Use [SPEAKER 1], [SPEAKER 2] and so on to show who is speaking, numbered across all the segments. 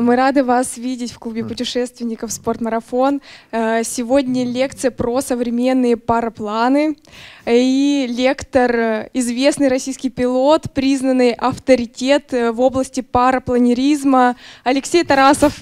[SPEAKER 1] мы рады вас видеть в клубе путешественников «Спортмарафон». Э, сегодня лекция про современные парапланы. Э, и лектор, э, известный российский пилот, признанный авторитет в области парапланеризма Алексей Тарасов.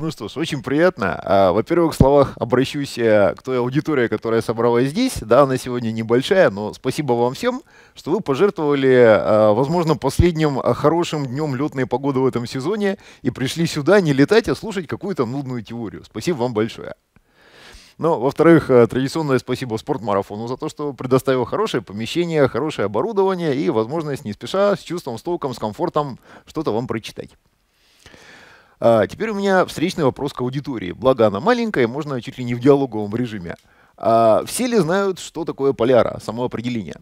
[SPEAKER 2] Ну что ж, очень приятно. А, Во первых в словах обращусь э, к той аудитории, которая собралась здесь. Да, она сегодня небольшая, но спасибо вам всем, что вы пожертвовали, а, возможно, последним а, хорошим днем летной погоды в этом сезоне и пришли сюда не летать, а слушать какую-то нудную теорию. Спасибо вам большое. Ну, во-вторых, э, традиционное спасибо спортмарафону за то, что предоставил хорошее помещение, хорошее оборудование и возможность не спеша, с чувством, с толком, с комфортом что-то вам прочитать. А, теперь у меня встречный вопрос к аудитории. Благо она маленькая, можно чуть ли не в диалоговом режиме. А, все ли знают, что такое поляра, само определение?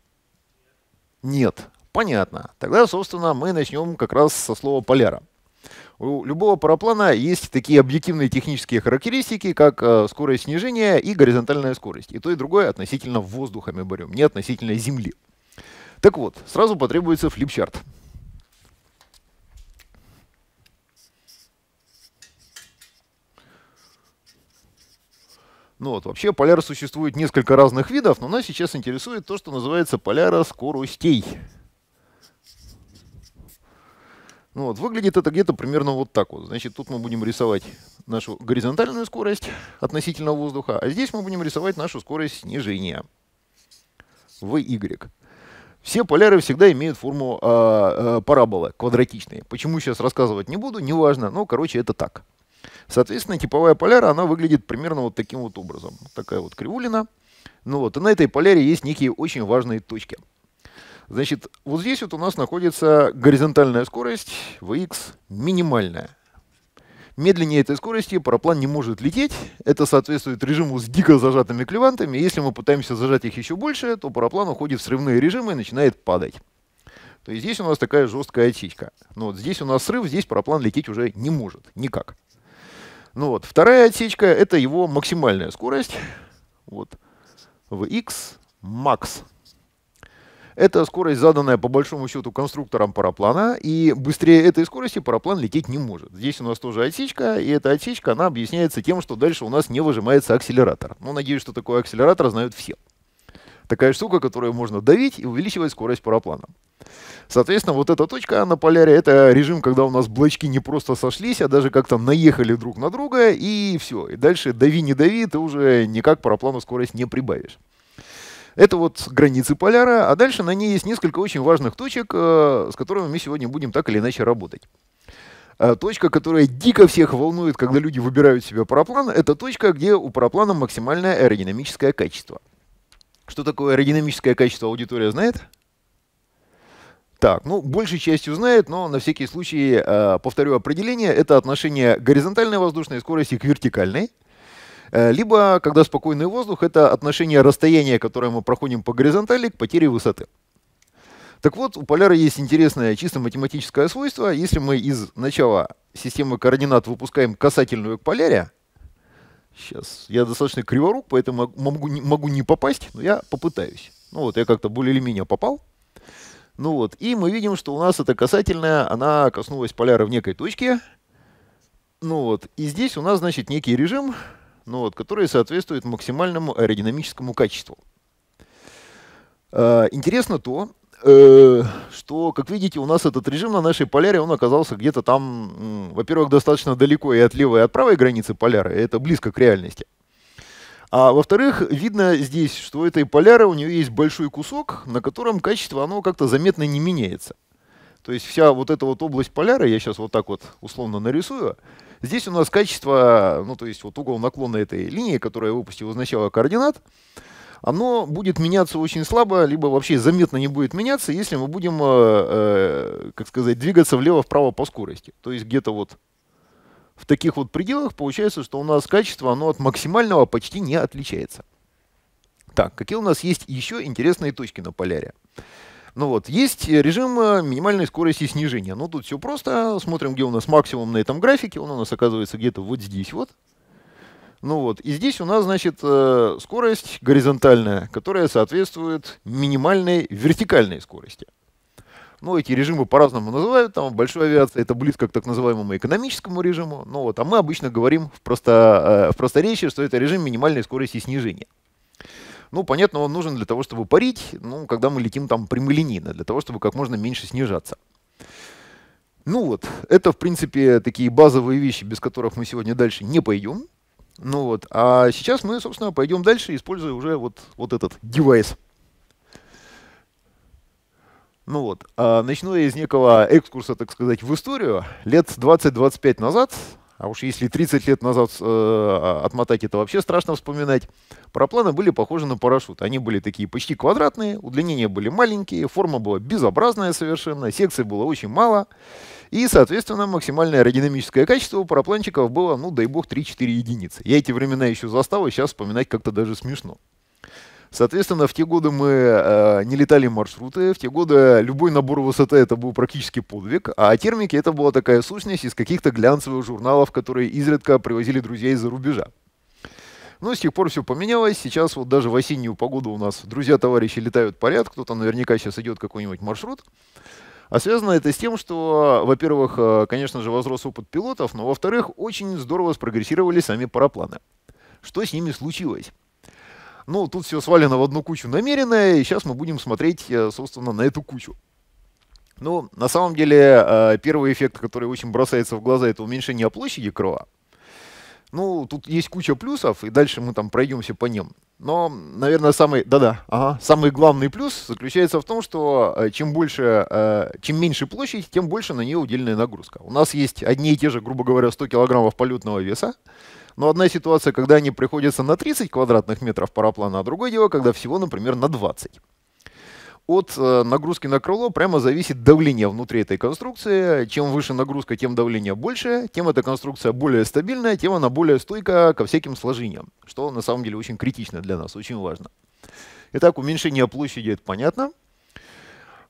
[SPEAKER 2] Нет. Понятно. Тогда, собственно, мы начнем как раз со слова поляра. У любого параплана есть такие объективные технические характеристики, как э, скорость снижения и горизонтальная скорость. И то, и другое относительно воздуха мы берем, не относительно Земли. Так вот, сразу потребуется флипчарт. Ну вот, вообще поляра существует несколько разных видов, но нас сейчас интересует то, что называется поляра скоростей. Ну вот, выглядит это где-то примерно вот так вот. Значит, тут мы будем рисовать нашу горизонтальную скорость относительно воздуха, а здесь мы будем рисовать нашу скорость снижения в y. Все поляры всегда имеют форму э, э, параболы, квадратичные. Почему сейчас рассказывать не буду, неважно. Но, короче, это так. Соответственно, типовая поляра, она выглядит примерно вот таким вот образом. такая вот кривулина. Ну вот, и на этой поляре есть некие очень важные точки. Значит, вот здесь вот у нас находится горизонтальная скорость Vx минимальная. Медленнее этой скорости параплан не может лететь. Это соответствует режиму с дико зажатыми клевантами. Если мы пытаемся зажать их еще больше, то параплан уходит в срывные режимы и начинает падать. То есть здесь у нас такая жесткая отсечка. Но ну вот здесь у нас срыв, здесь параплан лететь уже не может. Никак. Ну вот, вторая отсечка — это его максимальная скорость. Вот, Vx max. Это скорость, заданная по большому счету конструктором параплана, и быстрее этой скорости параплан лететь не может. Здесь у нас тоже отсечка, и эта отсечка, она объясняется тем, что дальше у нас не выжимается акселератор. Ну, надеюсь, что такой акселератор знают все такая штука, которую можно давить и увеличивать скорость параплана. Соответственно, вот эта точка на поляре — это режим, когда у нас блочки не просто сошлись, а даже как-то наехали друг на друга, и все. И дальше дави, не дави, ты уже никак параплану скорость не прибавишь. Это вот границы поляра, а дальше на ней есть несколько очень важных точек, э, с которыми мы сегодня будем так или иначе работать. Э, точка, которая дико всех волнует, когда люди выбирают себе параплан, это точка, где у параплана максимальное аэродинамическое качество — что такое аэродинамическое качество аудитория знает? Так, ну, большей частью знает, но на всякий случай э, повторю определение. Это отношение горизонтальной воздушной скорости к вертикальной. Э, либо, когда спокойный воздух, это отношение расстояния, которое мы проходим по горизонтали, к потере высоты. Так вот, у поляра есть интересное чисто математическое свойство. Если мы из начала системы координат выпускаем касательную к поляре, Сейчас я достаточно криворук, поэтому могу, не могу не попасть, но я попытаюсь. Ну вот, я как-то более или менее попал. Ну вот, и мы видим, что у нас эта касательная, она коснулась поляра в некой точке. Ну вот, и здесь у нас, значит, некий режим, ну вот, который соответствует максимальному аэродинамическому качеству. Э, интересно то, Э, что, как видите, у нас этот режим на нашей поляре, он оказался где-то там, во-первых, достаточно далеко и от левой, и от правой границы поляра, это близко к реальности. А во-вторых, видно здесь, что у этой поляры у нее есть большой кусок, на котором качество оно как-то заметно не меняется. То есть вся вот эта вот область поляры, я сейчас вот так вот условно нарисую, здесь у нас качество, ну то есть вот угол наклона этой линии, которая выпустила из начала координат, оно будет меняться очень слабо, либо вообще заметно не будет меняться, если мы будем, э, э, как сказать, двигаться влево-вправо по скорости. То есть где-то вот в таких вот пределах получается, что у нас качество, оно от максимального почти не отличается. Так, какие у нас есть еще интересные точки на поляре? Ну вот, есть режим э, минимальной скорости снижения. Ну тут все просто. Смотрим, где у нас максимум на этом графике. Он у нас оказывается где-то вот здесь вот. Ну вот, и здесь у нас, значит, э, скорость горизонтальная, которая соответствует минимальной вертикальной скорости. Ну, эти режимы по-разному называют, там большой авиация это близко к так называемому экономическому режиму, ну вот, а мы обычно говорим в, просто, э, в просторечии, что это режим минимальной скорости снижения. Ну, понятно, он нужен для того, чтобы парить, ну, когда мы летим там прямолинейно, для того, чтобы как можно меньше снижаться. Ну вот, это, в принципе, такие базовые вещи, без которых мы сегодня дальше не пойдем. Ну вот. А сейчас мы, собственно, пойдем дальше, используя уже вот, вот этот девайс. Ну вот, а, начну я из некого экскурса, так сказать, в историю. Лет 20-25 назад, а уж если 30 лет назад э, отмотать это вообще страшно вспоминать, парапланы были похожи на парашют. Они были такие почти квадратные, удлинения были маленькие, форма была безобразная совершенно, секций было очень мало. И, соответственно, максимальное аэродинамическое качество у парапланчиков было, ну, дай бог, 3-4 единицы. Я эти времена еще застал, и сейчас вспоминать как-то даже смешно. Соответственно, в те годы мы э, не летали маршруты, в те годы любой набор высоты это был практически подвиг, а термики это была такая сущность из каких-то глянцевых журналов, которые изредка привозили друзья из-за рубежа. Но ну, с тех пор все поменялось. Сейчас вот даже в осеннюю погоду у нас друзья-товарищи летают поряд. Кто-то наверняка сейчас идет какой-нибудь маршрут. А связано это с тем, что, во-первых, э, конечно же, возрос опыт пилотов, но, во-вторых, очень здорово спрогрессировали сами парапланы. Что с ними случилось? Ну, тут все свалено в одну кучу намеренно, и сейчас мы будем смотреть, э, собственно, на эту кучу. Ну, на самом деле, э, первый эффект, который очень бросается в глаза, это уменьшение площади крыла. Ну, тут есть куча плюсов, и дальше мы там пройдемся по ним. Но, наверное, самый, да-да, ага, самый главный плюс заключается в том, что э, чем больше, э, чем меньше площадь, тем больше на нее удельная нагрузка. У нас есть одни и те же, грубо говоря, 100 килограммов полетного веса, но одна ситуация, когда они приходятся на 30 квадратных метров параплана, а другое дело, когда всего, например, на 20 от э, нагрузки на крыло прямо зависит давление внутри этой конструкции. Чем выше нагрузка, тем давление больше, тем эта конструкция более стабильная, тем она более стойка ко всяким сложениям, что на самом деле очень критично для нас, очень важно. Итак, уменьшение площади, это понятно.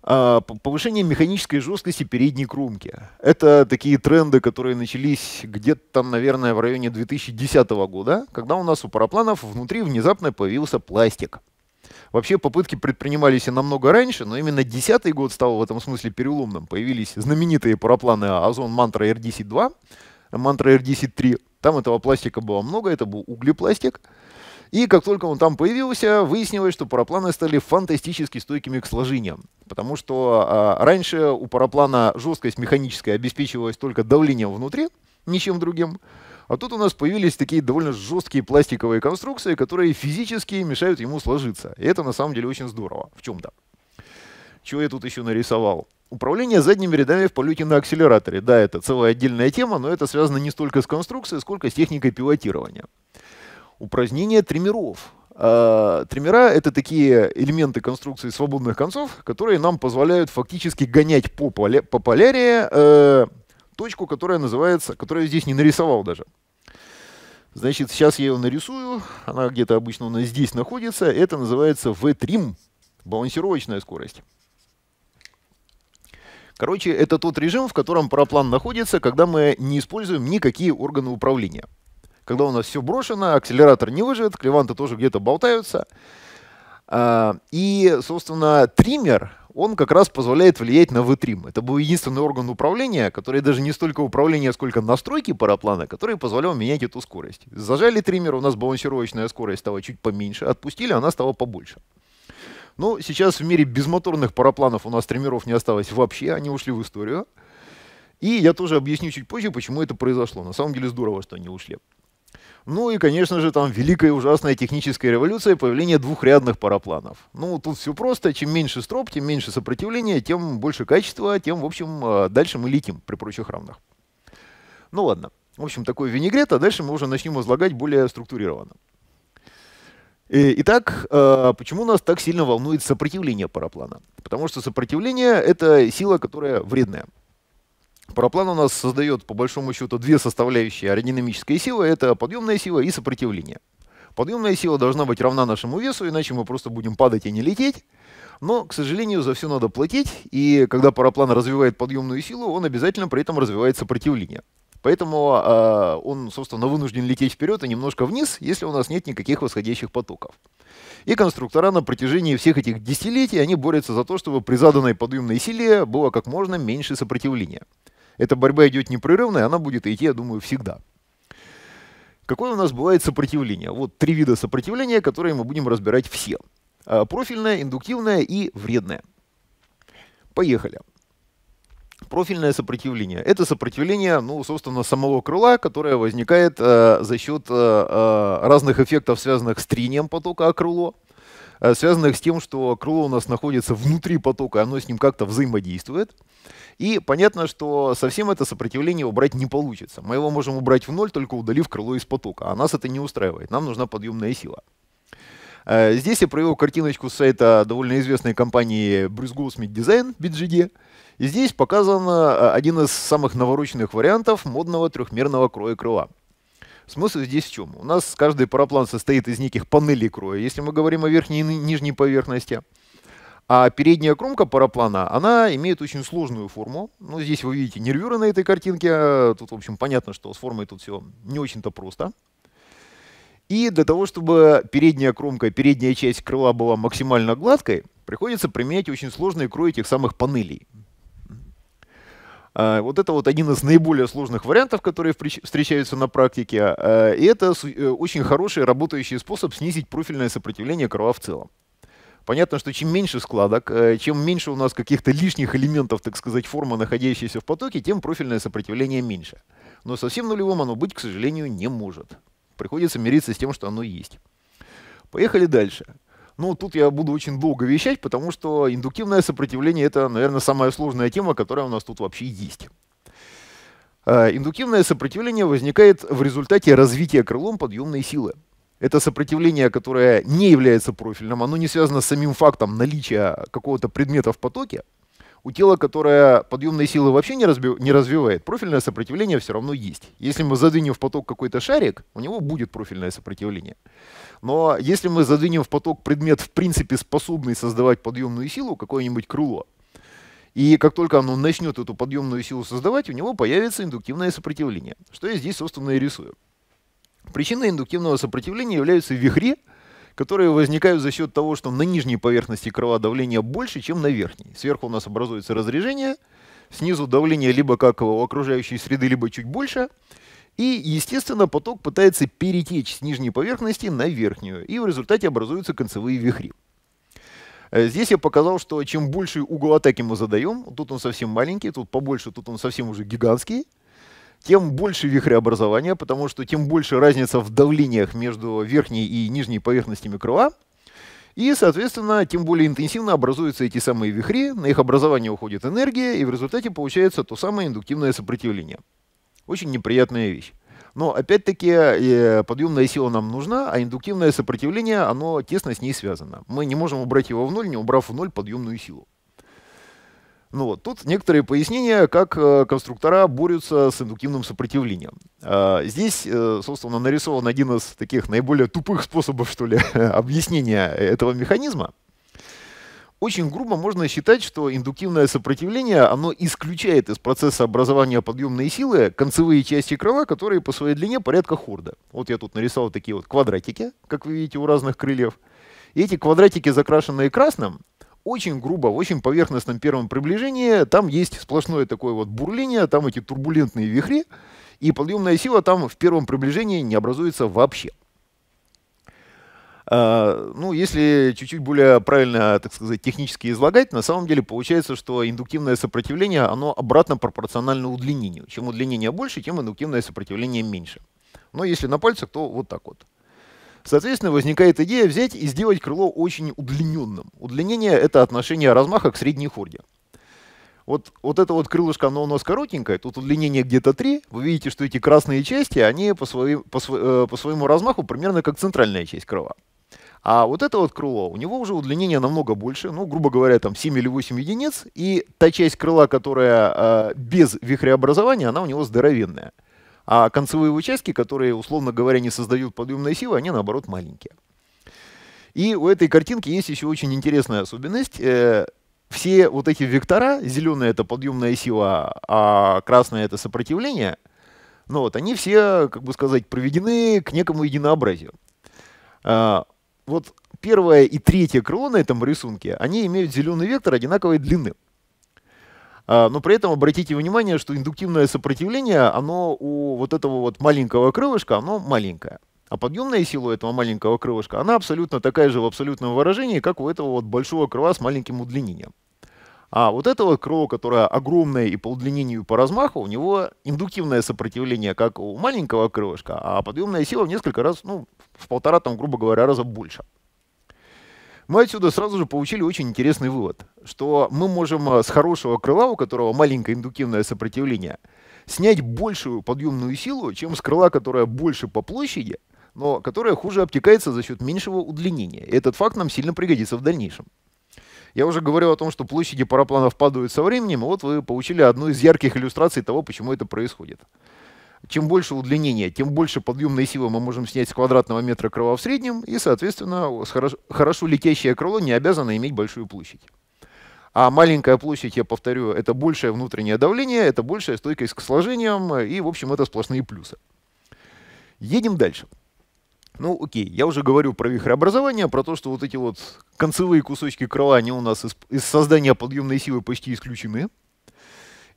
[SPEAKER 2] А, повышение механической жесткости передней кромки. Это такие тренды, которые начались где-то там, наверное, в районе 2010 года, когда у нас у парапланов внутри внезапно появился пластик. Вообще попытки предпринимались и намного раньше, но именно 2010 год стал в этом смысле переломным. Появились знаменитые парапланы Озон Мантра RDC-2, Мантра RDC-3. Там этого пластика было много, это был углепластик. И как только он там появился, выяснилось, что парапланы стали фантастически стойкими к сложениям. Потому что а, раньше у параплана жесткость механическая обеспечивалась только давлением внутри, ничем другим. А тут у нас появились такие довольно жесткие пластиковые конструкции, которые физически мешают ему сложиться. И это на самом деле очень здорово в чем-то. Чего я тут еще нарисовал? Управление задними рядами в полете на акселераторе. Да, это целая отдельная тема, но это связано не столько с конструкцией, сколько с техникой пилотирования. Упражнение тримеров. А, Тримера — это такие элементы конструкции свободных концов, которые нам позволяют фактически гонять по, поля, по полярии э, точку, которая называется, которую я здесь не нарисовал даже. Значит, сейчас я ее нарисую, она где-то обычно у нас здесь находится, это называется V-trim, балансировочная скорость. Короче, это тот режим, в котором параплан находится, когда мы не используем никакие органы управления. Когда у нас все брошено, акселератор не выживет, клеванты тоже где-то болтаются. А, и, собственно, триммер, он как раз позволяет влиять на V-Trim. Это был единственный орган управления, который даже не столько управления, сколько настройки параплана, который позволял менять эту скорость. Зажали триммер, у нас балансировочная скорость стала чуть поменьше, отпустили, она стала побольше. Но ну, сейчас в мире безмоторных парапланов у нас триммеров не осталось вообще, они ушли в историю. И я тоже объясню чуть позже, почему это произошло. На самом деле здорово, что они ушли. Ну и, конечно же, там великая ужасная техническая революция, появление двухрядных парапланов. Ну, тут все просто. Чем меньше строп, тем меньше сопротивления, тем больше качества, тем, в общем, а, дальше мы летим при прочих равных. Ну ладно. В общем, такой винегрет, а дальше мы уже начнем излагать более структурированно. Э, итак, а, почему нас так сильно волнует сопротивление параплана? Потому что сопротивление — это сила, которая вредная. Параплан у нас создает, по большому счету, две составляющие аэродинамической силы. Это подъемная сила и сопротивление. Подъемная сила должна быть равна нашему весу, иначе мы просто будем падать и не лететь. Но, к сожалению, за все надо платить, и когда параплан развивает подъемную силу, он обязательно при этом развивает сопротивление. Поэтому э, он, собственно, вынужден лететь вперед и немножко вниз, если у нас нет никаких восходящих потоков. И конструктора на протяжении всех этих десятилетий они борются за то, чтобы при заданной подъемной силе было как можно меньше сопротивления. Эта борьба идет непрерывно, и она будет идти, я думаю, всегда. Какое у нас бывает сопротивление? Вот три вида сопротивления, которые мы будем разбирать все. А, профильное, индуктивное и вредное. Поехали. Профильное сопротивление. Это сопротивление, ну, собственно, самого крыла, которое возникает э, за счет э, э, разных эффектов, связанных с трением потока о крыло, э, связанных с тем, что крыло у нас находится внутри потока, оно с ним как-то взаимодействует. И понятно, что совсем это сопротивление убрать не получится. Мы его можем убрать в ноль, только удалив крыло из потока. А нас это не устраивает. Нам нужна подъемная сила. Э, здесь я провел картиночку с сайта довольно известной компании Bruce Goldsmith Design, BGD. И здесь показан э, один из самых навороченных вариантов модного трехмерного кроя крыла. Смысл здесь в чем? У нас каждый параплан состоит из неких панелей кроя, если мы говорим о верхней и нижней поверхности. А передняя кромка параплана, она имеет очень сложную форму. Ну, здесь вы видите нервюры на этой картинке. Тут, в общем, понятно, что с формой тут все не очень-то просто. И для того, чтобы передняя кромка, передняя часть крыла была максимально гладкой, приходится применять очень сложные крой этих самых панелей. А, вот это вот один из наиболее сложных вариантов, которые встречаются на практике. А, и это э, очень хороший работающий способ снизить профильное сопротивление крыла в целом. Понятно, что чем меньше складок, э, чем меньше у нас каких-то лишних элементов, так сказать, формы, находящейся в потоке, тем профильное сопротивление меньше. Но совсем нулевым оно быть, к сожалению, не может. Приходится мириться с тем, что оно есть. Поехали дальше. Ну, тут я буду очень долго вещать, потому что индуктивное сопротивление — это, наверное, самая сложная тема, которая у нас тут вообще есть. Э, индуктивное сопротивление возникает в результате развития крылом подъемной силы. Это сопротивление, которое не является профильным, оно не связано с самим фактом наличия какого-то предмета в потоке. У тела, которое подъемные силы вообще не, разби- не развивает, профильное сопротивление все равно есть. Если мы задвинем в поток какой-то шарик, у него будет профильное сопротивление. Но если мы задвинем в поток предмет, в принципе, способный создавать подъемную силу, какое-нибудь крыло, и как только оно начнет эту подъемную силу создавать, у него появится индуктивное сопротивление, что я здесь, собственно, и рисую. Причиной индуктивного сопротивления являются вихри, которые возникают за счет того, что на нижней поверхности крыла давление больше, чем на верхней. Сверху у нас образуется разрежение, снизу давление либо как у окружающей среды, либо чуть больше. И, естественно, поток пытается перетечь с нижней поверхности на верхнюю, и в результате образуются концевые вихри. Э, здесь я показал, что чем больше угол атаки мы задаем, тут он совсем маленький, тут побольше, тут он совсем уже гигантский, тем больше вихреобразования, потому что тем больше разница в давлениях между верхней и нижней поверхностями крыла. И, соответственно, тем более интенсивно образуются эти самые вихри, на их образование уходит энергия, и в результате получается то самое индуктивное сопротивление. Очень неприятная вещь. Но опять-таки э, подъемная сила нам нужна, а индуктивное сопротивление, оно тесно с ней связано. Мы не можем убрать его в ноль, не убрав в ноль подъемную силу. Ну, вот, тут некоторые пояснения, как э, конструктора борются с индуктивным сопротивлением. А, здесь, э, собственно, нарисован один из таких наиболее тупых способов, что ли, объяснения этого механизма. Очень грубо можно считать, что индуктивное сопротивление, оно исключает из процесса образования подъемной силы концевые части крыла, которые по своей длине порядка хорда. Вот я тут нарисовал такие вот квадратики, как вы видите, у разных крыльев. И эти квадратики, закрашенные красным, очень грубо, в очень поверхностном первом приближении, там есть сплошное такое вот бурление, там эти турбулентные вихри, и подъемная сила там в первом приближении не образуется вообще. Uh, ну, если чуть-чуть более правильно, так сказать, технически излагать, на самом деле получается, что индуктивное сопротивление, оно обратно пропорционально удлинению. Чем удлинение больше, тем индуктивное сопротивление меньше. Но если на пальцах, то вот так вот. Соответственно, возникает идея взять и сделать крыло очень удлиненным. Удлинение — это отношение размаха к средней хорде. Вот, вот это вот крылышко, оно у нас коротенькое, тут удлинение где-то 3. Вы видите, что эти красные части, они по, свои, по, сво, э, по своему размаху примерно как центральная часть крыла. А вот это вот крыло, у него уже удлинение намного больше, ну, грубо говоря, там 7 или 8 единиц, и та часть крыла, которая э, без вихреобразования, она у него здоровенная. А концевые участки, которые, условно говоря, не создают подъемной силы, они наоборот маленькие. И у этой картинки есть еще очень интересная особенность. Э, все вот эти вектора, зеленая это подъемная сила, а красная это сопротивление, ну вот, они все, как бы сказать, проведены к некому единообразию. Э, вот первое и третье крыло на этом рисунке, они имеют зеленый вектор одинаковой длины. А, но при этом обратите внимание, что индуктивное сопротивление, оно у вот этого вот маленького крылышка, оно маленькое. А подъемная сила этого маленького крылышка, она абсолютно такая же в абсолютном выражении, как у этого вот большого крыла с маленьким удлинением. А вот это вот крыло, которое огромное и по удлинению, и по размаху, у него индуктивное сопротивление, как у маленького крылышка, а подъемная сила в несколько раз, ну, в полтора, там, грубо говоря, раза больше. Мы отсюда сразу же получили очень интересный вывод, что мы можем э, с хорошего крыла, у которого маленькое индуктивное сопротивление, снять большую подъемную силу, чем с крыла, которое больше по площади, но которое хуже обтекается за счет меньшего удлинения. И этот факт нам сильно пригодится в дальнейшем. Я уже говорил о том, что площади парапланов падают со временем, и вот вы получили одну из ярких иллюстраций того, почему это происходит чем больше удлинение, тем больше подъемной силы мы можем снять с квадратного метра крыла в среднем, и, соответственно, хорошо, хорошо летящее крыло не обязано иметь большую площадь. А маленькая площадь, я повторю, это большее внутреннее давление, это большая стойкость к сложениям, и, в общем, это сплошные плюсы. Едем дальше. Ну, окей, я уже говорю про вихрообразование, про то, что вот эти вот концевые кусочки крыла, они у нас из, из создания подъемной силы почти исключены.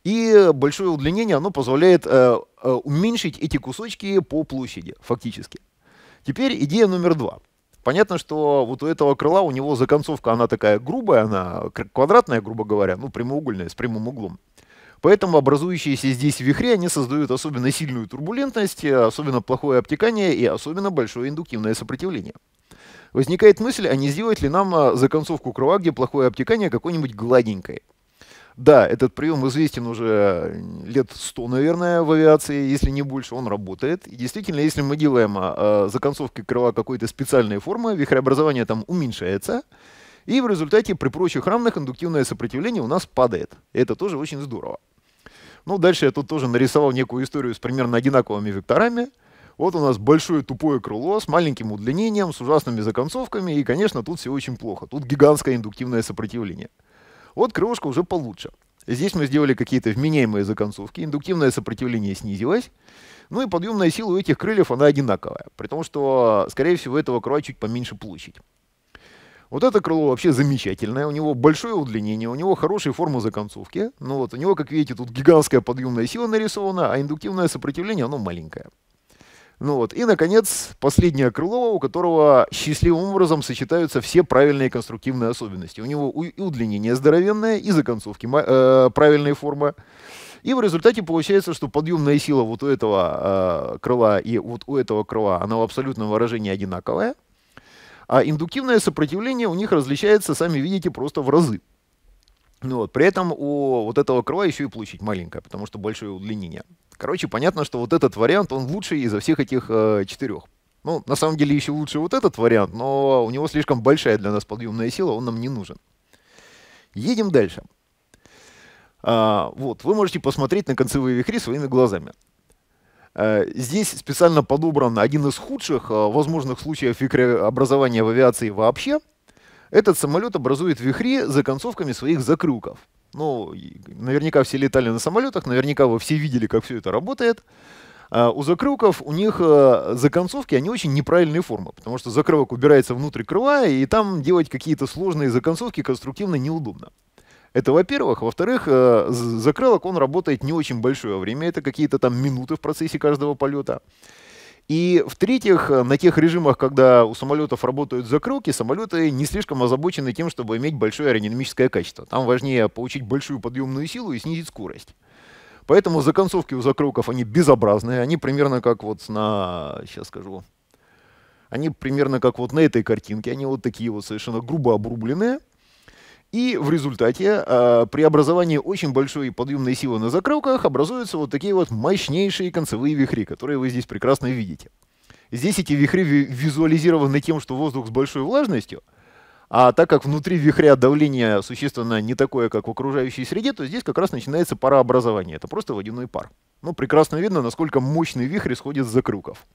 [SPEAKER 2] И большое удлинение оно позволяет э, э, уменьшить эти кусочки по площади, фактически. Теперь идея номер два. Понятно, что вот у этого крыла, у него законцовка, она такая грубая, она квадратная, грубо говоря, ну, прямоугольная, с прямым углом. Поэтому образующиеся здесь вихри, они создают особенно сильную турбулентность, особенно плохое обтекание и особенно большое индуктивное сопротивление. Возникает мысль, а не сделать ли нам э, законцовку крыла, где плохое обтекание, какой-нибудь гладенькой. Да, этот прием известен уже лет 100, наверное, в авиации, если не больше, он работает. И действительно, если мы делаем э, а, а, законцовки крыла какой-то специальной формы, вихреобразование там уменьшается, и в результате при прочих равных индуктивное сопротивление у нас падает. Это тоже очень здорово. Ну, дальше я тут тоже нарисовал некую историю с примерно одинаковыми векторами. Вот у нас большое тупое крыло с маленьким удлинением, с ужасными законцовками, и, конечно, тут все очень плохо. Тут гигантское индуктивное сопротивление. Вот крылышко уже получше. Здесь мы сделали какие-то вменяемые законцовки, индуктивное сопротивление снизилось, ну и подъемная сила у этих крыльев, она одинаковая, при том, что, скорее всего, этого крыла чуть поменьше площадь. Вот это крыло вообще замечательное, у него большое удлинение, у него хорошие формы законцовки, Ну вот у него, как видите, тут гигантская подъемная сила нарисована, а индуктивное сопротивление, оно маленькое. Ну вот. И, наконец, последнее крыло, у которого счастливым образом сочетаются все правильные конструктивные особенности. У него и удлинение здоровенное, и законцовки э, правильной формы. И в результате получается, что подъемная сила вот у этого э, крыла и вот у этого крыла, она в абсолютном выражении одинаковая. А индуктивное сопротивление у них различается, сами видите, просто в разы. Ну вот. При этом у вот этого крыла еще и площадь маленькая, потому что большое удлинение. Короче, понятно, что вот этот вариант, он лучший изо всех этих э, четырех. Ну, на самом деле еще лучше вот этот вариант, но у него слишком большая для нас подъемная сила, он нам не нужен. Едем дальше. А, вот, вы можете посмотреть на концевые вихри своими глазами. А, здесь специально подобран один из худших а, возможных случаев вихреобразования в авиации вообще. Этот самолет образует вихри за концовками своих закрюков. Ну, наверняка все летали на самолетах, наверняка вы все видели, как все это работает. А у закрылков у них э, законцовки, они очень неправильные формы, потому что закрылок убирается внутрь крыла, и там делать какие-то сложные законцовки конструктивно неудобно. Это во-первых. Во-вторых, э, закрылок, он работает не очень большое время, это какие-то там минуты в процессе каждого полета. И в-третьих, э, на тех режимах, когда у самолетов работают закрылки, самолеты не слишком озабочены тем, чтобы иметь большое аэродинамическое качество. Там важнее получить большую подъемную силу и снизить скорость. Поэтому законцовки у закрылков, они безобразные. Они примерно как вот на... Сейчас скажу. Они примерно как вот на этой картинке. Они вот такие вот совершенно грубо обрубленные. И в результате э, при очень большой подъемной силы на закрылках образуются вот такие вот мощнейшие концевые вихри, которые вы здесь прекрасно видите. Здесь эти вихри визуализированы тем, что воздух с большой влажностью, а так как внутри вихря давление существенно не такое, как в окружающей среде, то здесь как раз начинается парообразование. Это просто водяной пар. Ну, прекрасно видно, насколько мощный вихрь исходит с закрюков.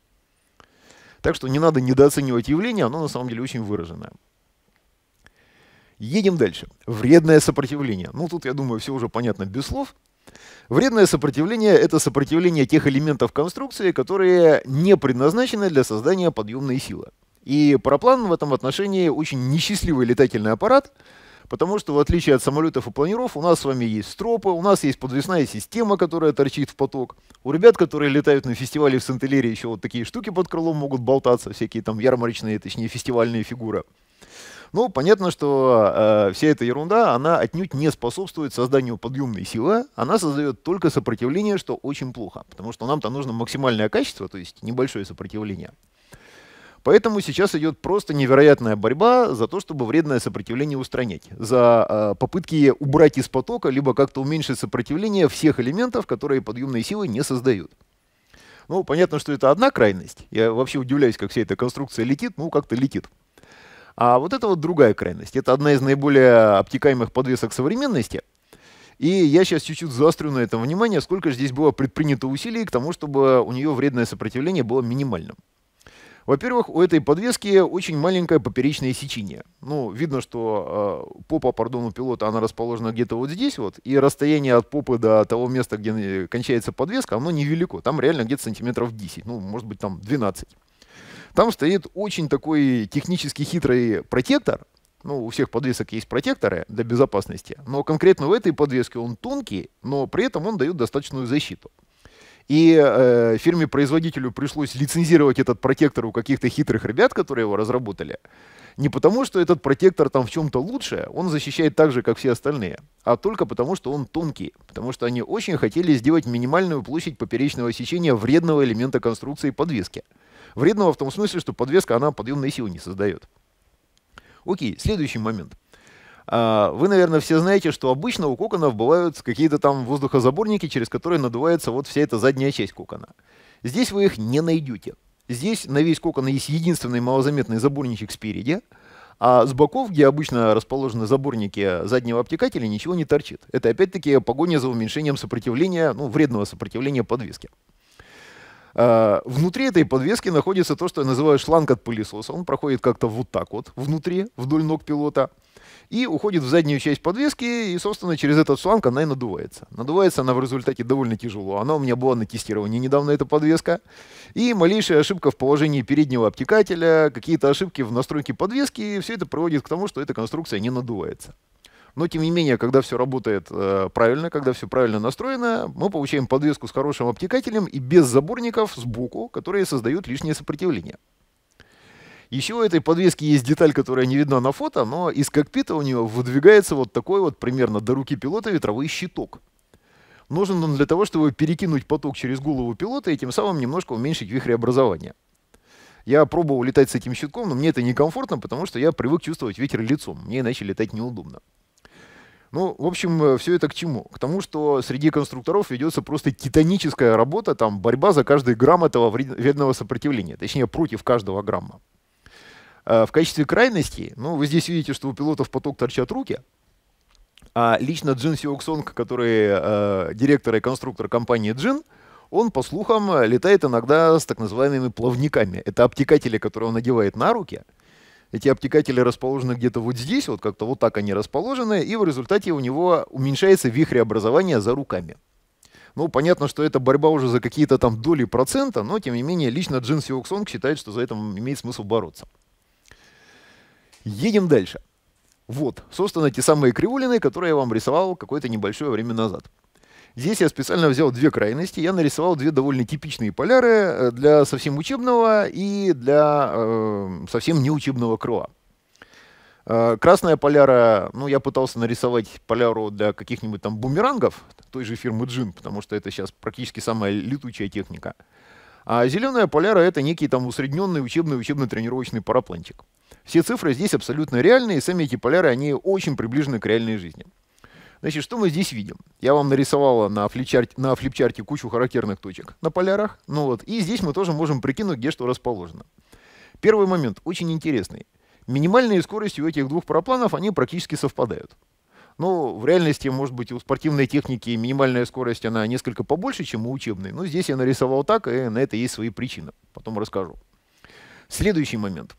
[SPEAKER 2] Так что не надо недооценивать явление, оно на самом деле очень выраженное. Едем дальше. Вредное сопротивление. Ну, тут, я думаю, все уже понятно без слов. Вредное сопротивление – это сопротивление тех элементов конструкции, которые не предназначены для создания подъемной силы. И параплан в этом отношении очень несчастливый летательный аппарат, потому что в отличие от самолетов и планеров у нас с вами есть стропы, у нас есть подвесная система, которая торчит в поток. У ребят, которые летают на фестивале в Сент-Элере, еще вот такие штуки под крылом могут болтаться, всякие там ярмарочные, точнее фестивальные фигуры. Ну, понятно, что э, вся эта ерунда, она отнюдь не способствует созданию подъемной силы, она создает только сопротивление, что очень плохо, потому что нам-то нужно максимальное качество, то есть небольшое сопротивление. Поэтому сейчас идет просто невероятная борьба за то, чтобы вредное сопротивление устранять, за э, попытки убрать из потока, либо как-то уменьшить сопротивление всех элементов, которые подъемные силы не создают. Ну, понятно, что это одна крайность. Я вообще удивляюсь, как вся эта конструкция летит, ну, как-то летит. А вот это вот другая крайность. Это одна из наиболее обтекаемых подвесок современности. И я сейчас чуть-чуть заострю на этом внимание, сколько же здесь было предпринято усилий к тому, чтобы у нее вредное сопротивление было минимальным. Во-первых, у этой подвески очень маленькое поперечное сечение. Ну, видно, что э, попа, пардон, у пилота, она расположена где-то вот здесь вот, и расстояние от попы до того места, где кончается подвеска, оно невелико. Там реально где-то сантиметров 10, ну, может быть, там 12. Там стоит очень такой технически хитрый протектор, ну, у всех подвесок есть протекторы для безопасности, но конкретно в этой подвеске он тонкий, но при этом он дает достаточную защиту. И э, фирме-производителю пришлось лицензировать этот протектор у каких-то хитрых ребят, которые его разработали. Не потому, что этот протектор там в чем-то лучше, он защищает так же, как все остальные, а только потому, что он тонкий, потому что они очень хотели сделать минимальную площадь поперечного сечения вредного элемента конструкции подвески. Вредного в том смысле, что подвеска, она подъемной силы не создает. Окей, следующий момент. А, вы, наверное, все знаете, что обычно у коконов бывают какие-то там воздухозаборники, через которые надувается вот вся эта задняя часть кокона. Здесь вы их не найдете. Здесь на весь кокон есть единственный малозаметный заборничек спереди, а с боков, где обычно расположены заборники заднего обтекателя, ничего не торчит. Это опять-таки погоня за уменьшением сопротивления, ну, вредного сопротивления подвески. Э, внутри этой подвески находится то, что я называю шланг от пылесоса. Он проходит как-то вот так вот, внутри, вдоль ног пилота, и уходит в заднюю часть подвески, и, собственно, через этот шланг она и надувается. Надувается она в результате довольно тяжело. Она у меня была на тестировании недавно, эта подвеска. И малейшая ошибка в положении переднего обтекателя, какие-то ошибки в настройке подвески, все это приводит к тому, что эта конструкция не надувается. Но, тем не менее, когда все работает э, правильно, когда все правильно настроено, мы получаем подвеску с хорошим обтекателем и без заборников сбоку, которые создают лишнее сопротивление. Еще у этой подвески есть деталь, которая не видна на фото, но из кокпита у нее выдвигается вот такой вот примерно до руки пилота ветровой щиток. Нужен он для того, чтобы перекинуть поток через голову пилота и тем самым немножко уменьшить вихреобразование. Я пробовал летать с этим щитком, но мне это некомфортно, потому что я привык чувствовать ветер лицом. Мне иначе летать неудобно. Ну, в общем, э, все это к чему? К тому, что среди конструкторов ведется просто титаническая работа, там борьба за каждый грамм этого вредного сопротивления, точнее, против каждого грамма. Э, в качестве крайности, ну, вы здесь видите, что у пилотов поток торчат руки, а лично Джин Сиоксонг, который э, директор и конструктор компании Джин, он, по слухам, летает иногда с так называемыми плавниками. Это обтекатели, которые он надевает на руки – эти обтекатели расположены где-то вот здесь, вот как-то вот так они расположены, и в результате у него уменьшается вихреобразование за руками. Ну, понятно, что это борьба уже за какие-то там доли процента, но, тем не менее, лично Джин Сиок считает, что за это имеет смысл бороться. Едем дальше. Вот, собственно, те самые кривулины, которые я вам рисовал какое-то небольшое время назад. Здесь я специально взял две крайности. Я нарисовал две довольно типичные поляры э, для совсем учебного и для э, совсем неучебного крыла. Э, красная поляра, ну, я пытался нарисовать поляру для каких-нибудь там бумерангов той же фирмы Джин, потому что это сейчас практически самая летучая техника. А зеленая поляра — это некий там усредненный учебный учебно-тренировочный парапланчик. Все цифры здесь абсолютно реальные, и сами эти поляры, они очень приближены к реальной жизни. Значит, что мы здесь видим? Я вам нарисовала на флипчарте, на флипчарте кучу характерных точек на полярах. Ну вот, и здесь мы тоже можем прикинуть, где что расположено. Первый момент очень интересный. Минимальные скорости у этих двух парапланов, они практически совпадают. Но ну, в реальности, может быть, у спортивной техники минимальная скорость, она несколько побольше, чем у учебной. Но здесь я нарисовал так, и на это есть свои причины. Потом расскажу. Следующий момент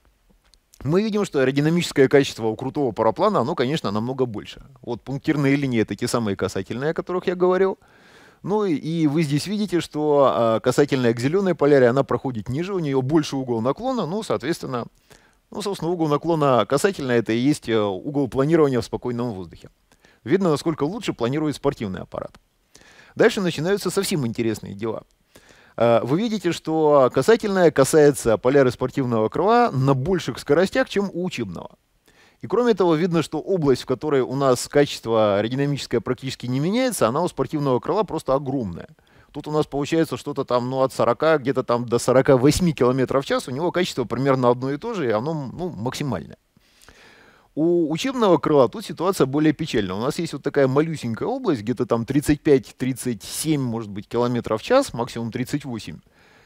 [SPEAKER 2] мы видим, что аэродинамическое качество у крутого параплана, оно, конечно, намного больше. Вот пунктирные линии — это те самые касательные, о которых я говорил. Ну и, вы здесь видите, что а, касательная к зеленой поляре, она проходит ниже, у нее больше угол наклона, ну, соответственно, ну, собственно, угол наклона касательная это и есть э, угол планирования в спокойном воздухе. Видно, насколько лучше планирует спортивный аппарат. Дальше начинаются совсем интересные дела — Э, вы видите, что касательная касается поляры спортивного крыла на больших скоростях, чем у учебного. И кроме того, видно, что область, в которой у нас качество аэродинамическое практически не меняется, она у спортивного крыла просто огромная. Тут у нас получается что-то там ну, от 40, где-то там до 48 км в час, у него качество примерно одно и то же, и оно ну, максимальное. У учебного крыла тут ситуация более печальная. У нас есть вот такая малюсенькая область, где-то там 35-37, может быть, километров в час, максимум 38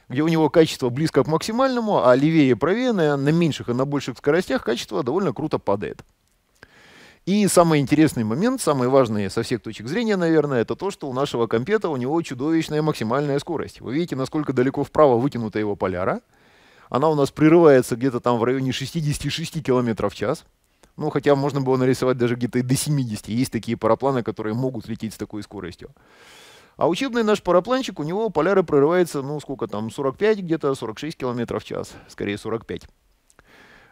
[SPEAKER 2] где у него качество близко к максимальному, а левее и правее на, на меньших и на больших скоростях качество довольно круто падает. И самый интересный момент, самый важный со всех точек зрения, наверное, это то, что у нашего компета у него чудовищная максимальная скорость. Вы видите, насколько далеко вправо вытянута его поляра. Она у нас прерывается где-то там в районе 66 км в час. Ну, хотя можно было нарисовать даже где-то до 70. Есть такие парапланы, которые могут лететь с такой скоростью. А учебный наш парапланчик, у него поляры прорывается, ну, сколько там, 45, где-то 46 километров в час, скорее 45.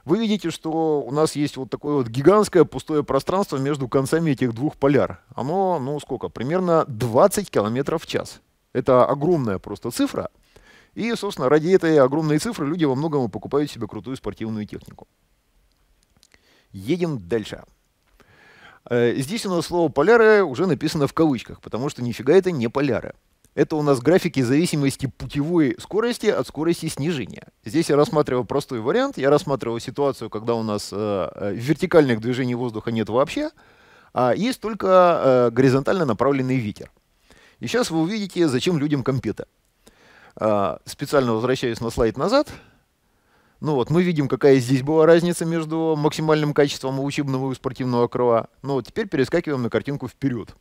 [SPEAKER 2] Вы видите, что у нас есть вот такое вот гигантское пустое пространство между концами этих двух поляр. Оно, ну, сколько, примерно 20 километров в час. Это огромная просто цифра. И, собственно, ради этой огромной цифры люди во многом покупают себе крутую спортивную технику. Едем дальше. Э, здесь у нас слово «поляры» уже написано в кавычках, потому что нифига это не поляры. Это у нас графики зависимости путевой скорости от скорости снижения. Здесь я рассматривал простой вариант. Я рассматривал ситуацию, когда у нас э, э, вертикальных движений воздуха нет вообще, а есть только э, горизонтально направленный ветер. И сейчас вы увидите, зачем людям компета. Э, специально возвращаюсь на слайд назад. Ну вот, мы видим, какая здесь была разница между максимальным качеством учебного и спортивного крыла. Ну вот, теперь перескакиваем на картинку вперед.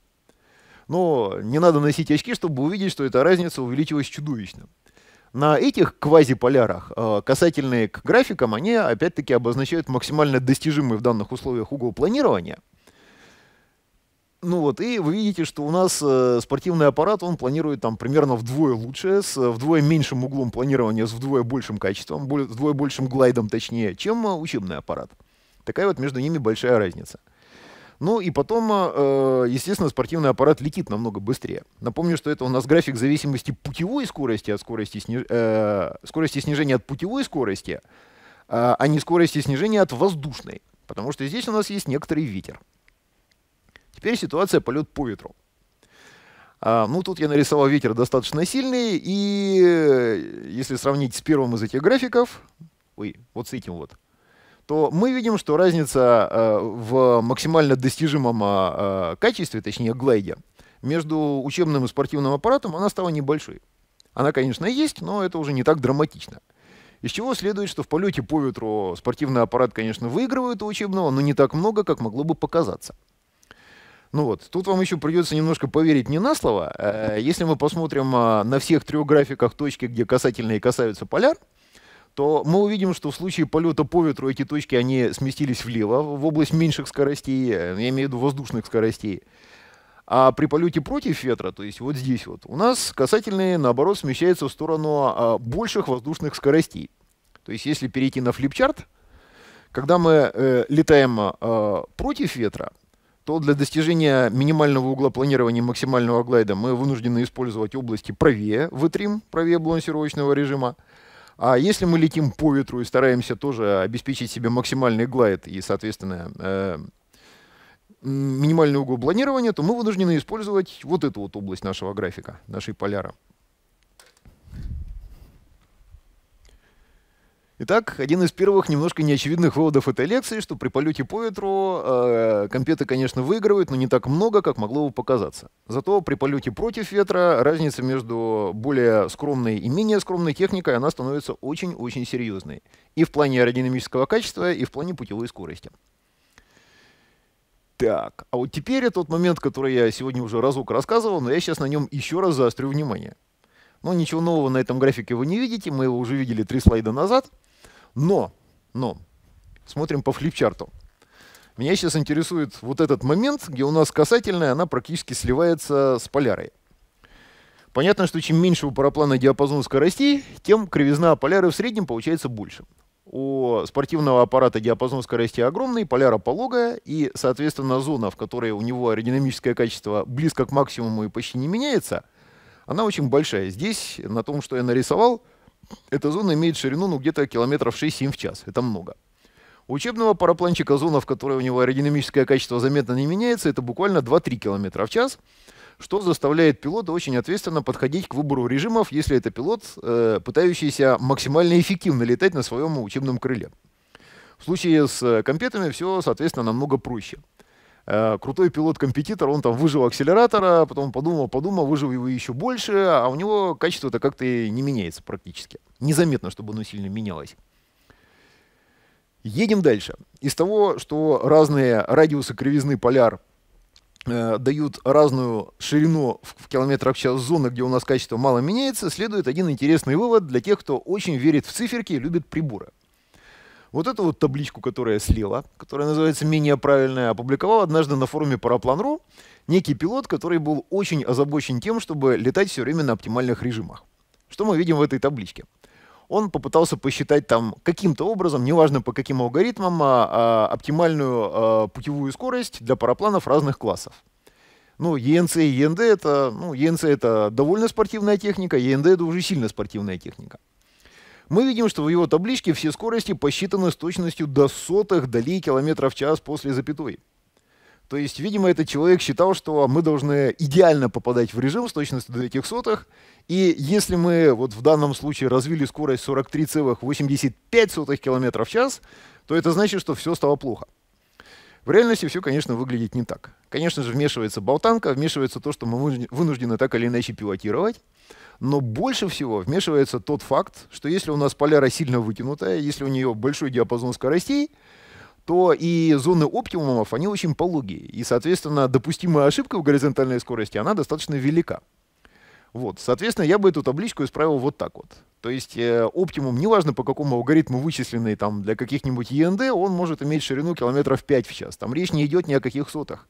[SPEAKER 2] Но не надо носить очки, чтобы увидеть, что эта разница увеличилась чудовищно. На этих квазиполярах, э, касательные к графикам, они опять-таки обозначают максимально достижимый в данных условиях угол планирования – ну вот, и вы видите, что у нас э, спортивный аппарат, он планирует там примерно вдвое лучше, с э, вдвое меньшим углом планирования, с вдвое большим качеством, более, вдвое большим глайдом точнее, чем э, учебный аппарат. Такая вот между ними большая разница. Ну и потом, э, э естественно, спортивный аппарат летит намного быстрее. Напомню, что это у нас график зависимости путевой скорости от скорости, сни... э, скорости снижения от путевой скорости, э, а не скорости снижения от воздушной. Потому что здесь у нас есть некоторый ветер. Теперь ситуация полет по ветру. А, ну, тут я нарисовал ветер достаточно сильный, и если сравнить с первым из этих графиков, ой, вот с этим вот, то мы видим, что разница э, в максимально достижимом э, качестве, точнее глайде, между учебным и спортивным аппаратом, она стала небольшой. Она, конечно, есть, но это уже не так драматично. Из чего следует, что в полете по ветру спортивный аппарат, конечно, выигрывает у учебного, но не так много, как могло бы показаться. Ну вот, тут вам еще придется немножко поверить не на слово. Э, если мы посмотрим э, на всех трех графиках точки, где касательные касаются поляр, то мы увидим, что в случае полета по ветру эти точки они сместились влево, в область меньших скоростей, э, я имею в виду воздушных скоростей. А при полете против ветра, то есть вот здесь вот, у нас касательные, наоборот, смещаются в сторону а, больших воздушных скоростей. То есть если перейти на флипчарт, когда мы э, летаем э, против ветра, то для достижения минимального угла планирования и максимального глайда мы вынуждены использовать области правее в витрим, правее балансировочного режима. А если мы летим по ветру и стараемся тоже обеспечить себе максимальный глайд и, соответственно, э, минимальный угол планирования, то мы вынуждены использовать вот эту вот область нашего графика, нашей поляра. Итак, один из первых немножко неочевидных выводов этой лекции, что при полете по ветру э, компеты, конечно, выигрывают, но не так много, как могло бы показаться. Зато при полете против ветра разница между более скромной и менее скромной техникой, она становится очень-очень серьезной. И в плане аэродинамического качества, и в плане путевой скорости. Так, а вот теперь тот момент, который я сегодня уже разок рассказывал, но я сейчас на нем еще раз заострю внимание. Но ну, ничего нового на этом графике вы не видите, мы его уже видели три слайда назад — но, но, смотрим по флипчарту. Меня сейчас интересует вот этот момент, где у нас касательная, она практически сливается с полярой. Понятно, что чем меньше у параплана диапазон скоростей, тем кривизна поляры в среднем получается больше. У спортивного аппарата диапазон скоростей огромный, поляра пологая, и, соответственно, зона, в которой у него аэродинамическое качество близко к максимуму и почти не меняется, она очень большая. Здесь, на том, что я нарисовал, эта зона имеет ширину ну, где-то километров 6-7 в час. Это много. У учебного парапланчика зона, в которой у него аэродинамическое качество заметно не меняется, это буквально 2-3 км в час, что заставляет пилота очень ответственно подходить к выбору режимов, если это пилот, э, пытающийся максимально эффективно летать на своем учебном крыле. В случае с э, компетами все, соответственно, намного проще. Э, крутой пилот-компетитор, он там выжил акселератора, потом подумал, подумал, выжил его еще больше, а у него качество это как-то не меняется практически. Незаметно, чтобы оно сильно менялось. Едем дальше. Из того, что разные радиусы кривизны поляр э, дают разную ширину в, в километрах в час зоны, где у нас качество мало меняется, следует один интересный вывод для тех, кто очень верит в циферки и любит приборы – вот эту вот табличку, которую я слила, которая называется «Менее правильная», опубликовал однажды на форуме «Параплан.ру» некий пилот, который был очень озабочен тем, чтобы летать все время на оптимальных режимах. Что мы видим в этой табличке? он попытался посчитать там каким-то образом, неважно по каким алгоритмам, а, а, оптимальную а, путевую скорость для парапланов разных классов. Ну, ЕНЦ и ЕНД это, ну, ЕНЦ это довольно спортивная техника, ЕНД это уже сильно спортивная техника мы видим, что в его табличке все скорости посчитаны с точностью до сотых долей километров в час после запятой. То есть, видимо, этот человек считал, что мы должны идеально попадать в режим с точностью до этих сотых. И если мы вот в данном случае развили скорость 43,85 км в час, то это значит, что все стало плохо. В реальности все, конечно, выглядит не так. Конечно же, вмешивается болтанка, вмешивается то, что мы вынуждены так или иначе пилотировать. Но больше всего вмешивается тот факт, что если у нас поляра сильно вытянутая, если у нее большой диапазон скоростей, то и зоны оптимумов, они очень пологие. И, соответственно, допустимая ошибка в горизонтальной скорости, она достаточно велика. Вот, соответственно, я бы эту табличку исправил вот так вот. То есть э, оптимум, неважно по какому алгоритму вычисленный там для каких-нибудь ЕНД, он может иметь ширину километров 5 в час. Там речь не идет ни о каких сотах.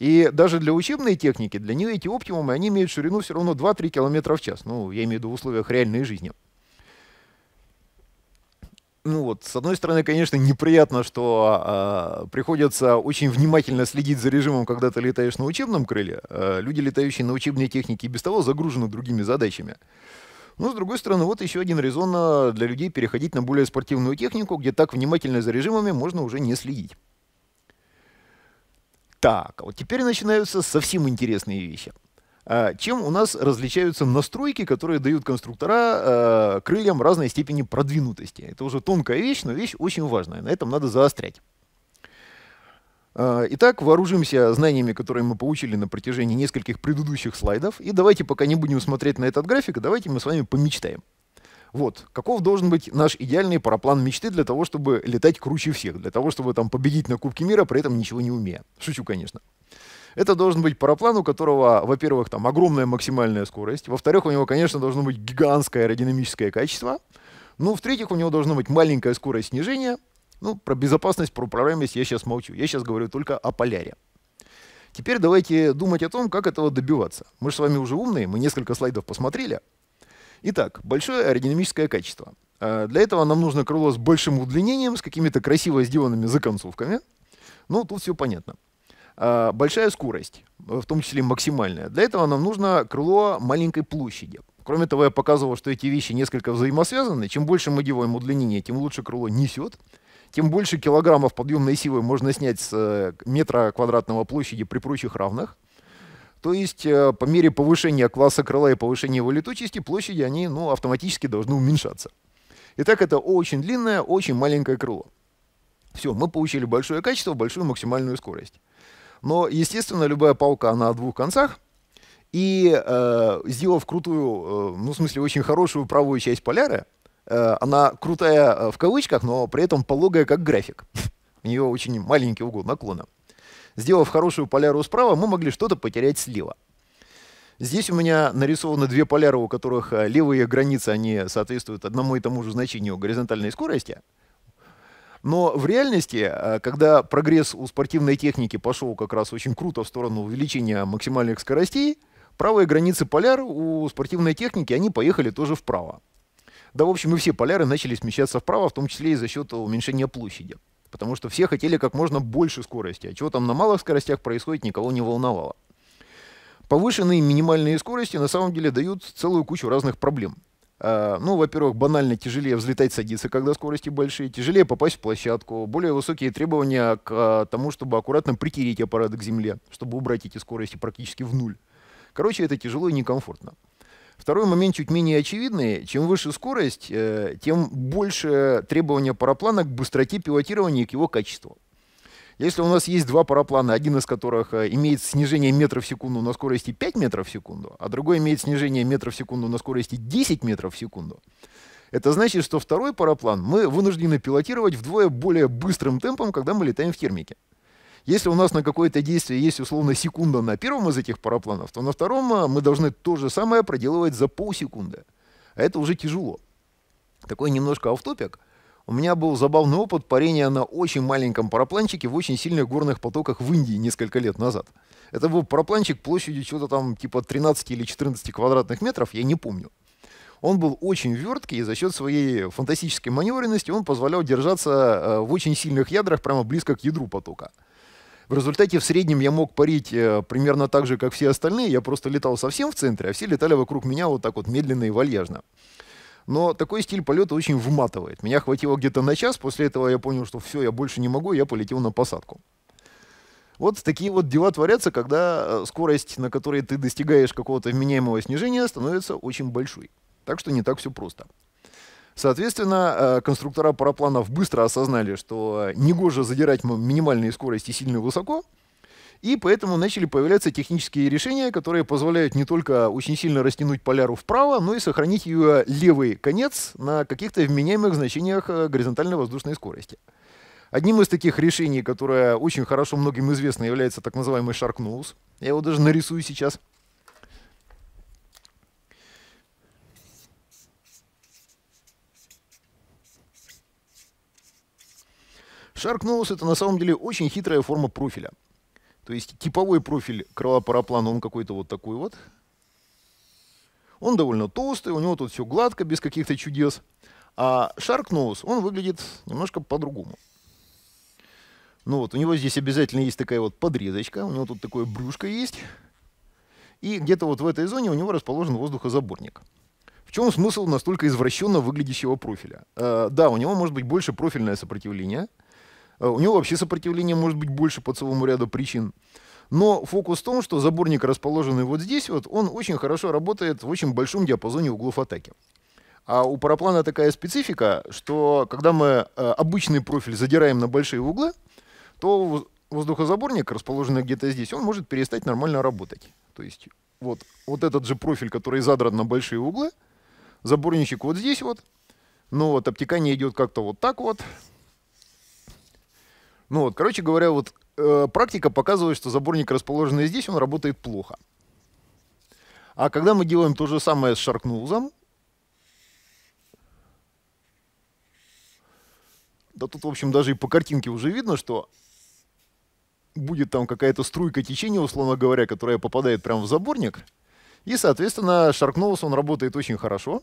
[SPEAKER 2] И даже для учебной техники, для нее эти оптимумы, они имеют ширину все равно 2-3 км в час. Ну, я имею в виду в условиях реальной жизни. Ну вот, с одной стороны, конечно, неприятно, что э, приходится очень внимательно следить за режимом, когда ты летаешь на учебном крыле. Э, люди, летающие на учебной технике, без того загружены другими задачами. Но, с другой стороны, вот еще один резон а, для людей переходить на более спортивную технику, где так внимательно за режимами можно уже не следить. Так, вот теперь начинаются совсем интересные вещи. А, чем у нас различаются настройки, которые дают конструктора э, крыльям разной степени продвинутости? Это уже тонкая вещь, но вещь очень важная. На этом надо заострять. А, итак, вооружимся знаниями, которые мы получили на протяжении нескольких предыдущих слайдов. И давайте пока не будем смотреть на этот график, давайте мы с вами помечтаем. Вот, каков должен быть наш идеальный параплан мечты для того, чтобы летать круче всех, для того, чтобы там победить на Кубке мира, при этом ничего не умея. Шучу, конечно. Это должен быть параплан, у которого, во-первых, там огромная максимальная скорость, во-вторых, у него, конечно, должно быть гигантское аэродинамическое качество, ну, в-третьих, у него должна быть маленькая скорость снижения, ну, про безопасность, про управляемость я сейчас молчу, я сейчас говорю только о поляре. Теперь давайте думать о том, как этого добиваться. Мы же с вами уже умные, мы несколько слайдов посмотрели, Итак, большое аэродинамическое качество. А, для этого нам нужно крыло с большим удлинением, с какими-то красиво сделанными законцовками. Ну, тут все понятно. А, большая скорость, в том числе максимальная. Для этого нам нужно крыло маленькой площади. Кроме того, я показывал, что эти вещи несколько взаимосвязаны. Чем больше мы делаем удлинение, тем лучше крыло несет. Тем больше килограммов подъемной силы можно снять с э, метра квадратного площади при прочих равных. То есть э, по мере повышения класса крыла и повышения его летучести площади они ну, автоматически должны уменьшаться. Итак, это очень длинное, очень маленькое крыло. Все, мы получили большое качество, большую максимальную скорость. Но, естественно, любая палка, она о двух концах. И э, сделав крутую, э, ну, в смысле, очень хорошую правую часть поляры, э, она крутая э, в кавычках, но при этом пологая как график. У нее очень маленький угол наклона. Сделав хорошую поляру справа, мы могли что-то потерять слева. Здесь у меня нарисованы две поляры, у которых э, левые границы, они соответствуют одному и тому же значению горизонтальной скорости. Но в реальности, э, когда прогресс у спортивной техники пошел как раз очень круто в сторону увеличения максимальных скоростей, правые границы поляр у спортивной техники, они поехали тоже вправо. Да, в общем, и все поляры начали смещаться вправо, в том числе и за счет уменьшения площади потому что все хотели как можно больше скорости, а чего там на малых скоростях происходит, никого не волновало. Повышенные минимальные скорости на самом деле дают целую кучу разных проблем. А, ну, во-первых, банально тяжелее взлетать, садиться, когда скорости большие, тяжелее попасть в площадку, более высокие требования к а, тому, чтобы аккуратно притереть аппарат к земле, чтобы убрать эти скорости практически в нуль. Короче, это тяжело и некомфортно. Второй момент чуть менее очевидный. Чем выше скорость, э, тем больше требования параплана к быстроте пилотирования и к его качеству. Если у нас есть два параплана, один из которых э, имеет снижение метров в секунду на скорости 5 метров в секунду, а другой имеет снижение метров в секунду на скорости 10 метров в секунду, это значит, что второй параплан мы вынуждены пилотировать вдвое более быстрым темпом, когда мы летаем в термике. Если у нас на какое-то действие есть условно секунда на первом из этих парапланов, то на втором а, мы должны то же самое проделывать за полсекунды. А это уже тяжело. Такой немножко автопик. У меня был забавный опыт парения на очень маленьком парапланчике в очень сильных горных потоках в Индии несколько лет назад. Это был парапланчик площадью чего то там типа 13 или 14 квадратных метров, я не помню. Он был очень верткий, и за счет своей фантастической маневренности он позволял держаться а, в очень сильных ядрах прямо близко к ядру потока. В результате в среднем я мог парить э, примерно так же, как все остальные. Я просто летал совсем в центре, а все летали вокруг меня вот так вот медленно и вальяжно. Но такой стиль полета очень вматывает. Меня хватило где-то на час, после этого я понял, что все, я больше не могу, я полетел на посадку. Вот такие вот дела творятся, когда э, скорость, на которой ты достигаешь какого-то вменяемого снижения, становится очень большой. Так что не так все просто. Соответственно, э, конструктора парапланов быстро осознали, что негоже задирать минимальные скорости сильно высоко, и поэтому начали появляться технические решения, которые позволяют не только очень сильно растянуть поляру вправо, но и сохранить ее левый конец на каких-то вменяемых значениях э, горизонтальной воздушной скорости. Одним из таких решений, которое очень хорошо многим известно, является так называемый Shark Я его даже нарисую сейчас. Шарк-нос это на самом деле очень хитрая форма профиля. То есть типовой профиль крыла параплана, он какой-то вот такой вот. Он довольно толстый, у него тут все гладко, без каких-то чудес. А Шарк-нос он выглядит немножко по-другому. Ну вот, у него здесь обязательно есть такая вот подрезочка, у него тут такое брюшко есть. И где-то вот в этой зоне у него расположен воздухозаборник. В чем смысл настолько извращенно выглядящего профиля? Э, да, у него может быть больше профильное сопротивление – Э, у него вообще сопротивление может быть больше по целому ряду причин. Но фокус в том, что заборник, расположенный вот здесь, вот, он очень хорошо работает в очень большом диапазоне углов атаки. А у параплана такая специфика, что когда мы э, обычный профиль задираем на большие углы, то воздухозаборник, расположенный где-то здесь, он может перестать нормально работать. То есть вот, вот этот же профиль, который задран на большие углы, заборничек вот здесь вот, но вот обтекание идет как-то вот так вот, ну вот, короче говоря, вот э, практика показывает, что заборник, расположенный здесь, он работает плохо. А когда мы делаем то же самое с шаркнулзом, да тут, в общем, даже и по картинке уже видно, что будет там какая-то струйка течения, условно говоря, которая попадает прямо в заборник. И, соответственно, шаркнулз он работает очень хорошо.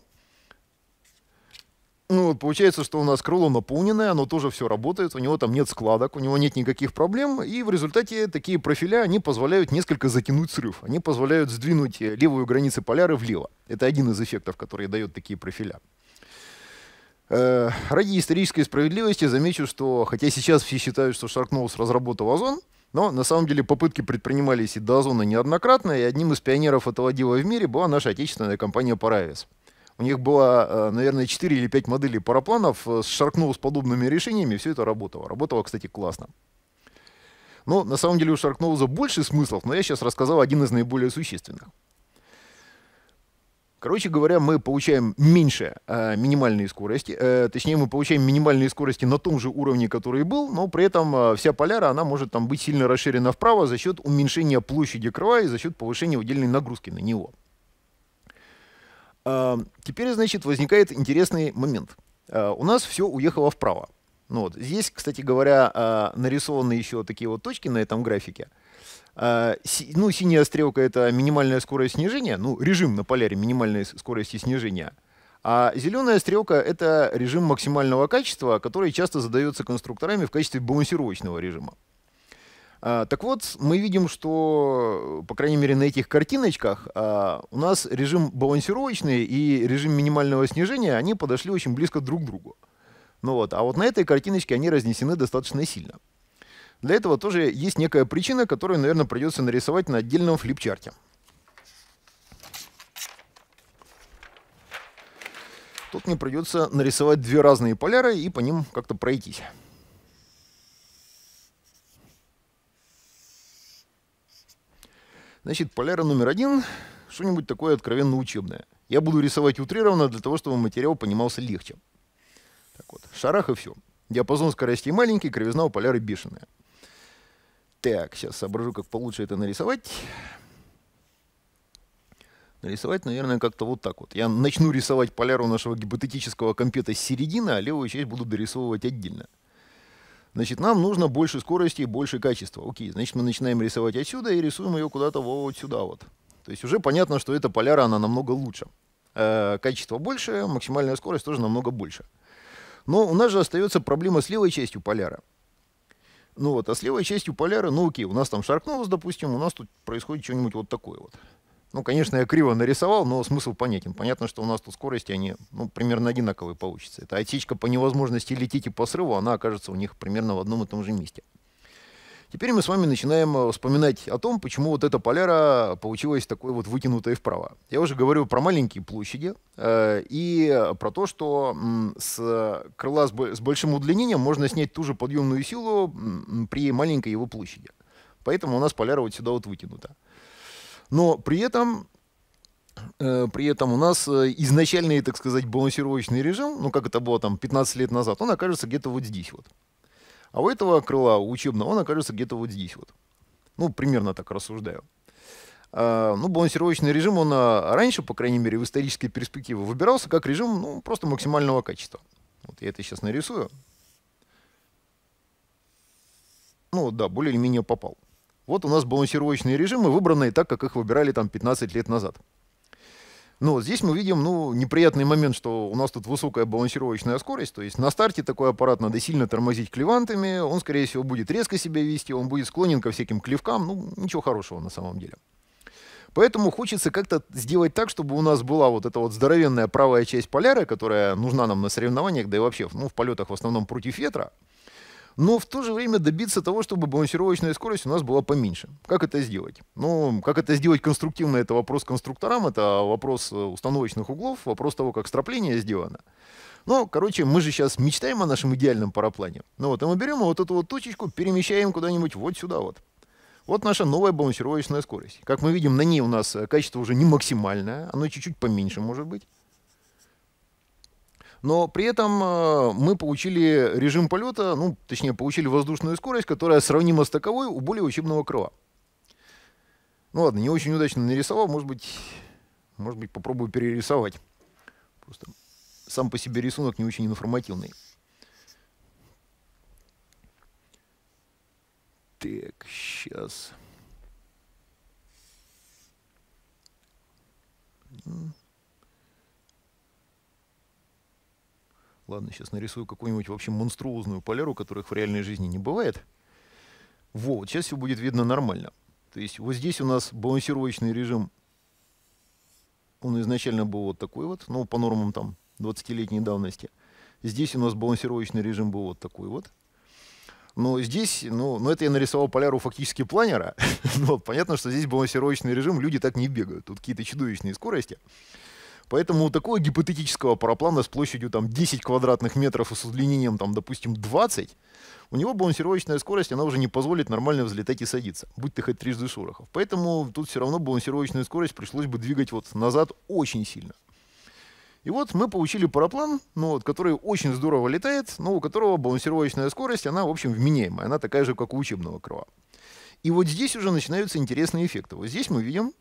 [SPEAKER 2] Ну, вот получается, что у нас крыло наполненное, оно тоже все работает, у него там нет складок, у него нет никаких проблем, и в результате такие профиля, они позволяют несколько затянуть срыв, они позволяют сдвинуть левую границу поляры влево. Это один из эффектов, которые дают такие профиля. Э, ради исторической справедливости замечу, что хотя сейчас все считают, что Шаркноус разработал озон, но на самом деле попытки предпринимались и до озона неоднократно, и одним из пионеров этого дела в мире была наша отечественная компания Паравис. У них было, э, наверное, 4 или 5 моделей парапланов э, с Шаркноу с подобными решениями, и все это работало. Работало, кстати, классно. Но ну, на самом деле у Шаркноуза больше смыслов, но я сейчас рассказал один из наиболее существенных. Короче говоря, мы получаем меньше э, минимальной скорости, э, точнее мы получаем минимальные скорости на том же уровне, который был, но при этом э, вся поляра, она может там быть сильно расширена вправо за счет уменьшения площади крыла и за счет повышения удельной нагрузки на него. Теперь, значит, возникает интересный момент. А, у нас все уехало вправо. Ну вот. Здесь, кстати говоря, а, нарисованы еще такие вот точки на этом графике. А, ну, синяя стрелка — это минимальная скорость снижения, ну, режим на поляре минимальной скорости снижения. А зеленая стрелка — это режим максимального качества, который часто задается конструкторами в качестве балансировочного режима. А, так вот, мы видим, что, по крайней мере, на этих картиночках а, у нас режим балансировочный и режим минимального снижения, они подошли очень близко друг к другу. Ну вот, а вот на этой картиночке они разнесены достаточно сильно. Для этого тоже есть некая причина, которую, наверное, придется нарисовать на отдельном флипчарте. Тут мне придется нарисовать две разные поляры и по ним как-то пройтись. Значит, поляра номер один, что-нибудь такое откровенно учебное. Я буду рисовать утрированно для того, чтобы материал понимался легче. Так вот, шарах и все. Диапазон скоростей маленький, кривизна у поляры бешеная. Так, сейчас соображу, как получше это нарисовать. Нарисовать, наверное, как-то вот так вот. Я начну рисовать поляру нашего гипотетического компета с середины, а левую часть буду дорисовывать отдельно. Значит, нам нужно больше скорости и больше качества. Окей, значит, мы начинаем рисовать отсюда и рисуем ее куда-то вот сюда вот. То есть уже понятно, что эта поляра, она намного лучше. Э, качество больше, максимальная скорость тоже намного больше. Но у нас же остается проблема с левой частью поляра. Ну вот, а с левой частью поляра, ну окей, у нас там шаркнулось, допустим, у нас тут происходит что-нибудь вот такое вот. Ну, конечно, я криво нарисовал, но смысл понятен. Понятно, что у нас тут скорости, они ну, примерно одинаковые получатся. Это отсечка по невозможности лететь и по срыву, она окажется у них примерно в одном и том же месте. Теперь мы с вами начинаем э, вспоминать о том, почему вот эта поляра получилась такой вот вытянутой вправо. Я уже говорю про маленькие площади э, и про то, что м, с э, крыла с, с большим удлинением можно снять ту же подъемную силу м, при маленькой его площади. Поэтому у нас поляра вот сюда вот вытянута. Но при этом э, при этом у нас э, изначальный, так сказать, балансировочный режим, ну как это было там 15 лет назад, он окажется где-то вот здесь вот. А у этого крыла учебного он окажется где-то вот здесь вот. Ну, примерно так рассуждаю. А, ну, балансировочный режим, он а, раньше, по крайней мере, в исторической перспективе выбирался как режим ну, просто максимального качества. Вот я это сейчас нарисую. Ну, да, более или менее попал. Вот у нас балансировочные режимы, выбранные так, как их выбирали там 15 лет назад. Но ну, здесь мы видим ну, неприятный момент, что у нас тут высокая балансировочная скорость, то есть на старте такой аппарат надо сильно тормозить клевантами, он, скорее всего, будет резко себя вести, он будет склонен ко всяким клевкам, ну, ничего хорошего на самом деле. Поэтому хочется как-то сделать так, чтобы у нас была вот эта вот здоровенная правая часть поляра, которая нужна нам на соревнованиях, да и вообще ну, в полетах в основном против ветра, но в то же время добиться того, чтобы балансировочная скорость у нас была поменьше. Как это сделать? Ну, как это сделать конструктивно, это вопрос конструкторам, это вопрос э, установочных углов, вопрос того, как стропление сделано. но короче, мы же сейчас мечтаем о нашем идеальном параплане. Ну вот, и мы берем вот эту вот точечку, перемещаем куда-нибудь вот сюда вот. Вот наша новая балансировочная скорость. Как мы видим, на ней у нас э, качество уже не максимальное, оно чуть-чуть поменьше может быть но при этом э, мы получили режим полета, ну, точнее, получили воздушную скорость, которая сравнима с таковой у более учебного крыла. Ну ладно, не очень удачно нарисовал, может быть, может быть попробую перерисовать. Просто сам по себе рисунок не очень информативный. Так, сейчас. Ладно, сейчас нарисую какую-нибудь, в общем, монструозную поляру, которых в реальной жизни не бывает. Вот, сейчас все будет видно нормально. То есть вот здесь у нас балансировочный режим, он изначально был вот такой вот, ну, по нормам там 20-летней давности. Здесь у нас балансировочный режим был вот такой вот. Но здесь, ну, ну это я нарисовал поляру фактически планера. Но понятно, что здесь балансировочный режим, люди так не бегают. Тут какие-то чудовищные скорости. Поэтому у такого гипотетического параплана с площадью там, 10 квадратных метров и с удлинением, там, допустим, 20, у него балансировочная скорость, она уже не позволит нормально взлетать и садиться, будь ты хоть трижды шорохов. Поэтому тут все равно балансировочную скорость пришлось бы двигать вот назад очень сильно. И вот мы получили параплан, ну, вот, который очень здорово летает, но у которого балансировочная скорость, она, в общем, вменяемая. Она такая же, как у учебного крыла. И вот здесь уже начинаются интересные эффекты. Вот здесь мы видим,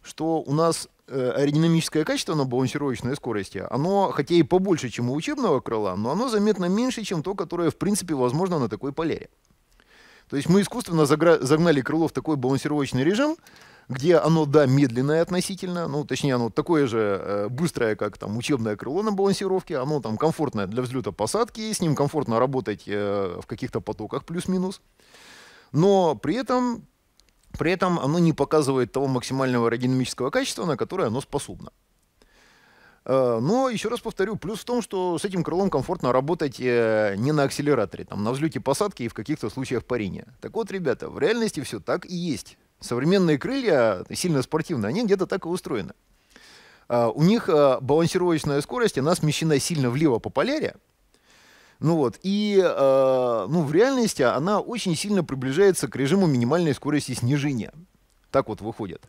[SPEAKER 2] что у нас Э, аэродинамическое качество на балансировочной скорости, оно, хотя и побольше, чем у учебного крыла, но оно заметно меньше, чем то, которое, в принципе, возможно на такой поляре. То есть мы искусственно загнали крыло в такой балансировочный режим, где оно, да, медленное относительно, ну, точнее, оно такое же э, быстрое, как там учебное крыло на балансировке, оно там комфортное для взлета-посадки, с ним комфортно работать э, в каких-то потоках плюс-минус, но при этом при этом оно не показывает того максимального аэродинамического качества, на которое оно способно. Э, но, еще раз повторю, плюс в том, что с этим крылом комфортно работать э, не на акселераторе, там, на взлете посадки и в каких-то случаях парения. Так вот, ребята, в реальности все так и есть. Современные крылья, сильно спортивные, они где-то так и устроены. Э, у них балансировочная скорость, она смещена сильно влево по поляре, ну вот, и э, ну, в реальности она очень сильно приближается к режиму минимальной скорости снижения. Так вот выходит.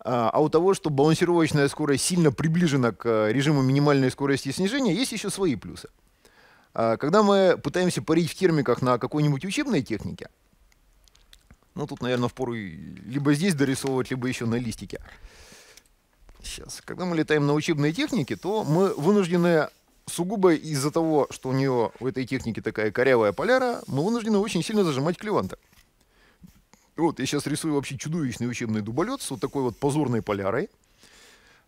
[SPEAKER 2] А, а у того, что балансировочная скорость сильно приближена к э, режиму минимальной скорости снижения, есть еще свои плюсы. А, когда мы пытаемся парить в термиках на какой-нибудь учебной технике, ну тут, наверное, впору либо здесь дорисовывать, либо еще на листике. Сейчас. Когда мы летаем на учебной технике, то мы вынуждены сугубо из-за того, что у нее в этой технике такая корявая поляра, мы вынуждены очень сильно зажимать клеванта. Вот, я сейчас рисую вообще чудовищный учебный дуболет с вот такой вот позорной полярой.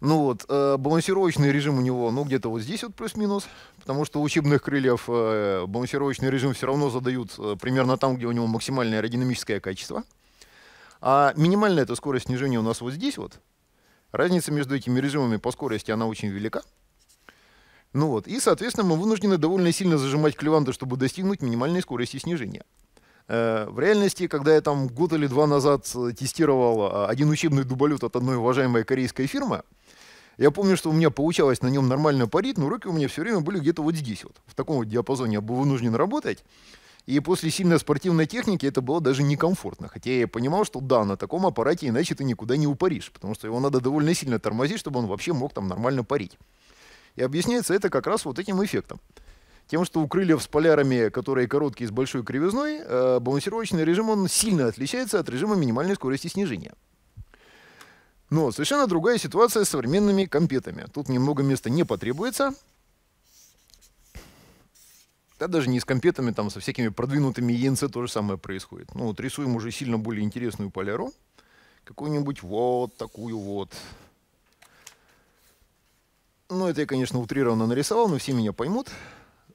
[SPEAKER 2] Ну вот, э, балансировочный режим у него, ну, где-то вот здесь вот плюс-минус, потому что у учебных крыльев э, балансировочный режим все равно задают э, примерно там, где у него максимальное аэродинамическое качество. А минимальная эта скорость снижения у нас вот здесь вот. Разница между этими режимами по скорости, она очень велика. Ну вот, и, соответственно, мы вынуждены довольно сильно зажимать клеванты, чтобы достигнуть минимальной скорости снижения. Э, в реальности, когда я там год или два назад э, тестировал а, один учебный дуболет от одной уважаемой корейской фирмы, я помню, что у меня получалось на нем нормально парить, но руки у меня все время были где-то вот здесь вот. В таком вот диапазоне я был вынужден работать. И после сильной спортивной техники это было даже некомфортно. Хотя я понимал, что да, на таком аппарате иначе ты никуда не упаришь, потому что его надо довольно сильно тормозить, чтобы он вообще мог там нормально парить. И объясняется это как раз вот этим эффектом. Тем, что у крыльев с полярами, которые короткие с большой кривизной, э, балансировочный режим он сильно отличается от режима минимальной скорости снижения. Но совершенно другая ситуация с современными компетами. Тут немного места не потребуется. Да даже не с компетами, там со всякими продвинутыми ЕНЦ то же самое происходит. Ну вот рисуем уже сильно более интересную поляру. Какую-нибудь вот такую вот. Ну, это я, конечно, утрированно нарисовал, но все меня поймут.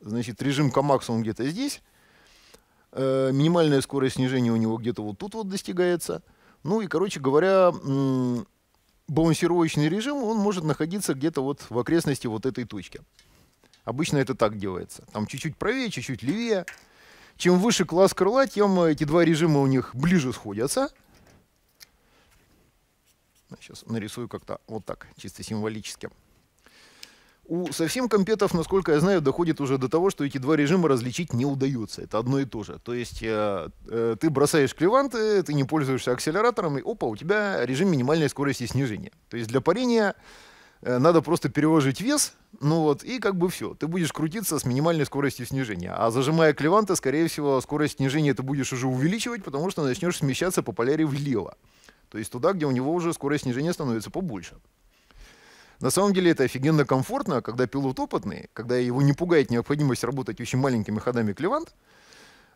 [SPEAKER 2] Значит, режим Камакс, он где-то здесь. Э, минимальная скорость снижения у него где-то вот тут вот достигается. Ну и, короче говоря, балансировочный режим, он может находиться где-то вот в окрестности вот этой точки. Обычно это так делается. Там чуть-чуть правее, чуть-чуть левее. Чем выше класс крыла, тем эти два режима у них ближе сходятся. Сейчас нарисую как-то вот так, чисто символически. У совсем компетов, насколько я знаю, доходит уже до того, что эти два режима различить не удается. Это одно и то же. То есть э, э, ты бросаешь клеванты, ты не пользуешься акселератором, и опа, у тебя режим минимальной скорости снижения. То есть для парения э, надо просто переложить вес, ну вот, и как бы все. Ты будешь крутиться с минимальной скоростью снижения. А зажимая клеванты, скорее всего, скорость снижения ты будешь уже увеличивать, потому что начнешь смещаться по поляре влево. То есть туда, где у него уже скорость снижения становится побольше. На самом деле это офигенно комфортно, когда пилот опытный, когда его не пугает необходимость работать очень маленькими ходами клевант,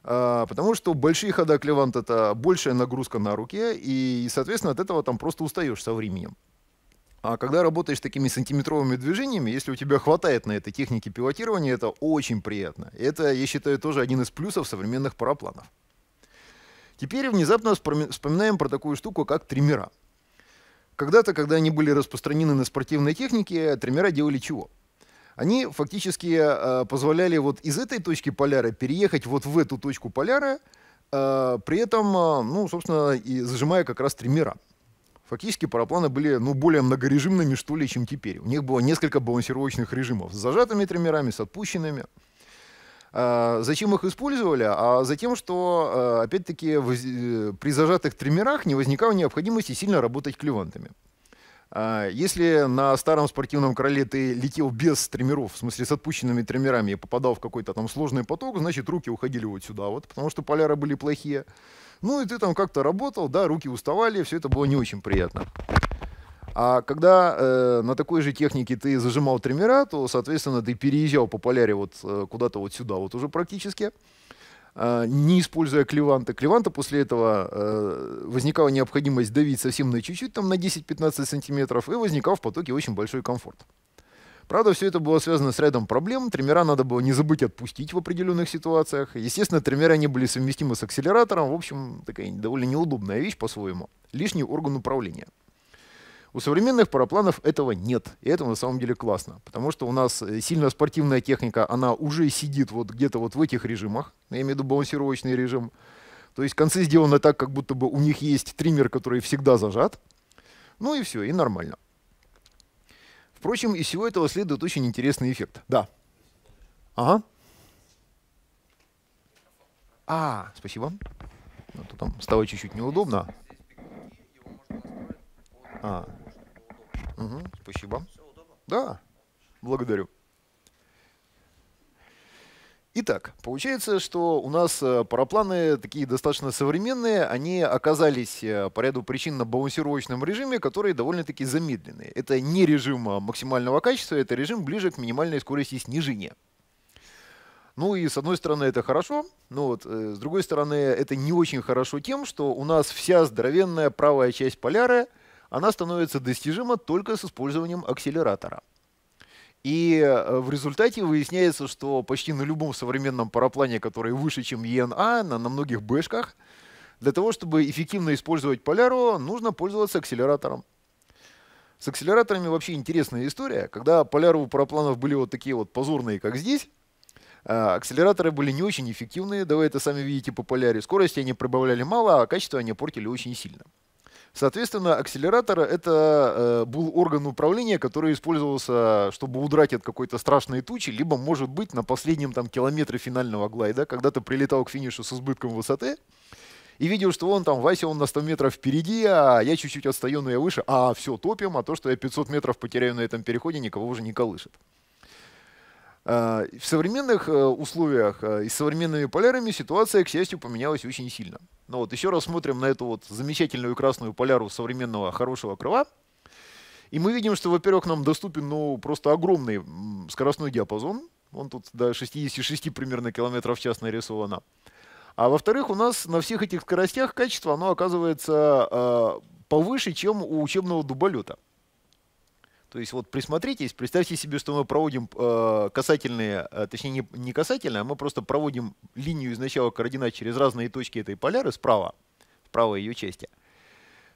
[SPEAKER 2] а, потому что большие хода клевант — это большая нагрузка на руке, и, соответственно, от этого там просто устаешь со временем. А когда работаешь такими сантиметровыми движениями, если у тебя хватает на этой технике пилотирования, это очень приятно. Это, я считаю, тоже один из плюсов современных парапланов. Теперь внезапно вспоминаем про такую штуку, как триммера. Когда-то, когда они были распространены на спортивной технике, триммера делали чего? Они фактически э, позволяли вот из этой точки поляра переехать вот в эту точку поляра, э, при этом, э, ну, собственно, и зажимая как раз тримера. Фактически парапланы были ну, более многорежимными, что ли, чем теперь. У них было несколько балансировочных режимов с зажатыми тримерами, с отпущенными. А, зачем их использовали? А за тем, что, а, опять-таки, э, при зажатых тримерах не возникало необходимости сильно работать клевантами. А, если на старом спортивном короле ты летел без тримеров, в смысле с отпущенными тримерами, и попадал в какой-то там сложный поток, значит, руки уходили вот сюда вот, потому что поляры были плохие. Ну и ты там как-то работал, да, руки уставали, все это было не очень приятно. А когда э, на такой же технике ты зажимал триммера, то, соответственно, ты переезжал по поляре вот э, куда-то вот сюда вот уже практически, э, не используя клеванта. Клеванта после этого э, возникала необходимость давить совсем на чуть-чуть, там на 10-15 сантиметров, и возникал в потоке очень большой комфорт. Правда, все это было связано с рядом проблем. Тримера надо было не забыть отпустить в определенных ситуациях. Естественно, триммера не были совместимы с акселератором. В общем, такая довольно неудобная вещь по-своему. Лишний орган управления. У современных парапланов этого нет. И это на самом деле классно, потому что у нас э, сильно спортивная техника, она уже сидит вот где-то вот в этих режимах, ну, я имею в виду балансировочный режим. То есть концы сделаны так, как будто бы у них есть триммер, который всегда зажат. Ну и все, и нормально. Впрочем, из всего этого следует очень интересный эффект. Да. Ага. А, спасибо. А то там стало чуть-чуть неудобно. А, Угу, спасибо. Да, благодарю. Итак, получается, что у нас э, парапланы такие достаточно современные, они оказались э, по ряду причин на балансировочном режиме, который довольно-таки замедленный. Это не режим э, максимального качества, это режим ближе к минимальной скорости снижения. Ну и с одной стороны это хорошо, но вот с другой стороны это не очень хорошо тем, что у нас вся здоровенная правая часть поляра — она становится достижима только с использованием акселератора. И э, в результате выясняется, что почти на любом современном параплане, который выше, чем ЕНА, на, на многих бэшках, для того, чтобы эффективно использовать поляру, нужно пользоваться акселератором. С акселераторами вообще интересная история. Когда поляры у парапланов были вот такие вот позорные, как здесь, э, акселераторы были не очень эффективные, да вы это сами видите по поляре. Скорости они прибавляли мало, а качество они портили очень сильно. Соответственно, акселератор — это э, был орган управления, который использовался, чтобы удрать от какой-то страшной тучи, либо, может быть, на последнем там, километре финального глайда, когда ты прилетал к финишу с избытком высоты, и видел, что он там, Вася, он на 100 метров впереди, а я чуть-чуть отстаю, но я выше, а все, топим, а то, что я 500 метров потеряю на этом переходе, никого уже не колышет. А, в современных э, условиях а, и с современными полярами ситуация, к счастью, поменялась очень сильно. Ну вот, еще раз смотрим на эту вот замечательную красную поляру современного хорошего крыла. И мы видим, что, во-первых, нам доступен ну, просто огромный скоростной диапазон. Он тут до 66 примерно километров в час нарисовано. А во-вторых, у нас на всех этих скоростях качество оно оказывается э, повыше, чем у учебного дуболета. То есть вот присмотритесь, представьте себе, что мы проводим э, касательные, э, точнее не, не касательные, а мы просто проводим линию из начала координат через разные точки этой поляры справа, в правой ее части.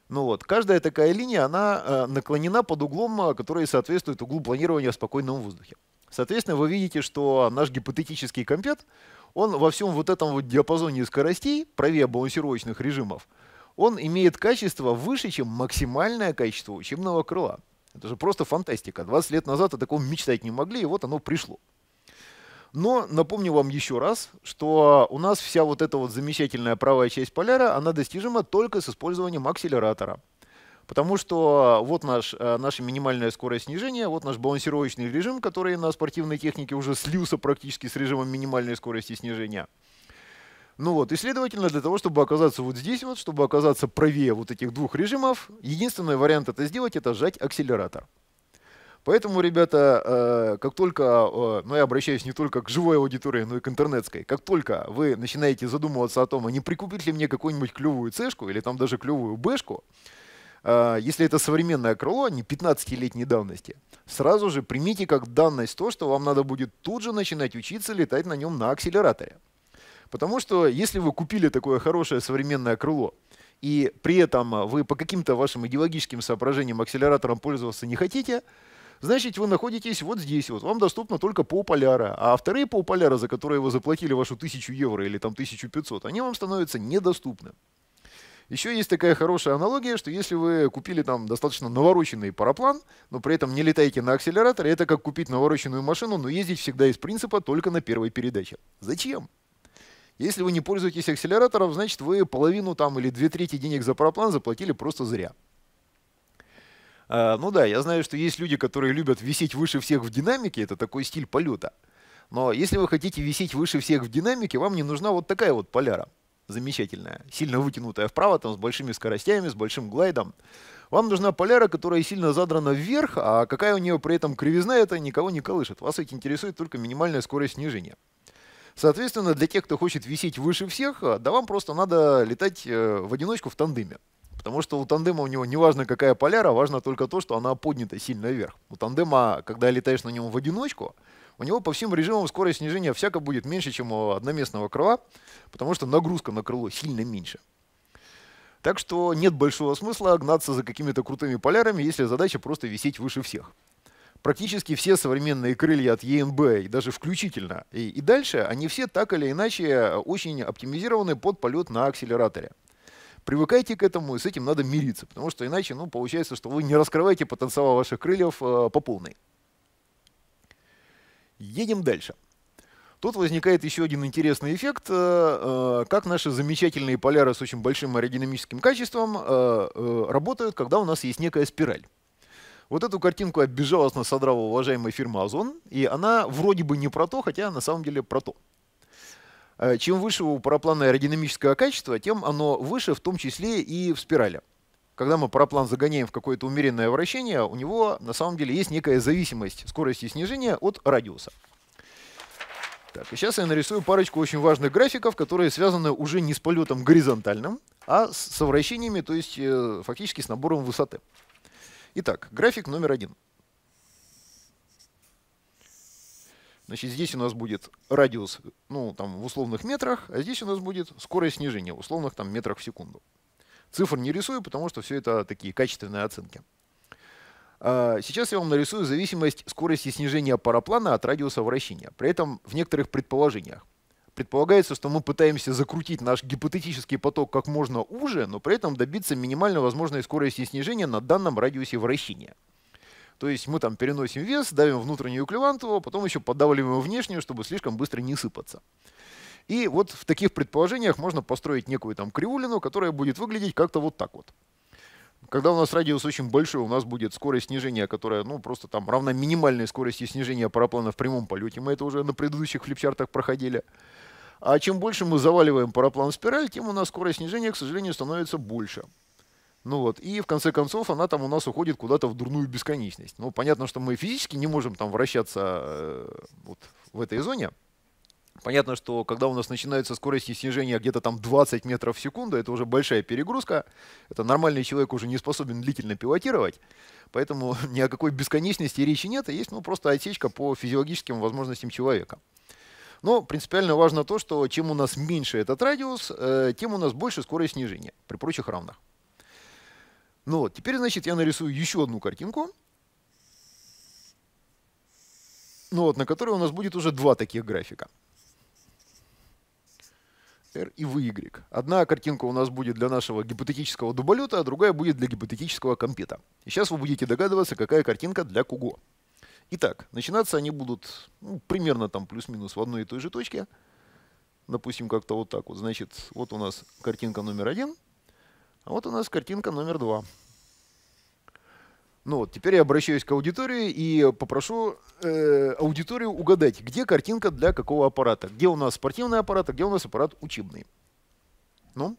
[SPEAKER 2] Ну вот, каждая такая линия, она э, наклонена под углом, э, который соответствует углу планирования в спокойном воздухе. Соответственно, вы видите, что наш гипотетический компет, он во всем вот этом вот диапазоне скоростей, правее балансировочных режимов, он имеет качество выше, чем максимальное качество учебного крыла. Это же просто фантастика. 20 лет назад о таком мечтать не могли, и вот оно пришло. Но напомню вам еще раз, что у нас вся вот эта вот замечательная правая часть поляра, она достижима только с использованием акселератора. Потому что вот наш, э, наша минимальная скорость снижения, вот наш балансировочный режим, который на спортивной технике уже слился практически с режимом минимальной скорости снижения – ну вот, и следовательно, для того, чтобы оказаться вот здесь, вот, чтобы оказаться правее вот этих двух режимов, единственный вариант это сделать, это сжать акселератор. Поэтому, ребята, э, как только, э, ну я обращаюсь не только к живой аудитории, но и к интернетской, как только вы начинаете задумываться о том, а не прикупить ли мне какую-нибудь клевую цешку или там даже клевую бэшку, э, если это современное крыло, не 15-летней давности, сразу же примите как данность то, что вам надо будет тут же начинать учиться летать на нем на акселераторе. Потому что если вы купили такое хорошее современное крыло, и при этом вы по каким-то вашим идеологическим соображениям акселератором пользоваться не хотите, значит, вы находитесь вот здесь. Вот вам доступно только полполяра. А вторые полполяра, за которые вы заплатили вашу тысячу евро или там 1500, они вам становятся недоступны. Еще есть такая хорошая аналогия, что если вы купили там достаточно навороченный параплан, но при этом не летаете на акселераторе, это как купить навороченную машину, но ездить всегда из принципа только на первой передаче. Зачем? Если вы не пользуетесь акселератором, значит вы половину там или две трети денег за параплан заплатили просто зря. А, ну да, я знаю, что есть люди, которые любят висеть выше всех в динамике, это такой стиль полета. Но если вы хотите висеть выше всех в динамике, вам не нужна вот такая вот поляра. Замечательная. Сильно вытянутая вправо, там, с большими скоростями, с большим глайдом. Вам нужна поляра, которая сильно задрана вверх, а какая у нее при этом кривизна, это никого не колышет. Вас ведь интересует только минимальная скорость снижения. Соответственно, для тех, кто хочет висеть выше всех, э, да вам просто надо летать э, в одиночку в тандеме. Потому что у тандема у него не важно какая поляра, важно только то, что она поднята сильно вверх. У тандема, когда летаешь на нем в одиночку, у него по всем режимам скорость снижения всяко будет меньше, чем у одноместного крыла, потому что нагрузка на крыло сильно меньше. Так что нет большого смысла гнаться за какими-то крутыми полярами, если задача просто висеть выше всех практически все современные крылья от ЕНБ, e и даже включительно, и, и дальше, они все так или иначе очень оптимизированы под полет на акселераторе. Привыкайте к этому, и с этим надо мириться, потому что иначе ну, получается, что вы не раскрываете потенциал ваших крыльев э, по полной. Едем дальше. Тут возникает еще один интересный эффект, э, э, как наши замечательные поляры с очень большим аэродинамическим качеством э, работают, когда у нас есть некая спираль. Вот эту картинку обезжалостно содрала уважаемая фирма «Озон», и она вроде бы не про то, хотя на самом деле про то. Э, чем выше у параплана аэродинамическое качество, тем оно выше, в том числе и в спирали. Когда мы параплан загоняем в какое-то умеренное вращение, у него на самом деле есть некая зависимость скорости снижения от радиуса. Так, и сейчас я нарисую парочку очень важных графиков, которые связаны уже не с полетом горизонтальным, а с вращениями, то есть э, фактически с набором высоты. Итак, график номер один. Значит, здесь у нас будет радиус, ну, там, в условных метрах, а здесь у нас будет скорость снижения, в условных, там, метрах в секунду. Цифр не рисую, потому что все это такие качественные оценки. А, сейчас я вам нарисую зависимость скорости снижения параплана от радиуса вращения. При этом в некоторых предположениях. Предполагается, что мы пытаемся закрутить наш гипотетический поток как можно уже, но при этом добиться минимально возможной скорости снижения на данном радиусе вращения. То есть мы там переносим вес, давим внутреннюю клеванту, а потом еще поддавливаем внешнюю, чтобы слишком быстро не сыпаться. И вот в таких предположениях можно построить некую там кривулину, которая будет выглядеть как-то вот так вот. Когда у нас радиус очень большой, у нас будет скорость снижения, которая ну, просто там равна минимальной скорости снижения параплана в прямом полете. Мы это уже на предыдущих флипчартах проходили. А чем больше мы заваливаем параплан в спираль, тем у нас скорость снижения, к сожалению, становится больше. Ну вот, и в конце концов она там у нас уходит куда-то в дурную бесконечность. Ну, понятно, что мы физически не можем там вращаться э, вот в этой зоне, Понятно, что когда у нас начинаются скорости снижения где-то там 20 метров в секунду, это уже большая перегрузка. Это нормальный человек уже не способен длительно пилотировать. Поэтому ни о какой бесконечности речи нет, а есть ну, просто отсечка по физиологическим возможностям человека. Но принципиально важно то, что чем у нас меньше этот радиус, э, тем у нас больше скорость снижения при прочих равных. Ну вот, теперь, значит, я нарисую еще одну картинку. Ну вот, на которой у нас будет уже два таких графика. R и VY. Одна картинка у нас будет для нашего гипотетического дуболета, а другая будет для гипотетического компета. И сейчас вы будете догадываться, какая картинка для Куго. Итак, начинаться они будут ну, примерно там плюс-минус в одной и той же точке. Допустим, как-то вот так вот. Значит, вот у нас картинка номер один, а вот у нас картинка номер два. Ну вот, теперь я обращаюсь к аудитории и попрошу э, аудиторию угадать, где картинка для какого аппарата. Где у нас спортивный аппарат, а где у нас аппарат учебный. Ну,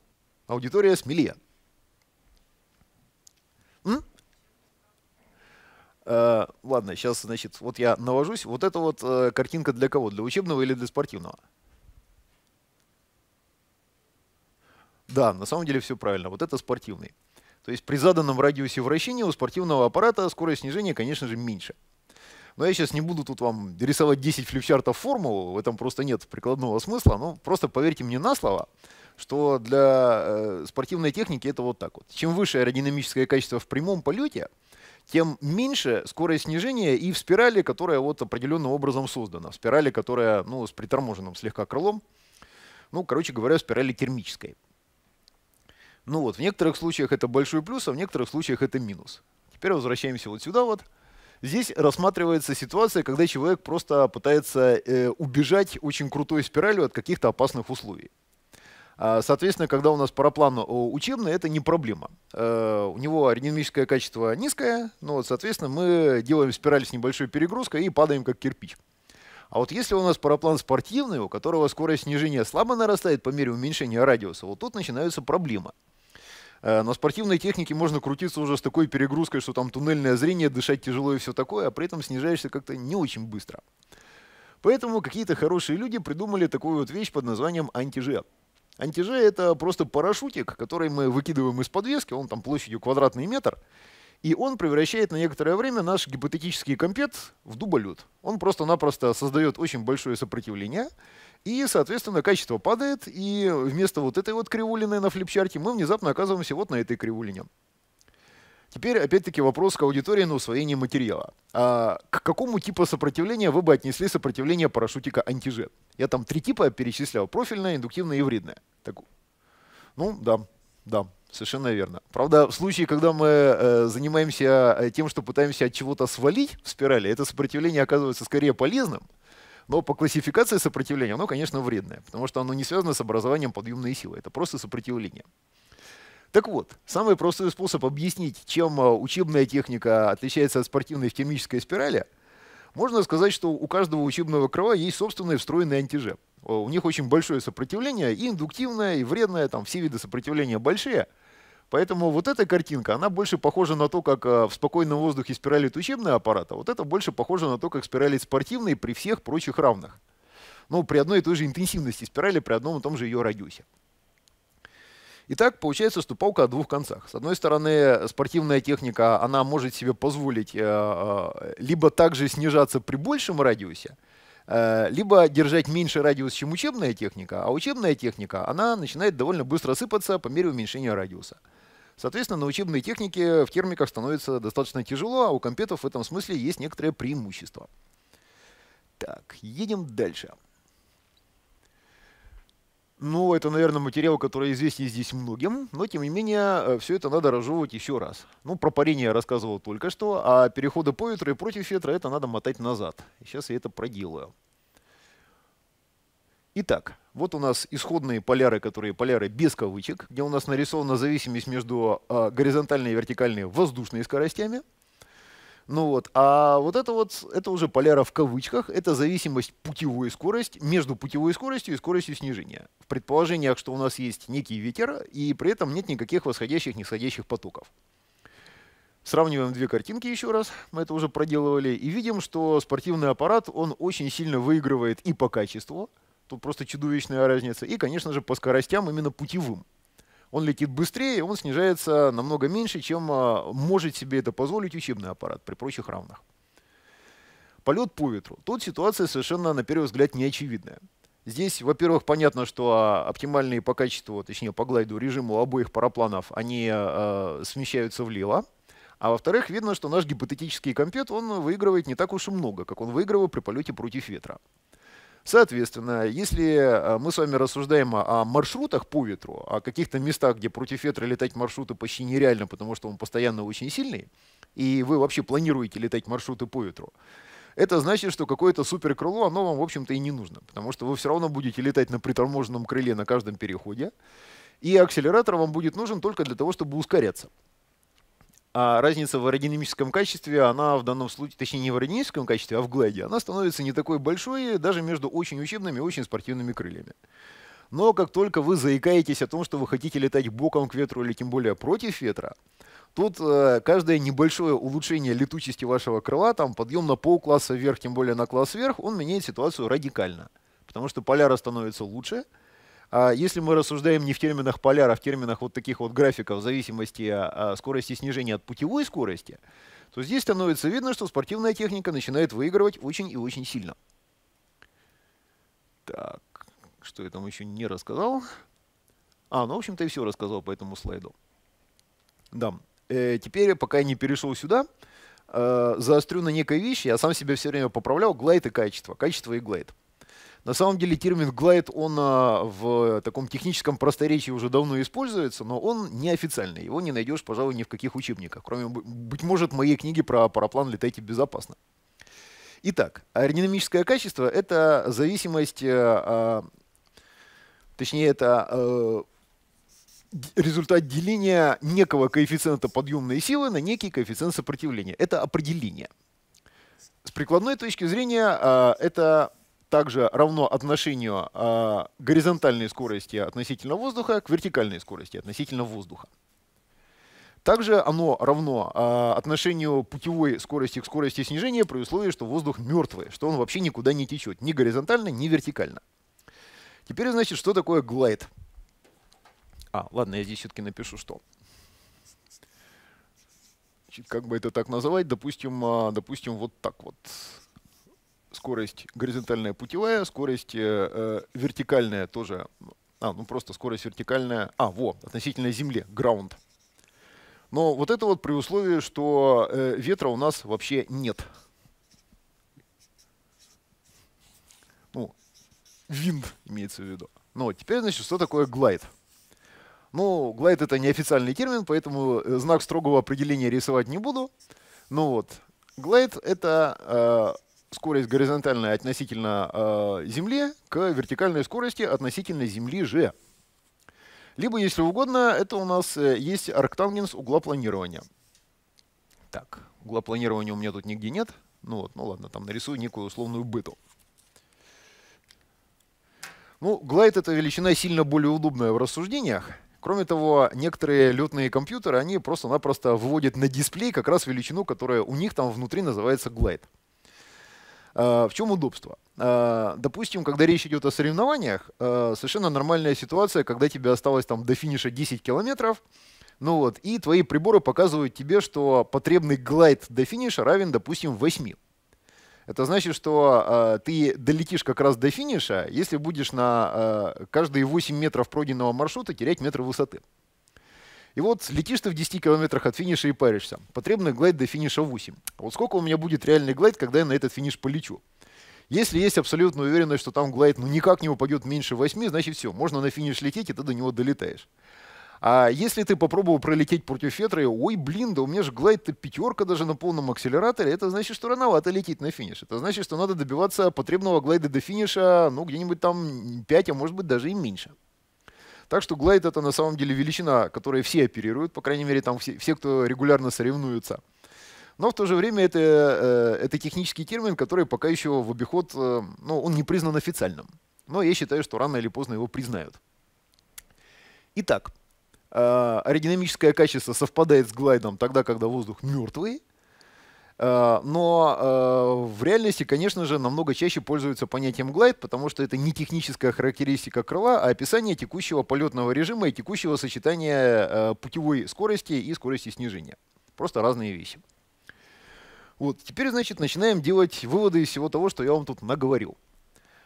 [SPEAKER 2] аудитория смелее. М? Э, ладно, сейчас, значит, вот я навожусь. Вот это вот э, картинка для кого? Для учебного или для спортивного? Да, на самом деле все правильно. Вот это спортивный. То есть при заданном радиусе вращения у спортивного аппарата скорость снижения, конечно же, меньше. Но я сейчас не буду тут вам рисовать 10 флипчартов формул, в этом просто нет прикладного смысла, но просто поверьте мне на слово, что для э, спортивной техники это вот так вот. Чем выше аэродинамическое качество в прямом полете, тем меньше скорость снижения и в спирали, которая вот определенным образом создана. В спирали, которая ну, с приторможенным слегка крылом, ну, короче говоря, в спирали термической. Ну вот, в некоторых случаях это большой плюс, а в некоторых случаях это минус. Теперь возвращаемся вот сюда вот. Здесь рассматривается ситуация, когда человек просто пытается э, убежать очень крутой спиралью от каких-то опасных условий. А, соответственно, когда у нас параплан учебный, это не проблема. Э, у него аэродинамическое качество низкое, но, ну соответственно, мы делаем спираль с небольшой перегрузкой и падаем как кирпич. А вот если у нас параплан спортивный, у которого скорость снижения слабо нарастает по мере уменьшения радиуса, вот тут начинаются проблемы. Э, на спортивной технике можно крутиться уже с такой перегрузкой, что там туннельное зрение, дышать тяжело и все такое, а при этом снижаешься как-то не очень быстро. Поэтому какие-то хорошие люди придумали такую вот вещь под названием антиже. Антиже — это просто парашютик, который мы выкидываем из подвески, он там площадью квадратный метр, и он превращает на некоторое время наш гипотетический компет в дуболют. Он просто-напросто создает очень большое сопротивление, и, соответственно, качество падает, и вместо вот этой вот кривулины на флипчарте мы внезапно оказываемся вот на этой кривулине. Теперь, опять-таки, вопрос к аудитории на усвоение материала. А к какому типу сопротивления вы бы отнесли сопротивление парашютика антижет? Я там три типа перечислял. Профильное, индуктивное и вредное. Так, ну, да, да. Совершенно верно. Правда, в случае, когда мы э, занимаемся э, тем, что пытаемся от чего-то свалить в спирали, это сопротивление оказывается скорее полезным, но по классификации сопротивления оно, конечно, вредное, потому что оно не связано с образованием подъемной силы, это просто сопротивление. Так вот, самый простой способ объяснить, чем э, учебная техника отличается от спортивной в термической спирали, можно сказать, что у каждого учебного крова есть собственный встроенный антижеп. Э, у них очень большое сопротивление, и индуктивное, и вредное, там все виды сопротивления большие – Поэтому вот эта картинка, она больше похожа на то, как э, в спокойном воздухе спиралит учебный аппарат, а вот это больше похоже на то, как спиралит спортивный при всех прочих равных. Ну, при одной и той же интенсивности спирали, при одном и том же ее радиусе. Итак, получается, что палка о двух концах. С одной стороны, спортивная техника, она может себе позволить э, э, либо также снижаться при большем радиусе, либо держать меньше радиус, чем учебная техника, а учебная техника, она начинает довольно быстро сыпаться по мере уменьшения радиуса. Соответственно, на учебной технике в термиках становится достаточно тяжело, а у компетов в этом смысле есть некоторое преимущество. Так, едем дальше. Ну, это, наверное, материал, который известен здесь многим, но, тем не менее, э, все это надо разжевывать еще раз. Ну, про парение я рассказывал только что, а переходы по ветру и против ветра это надо мотать назад. Сейчас я это проделаю. Итак, вот у нас исходные поляры, которые поляры без кавычек, где у нас нарисована зависимость между а, горизонтальной и вертикальной воздушными скоростями. Ну вот, а вот это вот, это уже поляра в кавычках, это зависимость путевой скорости между путевой скоростью и скоростью снижения. В предположениях, что у нас есть некий ветер, и при этом нет никаких восходящих, нисходящих потоков. Сравниваем две картинки еще раз, мы это уже проделывали, и видим, что спортивный аппарат, он очень сильно выигрывает и по качеству, Тут просто чудовищная разница. И, конечно же, по скоростям именно путевым. Он летит быстрее, он снижается намного меньше, чем а, может себе это позволить учебный аппарат при прочих равных. Полет по ветру. Тут ситуация совершенно, на первый взгляд, неочевидная. Здесь, во-первых, понятно, что а, оптимальные по качеству, точнее по глайду режиму обоих парапланов, они э, смещаются влево. А во-вторых, видно, что наш гипотетический компет, он выигрывает не так уж и много, как он выигрывал при полете против ветра. Соответственно, если э, мы с вами рассуждаем о маршрутах по ветру, о каких-то местах, где против ветра летать маршруты почти нереально, потому что он постоянно очень сильный, и вы вообще планируете летать маршруты по ветру, это значит, что какое-то суперкрыло, оно вам, в общем-то, и не нужно, потому что вы все равно будете летать на приторможенном крыле на каждом переходе, и акселератор вам будет нужен только для того, чтобы ускоряться а разница в аэродинамическом качестве, она в данном случае, точнее не в аэродинамическом качестве, а в глайде, она становится не такой большой даже между очень учебными и очень спортивными крыльями. Но как только вы заикаетесь о том, что вы хотите летать боком к ветру или тем более против ветра, тут э, каждое небольшое улучшение летучести вашего крыла, там подъем на полкласса вверх, тем более на класс вверх, он меняет ситуацию радикально. Потому что поляра становится лучше – а если мы рассуждаем не в терминах поляра, а в терминах вот таких вот графиков в зависимости от скорости снижения от путевой скорости, то здесь становится видно, что спортивная техника начинает выигрывать очень и очень сильно. Так, что я там еще не рассказал? А, ну, в общем-то, и все рассказал по этому слайду. Да, э, теперь, пока я не перешел сюда, э, заострю на некой вещи. Я сам себя все время поправлял. Глайд и качество. Качество и глайд. На самом деле термин глайд, он а, в таком техническом просторечии уже давно используется, но он неофициальный. Его не найдешь, пожалуй, ни в каких учебниках, кроме, быть может, моей книги про параплан «Летайте безопасно». Итак, аэродинамическое качество — это зависимость, э, а, точнее, это а, результат деления некого коэффициента подъемной силы на некий коэффициент сопротивления. Это определение. С прикладной точки зрения а, это также равно отношению э, горизонтальной скорости относительно воздуха к вертикальной скорости относительно воздуха. Также оно равно э, отношению путевой скорости к скорости снижения при условии, что воздух мертвый, что он вообще никуда не течет, ни горизонтально, ни вертикально. Теперь, значит, что такое глайд? А, ладно, я здесь все-таки напишу, что. Значит, как бы это так называть? Допустим, а, допустим, вот так вот скорость горизонтальная путевая, скорость э, э, вертикальная тоже, а, ну просто скорость вертикальная, а, во, относительно Земли, ground. Но вот это вот при условии, что э, ветра у нас вообще нет. Ну, wind имеется в виду. Но теперь, значит, что такое глайд? Ну, глайд — это неофициальный термин, поэтому э, знак строгого определения рисовать не буду. Ну вот, глайд — это э, скорость горизонтальная относительно э, Земли к вертикальной скорости относительно Земли же. Либо, если угодно, это у нас э, есть арктангенс угла планирования. Так, угла планирования у меня тут нигде нет. Ну вот, ну ладно, там нарисую некую условную быту. Ну, глайд — это величина сильно более удобная в рассуждениях. Кроме того, некоторые летные компьютеры, они просто-напросто выводят на дисплей как раз величину, которая у них там внутри называется глайд. Э, в чем удобство? Э, допустим, когда речь идет о соревнованиях, э, совершенно нормальная ситуация, когда тебе осталось там до финиша 10 километров, ну вот, и твои приборы показывают тебе, что потребный глайд до финиша равен, допустим, 8. Это значит, что э, ты долетишь как раз до финиша, если будешь на э, каждые 8 метров пройденного маршрута терять метры высоты. И вот летишь ты в 10 километрах от финиша и паришься. Потребный глайд до финиша 8. А вот сколько у меня будет реальный глайд, когда я на этот финиш полечу? Если есть абсолютная уверенность, что там глайд ну, никак не упадет меньше 8, значит все, можно на финиш лететь, и ты до него долетаешь. А если ты попробовал пролететь против фетра, и, ой, блин, да у меня же глайд-то пятерка даже на полном акселераторе, это значит, что рановато лететь на финиш. Это значит, что надо добиваться потребного глайда до финиша, ну, где-нибудь там 5, а может быть даже и меньше. Так что Glide это на самом деле величина, которой все оперируют, по крайней мере, там все, все кто регулярно соревнуются. Но в то же время это, э, это технический термин, который пока еще в обиход, э, ну, он не признан официальным. Но я считаю, что рано или поздно его признают. Итак, э, аэродинамическое качество совпадает с глайдом тогда, когда воздух мертвый, Э, но э, в реальности, конечно же, намного чаще пользуются понятием глайд, потому что это не техническая характеристика крыла, а описание текущего полетного режима и текущего сочетания э, путевой скорости и скорости снижения. Просто разные вещи. Вот. Теперь, значит, начинаем делать выводы из всего того, что я вам тут наговорил.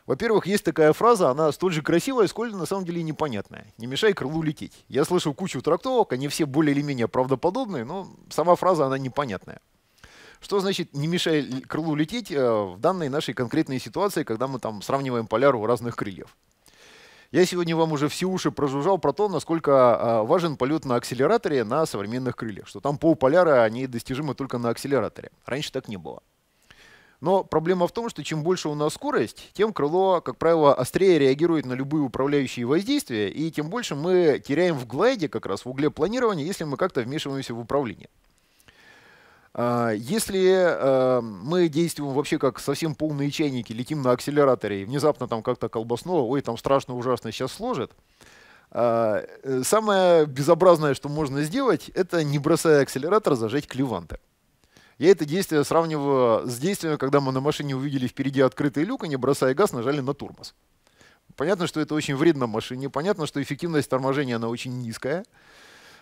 [SPEAKER 2] Во-первых, есть такая фраза, она столь же красивая, сколь на самом деле непонятная. «Не мешай крылу лететь». Я слышал кучу трактовок, они все более или менее правдоподобные, но сама фраза, она непонятная. Что значит «не мешая крылу лететь» э, в данной нашей конкретной ситуации, когда мы там сравниваем поляру разных крыльев? Я сегодня вам уже все уши прожужжал про то, насколько а, важен полет на акселераторе на современных крыльях, что там полполяра, они достижимы только на акселераторе. Раньше так не было. Но проблема в том, что чем больше у нас скорость, тем крыло, как правило, острее реагирует на любые управляющие воздействия, и тем больше мы теряем в глайде, как раз в угле планирования, если мы как-то вмешиваемся в управление. А, если э, мы действуем вообще как совсем полные чайники, летим на акселераторе, и внезапно там как-то колбаснуло, ой, там страшно, ужасно, сейчас сложит, а, э, самое безобразное, что можно сделать, это не бросая акселератор, зажать клеванты. Я это действие сравниваю с действием, когда мы на машине увидели впереди открытый люк, и не бросая газ, нажали на тормоз. Понятно, что это очень вредно машине, понятно, что эффективность торможения она очень низкая.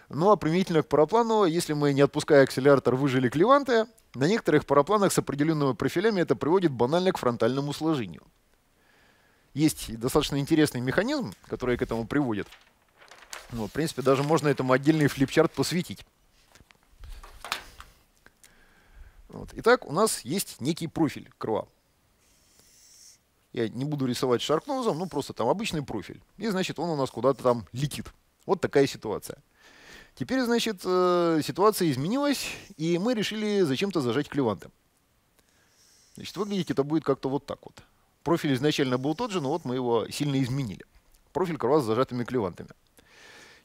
[SPEAKER 2] Ну а применительно к параплану, если мы, не отпуская акселератор, выжили клеванты, на некоторых парапланах с определенными профилями это приводит банально к фронтальному сложению. Есть достаточно интересный механизм, который к этому приводит. Ну, в принципе, даже можно этому отдельный флипчарт посвятить. Вот. Итак, у нас есть некий профиль крыла. Я не буду рисовать шаркнозом, ну просто там обычный профиль. И значит он у нас куда-то там летит. Вот такая ситуация. Теперь, значит, э, ситуация изменилась, и мы решили зачем-то зажать клеванты. Значит, выглядеть это будет как-то вот так вот. Профиль изначально был тот же, но вот мы его сильно изменили. Профиль карвас с зажатыми клевантами.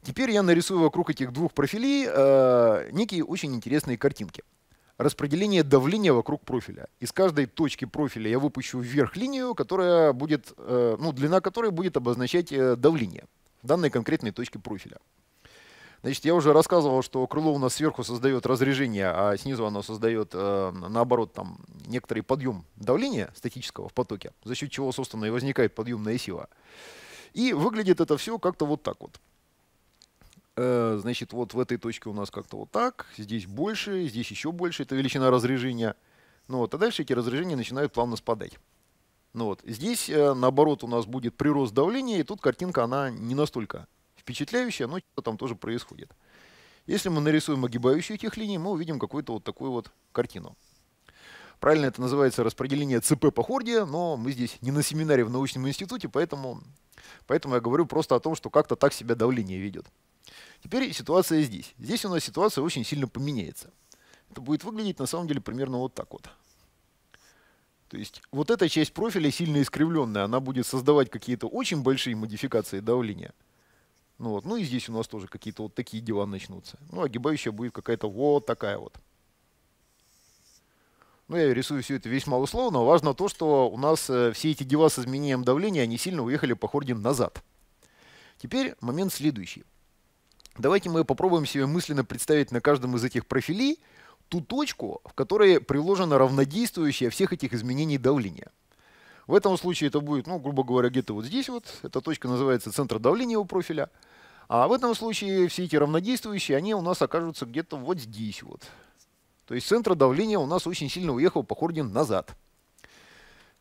[SPEAKER 2] Теперь я нарисую вокруг этих двух профилей э, некие очень интересные картинки. Распределение давления вокруг профиля. Из каждой точки профиля я выпущу вверх линию, которая будет, э, ну, длина которой будет обозначать э, давление в данной конкретной точке профиля. Значит, я уже рассказывал, что крыло у нас сверху создает разрежение, а снизу оно создает, э, наоборот, там, некоторый подъем давления статического в потоке, за счет чего, собственно, и возникает подъемная сила. И выглядит это все как-то вот так вот. Э, значит, вот в этой точке у нас как-то вот так, здесь больше, здесь еще больше, это величина разрежения. Ну вот, а дальше эти разрежения начинают плавно спадать. Ну вот, здесь, э, наоборот, у нас будет прирост давления, и тут картинка, она не настолько впечатляющее, но что-то там тоже происходит. Если мы нарисуем огибающую этих линий, мы увидим какую-то вот такую вот картину. Правильно это называется распределение ЦП по хорде, но мы здесь не на семинаре в научном институте, поэтому, поэтому я говорю просто о том, что как-то так себя давление ведет. Теперь ситуация здесь. Здесь у нас ситуация очень сильно поменяется. Это будет выглядеть на самом деле примерно вот так вот. То есть вот эта часть профиля сильно искривленная, она будет создавать какие-то очень большие модификации давления – ну, вот. ну и здесь у нас тоже какие-то вот такие дела начнутся. Ну, огибающая будет какая-то вот такая вот. Ну, я рисую все это весьма условно. Важно то, что у нас э, все эти дела с изменением давления, они сильно уехали по хорде назад. Теперь момент следующий. Давайте мы попробуем себе мысленно представить на каждом из этих профилей ту точку, в которой приложено равнодействующее всех этих изменений давления. В этом случае это будет, ну, грубо говоря, где-то вот здесь вот. Эта точка называется центр давления у профиля. А в этом случае все эти равнодействующие, они у нас окажутся где-то вот здесь вот. То есть центр давления у нас очень сильно уехал по Хордин назад.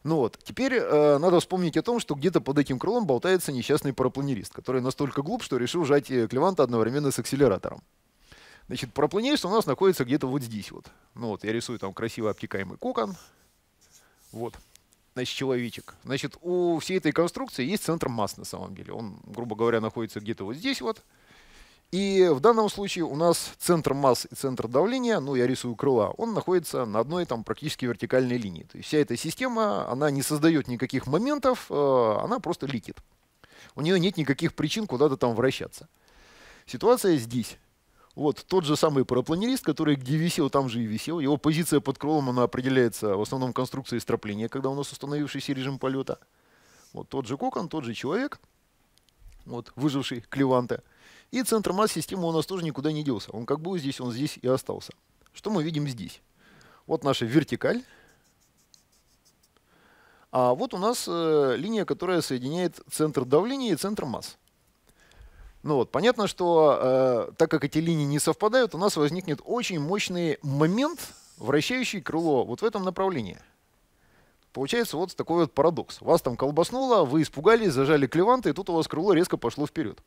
[SPEAKER 2] Ну вот, теперь э, надо вспомнить о том, что где-то под этим крылом болтается несчастный парапланерист, который настолько глуп, что решил жать э, клеванта одновременно с акселератором. Значит, парапланерист у нас находится где-то вот здесь вот. Ну вот, я рисую там красиво обтекаемый кокон. Вот значит, человечек. Значит, у всей этой конструкции есть центр масс на самом деле. Он, грубо говоря, находится где-то вот здесь вот. И в данном случае у нас центр масс и центр давления, ну я рисую крыла, он находится на одной там практически вертикальной линии. То есть вся эта система, она не создает никаких моментов, э, она просто летит. У нее нет никаких причин куда-то там вращаться. Ситуация здесь. Вот тот же самый парапланерист, который где висел, там же и висел. Его позиция под крылом она определяется в основном конструкцией стропления, когда у нас установившийся режим полета. Вот тот же кокон, тот же человек, вот, выживший Клеванте. И центр масс системы у нас тоже никуда не делся. Он как был здесь, он здесь и остался. Что мы видим здесь? Вот наша вертикаль. А вот у нас э, линия, которая соединяет центр давления и центр масс. Ну вот, понятно, что э, так как эти линии не совпадают, у нас возникнет очень мощный момент, вращающий крыло вот в этом направлении. Получается вот такой вот парадокс. Вас там колбаснуло, вы испугались, зажали клеванты, и тут у вас крыло резко пошло вперед.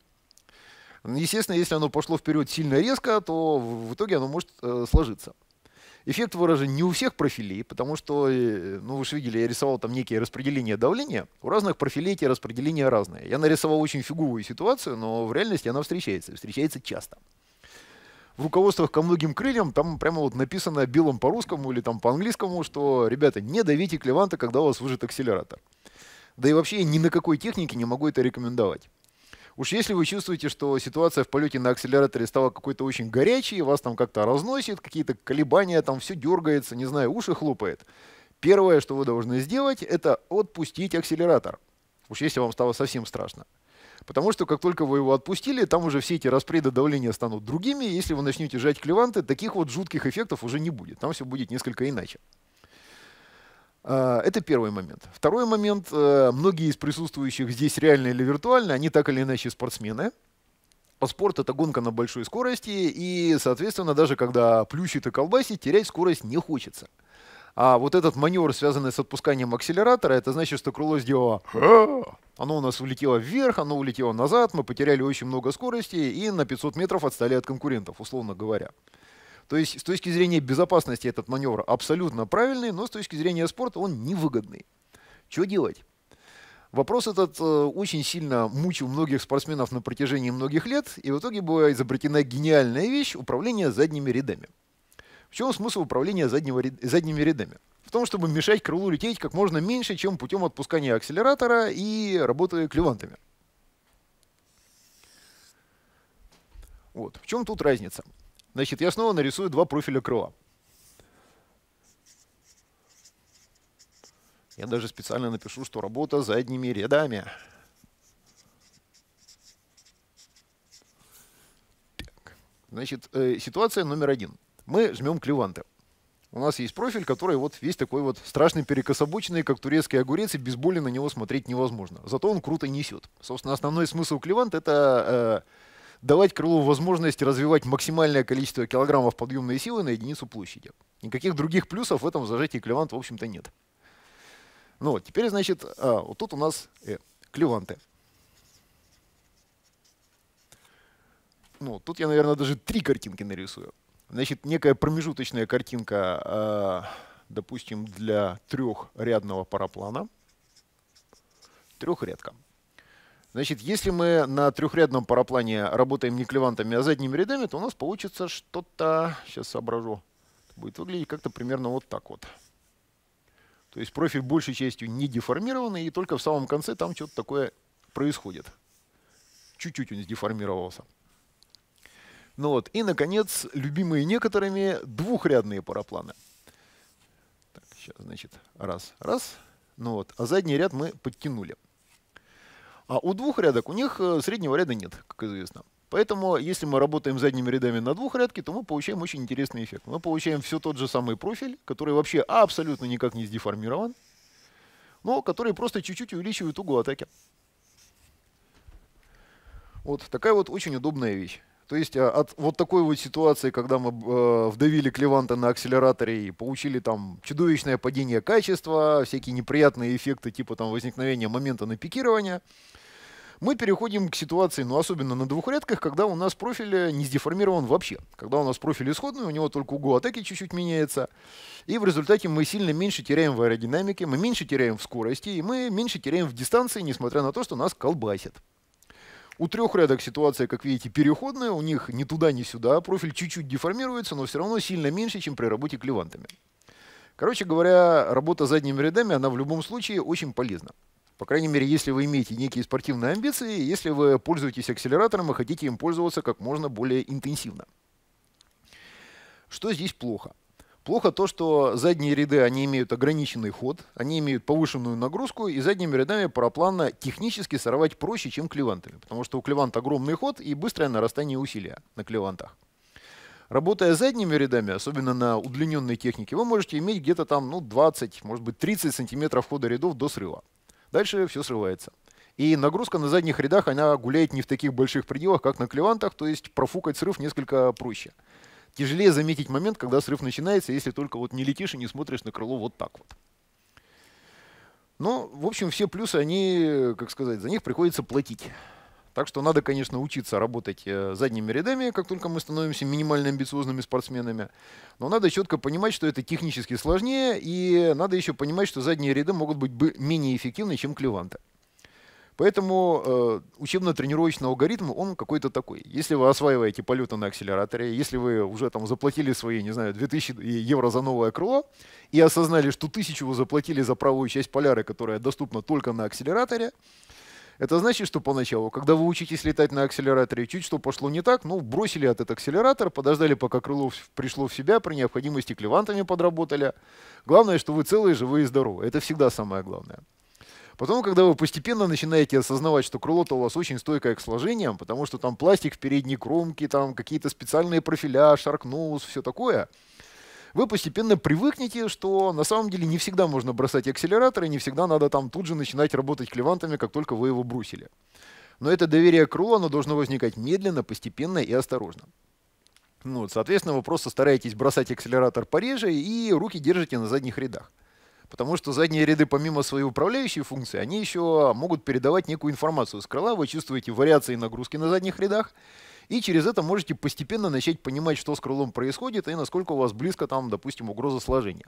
[SPEAKER 2] Естественно, если оно пошло вперед сильно резко, то в итоге оно может э, сложиться. Эффект выражен не у всех профилей, потому что, э, ну вы же видели, я рисовал там некие распределения давления. У разных профилей эти распределения разные. Я нарисовал очень фиговую ситуацию, но в реальности она встречается, встречается часто. В руководствах ко многим крыльям там прямо вот написано белым по-русскому или там по-английскому, что, ребята, не давите клеванта, когда у вас выжит акселератор. Да и вообще я ни на какой технике не могу это рекомендовать. Уж если вы чувствуете, что ситуация в полете на акселераторе стала какой-то очень горячей, вас там как-то разносит, какие-то колебания, там все дергается, не знаю, уши хлопает. Первое, что вы должны сделать, это отпустить акселератор. Уж если вам стало совсем страшно. Потому что как только вы его отпустили, там уже все эти распреды давления станут другими. Если вы начнете жать клеванты, таких вот жутких эффектов уже не будет. Там все будет несколько иначе. А, это первый момент. Второй момент. Э, многие из присутствующих здесь реально или виртуально, они так или иначе спортсмены. Спорт – это гонка на большой скорости, и, соответственно, даже когда плющит и колбасит, терять скорость не хочется. А вот этот маневр, связанный с отпусканием акселератора, это значит, что крыло сделало... «А!». Оно у нас улетело вверх, оно улетело назад, мы потеряли очень много скорости и на 500 метров отстали от конкурентов, условно говоря. То есть с точки зрения безопасности этот маневр абсолютно правильный, но с точки зрения спорта он невыгодный. Что делать? Вопрос этот э, очень сильно мучил многих спортсменов на протяжении многих лет, и в итоге была изобретена гениальная вещь – управление задними рядами. В чем смысл управления заднего, задними рядами? В том, чтобы мешать крылу лететь как можно меньше, чем путем отпускания акселератора и работы клевантами. Вот. В чем тут разница? Значит, я снова нарисую два профиля крыла. Я даже специально напишу, что работа задними рядами. Так. Значит, э, ситуация номер один. Мы жмем клеванты. У нас есть профиль, который вот весь такой вот страшный перекособоченный, как турецкий огурец, и без боли на него смотреть невозможно. Зато он круто несет. Собственно, основной смысл клеванта это э, давать крылу возможность развивать максимальное количество килограммов подъемной силы на единицу площади. Никаких других плюсов в этом зажатии клевант, в общем-то, нет. Ну вот, теперь, значит, а, вот тут у нас э, клеванты. Ну, тут я, наверное, даже три картинки нарисую. Значит, некая промежуточная картинка, э, допустим, для трехрядного параплана. Трехрядка. Значит, если мы на трехрядном параплане работаем не клевантами, а задними рядами, то у нас получится что-то, сейчас соображу, будет выглядеть как-то примерно вот так вот. То есть профиль большей частью не деформированный, и только в самом конце там что-то такое происходит. Чуть-чуть он деформировался. Ну вот. И, наконец, любимые некоторыми двухрядные парапланы. Так, сейчас, значит, раз, раз. Ну вот. А задний ряд мы подтянули. А у двух рядок у них э, среднего ряда нет, как известно. Поэтому, если мы работаем задними рядами на двух рядке, то мы получаем очень интересный эффект. Мы получаем все тот же самый профиль, который вообще абсолютно никак не сдеформирован, но который просто чуть-чуть увеличивает угол атаки. Вот такая вот очень удобная вещь. То есть а, от вот такой вот ситуации, когда мы э, вдавили Клеванта на акселераторе и получили там чудовищное падение качества, всякие неприятные эффекты типа там возникновения момента на пикирование, мы переходим к ситуации, ну особенно на двухрядках, когда у нас профиль э, не сдеформирован вообще. Когда у нас профиль исходный, у него только угол атаки чуть-чуть меняется. И в результате мы сильно меньше теряем в аэродинамике, мы меньше теряем в скорости, и мы меньше теряем в дистанции, несмотря на то, что нас колбасит. У трех рядок ситуация, как видите, переходная. У них ни туда, ни сюда. Профиль чуть-чуть деформируется, но все равно сильно меньше, чем при работе клевантами. Короче говоря, работа задними рядами, она в любом случае очень полезна. По крайней мере, если вы имеете некие спортивные амбиции, если вы пользуетесь акселератором и хотите им пользоваться как можно более интенсивно. Что здесь плохо? Плохо то, что задние ряды, они имеют ограниченный ход, они имеют повышенную нагрузку, и задними рядами параплана технически сорвать проще, чем клевантами, потому что у клевант огромный ход и быстрое нарастание усилия на клевантах. Работая задними рядами, особенно на удлиненной технике, вы можете иметь где-то там ну, 20, может быть 30 сантиметров хода рядов до срыва. Дальше все срывается. И нагрузка на задних рядах, она гуляет не в таких больших пределах, как на клевантах, то есть профукать срыв несколько проще. Тяжелее заметить момент, когда срыв начинается, если только вот не летишь и не смотришь на крыло вот так вот. Но, ну, в общем, все плюсы, они, как сказать, за них приходится платить. Так что надо, конечно, учиться работать э, задними рядами, как только мы становимся минимально амбициозными спортсменами. Но надо четко понимать, что это технически сложнее, и надо еще понимать, что задние ряды могут быть менее эффективны, чем клеванты. Поэтому э, учебно-тренировочный алгоритм, он какой-то такой. Если вы осваиваете полеты на акселераторе, если вы уже там заплатили свои, не знаю, 2000 евро за новое крыло и осознали, что тысячу вы заплатили за правую часть поляры, которая доступна только на акселераторе, это значит, что поначалу, когда вы учитесь летать на акселераторе, чуть что пошло не так, ну, бросили этот акселератор, подождали, пока крыло пришло в себя, при необходимости клевантами подработали. Главное, что вы целые, живые и здоровы. Это всегда самое главное. Потом, когда вы постепенно начинаете осознавать, что крыло-то у вас очень стойкое к сложениям, потому что там пластик в передней кромке, там какие-то специальные профиля, шаркнус, все такое – вы постепенно привыкнете, что на самом деле не всегда можно бросать акселератор, и не всегда надо там тут же начинать работать клевантами, как только вы его бросили. Но это доверие к рулу, оно должно возникать медленно, постепенно и осторожно. Ну, вот, соответственно, вы просто стараетесь бросать акселератор пореже и руки держите на задних рядах. Потому что задние ряды, помимо своей управляющей функции, они еще могут передавать некую информацию с крыла. Вы чувствуете вариации нагрузки на задних рядах и через это можете постепенно начать понимать, что с крылом происходит и насколько у вас близко там, допустим, угроза сложения.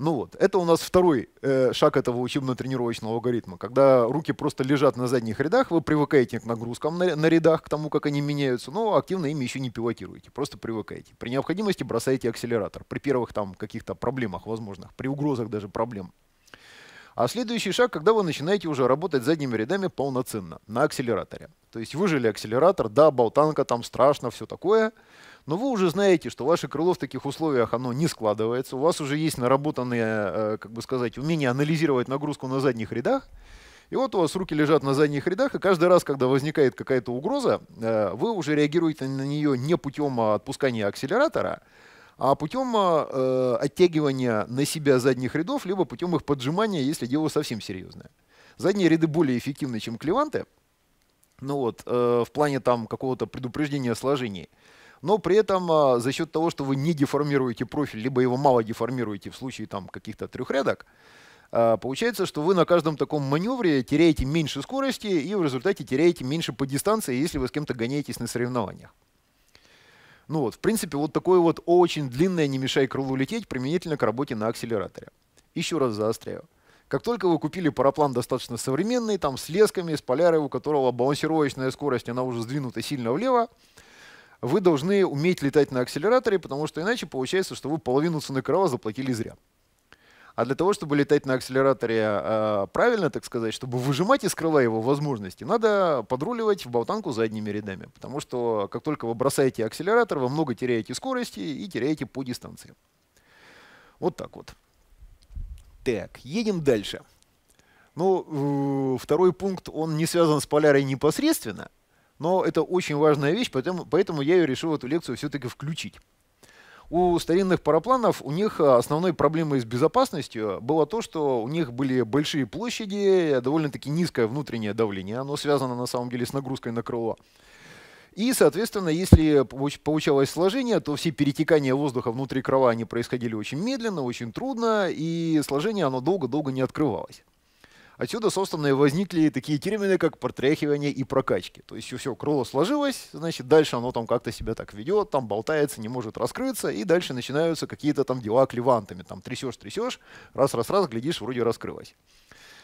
[SPEAKER 2] Ну вот, это у нас второй э, шаг этого учебно-тренировочного алгоритма. Когда руки просто лежат на задних рядах, вы привыкаете к нагрузкам на, на рядах, к тому, как они меняются, но активно ими еще не пилотируете, просто привыкаете. При необходимости бросаете акселератор, при первых там каких-то проблемах возможных, при угрозах даже проблем. А следующий шаг, когда вы начинаете уже работать задними рядами полноценно на акселераторе. То есть выжили акселератор, да, болтанка там страшно, все такое. Но вы уже знаете, что ваше крыло в таких условиях оно не складывается. У вас уже есть наработанное, э, как бы сказать, умение анализировать нагрузку на задних рядах. И вот у вас руки лежат на задних рядах, и каждый раз, когда возникает какая-то угроза, э, вы уже реагируете на нее не путем а отпускания акселератора, а путем а, э, оттягивания на себя задних рядов, либо путем их поджимания, если дело совсем серьезное. Задние ряды более эффективны, чем клеванты, ну вот, э, в плане там какого-то предупреждения сложений. Но при этом э, за счет того, что вы не деформируете профиль, либо его мало деформируете в случае там каких-то трехрядок, э, получается, что вы на каждом таком маневре теряете меньше скорости и в результате теряете меньше по дистанции, если вы с кем-то гоняетесь на соревнованиях. Ну вот, в принципе, вот такое вот очень длинное «не мешай крылу лететь» применительно к работе на акселераторе. Еще раз заостряю. Как только вы купили параплан достаточно современный, там с лесками, с полярой, у которого балансировочная скорость, она уже сдвинута сильно влево, вы должны уметь летать на акселераторе, потому что иначе получается, что вы половину цены крыла заплатили зря. А для того, чтобы летать на акселераторе э, правильно, так сказать, чтобы выжимать из крыла его возможности, надо подруливать в болтанку задними рядами. Потому что как только вы бросаете акселератор, вы много теряете скорости и теряете по дистанции. Вот так вот. Так, едем дальше. Ну, второй пункт, он не связан с полярой непосредственно, но это очень важная вещь, поэтому, поэтому я ее решил эту лекцию все-таки включить у старинных парапланов, у них а, основной проблемой с безопасностью было то, что у них были большие площади, довольно-таки низкое внутреннее давление. Оно связано на самом деле с нагрузкой на крыло. И, соответственно, если получалось сложение, то все перетекания воздуха внутри крыла, они происходили очень медленно, очень трудно, и сложение оно долго-долго не открывалось. Отсюда, собственно, и возникли такие термины, как протряхивание и прокачки. То есть все, крыло сложилось, значит, дальше оно там как-то себя так ведет, там болтается, не может раскрыться, и дальше начинаются какие-то там дела клевантами. Там трясешь, трясешь, раз-раз-раз, глядишь, вроде раскрылось.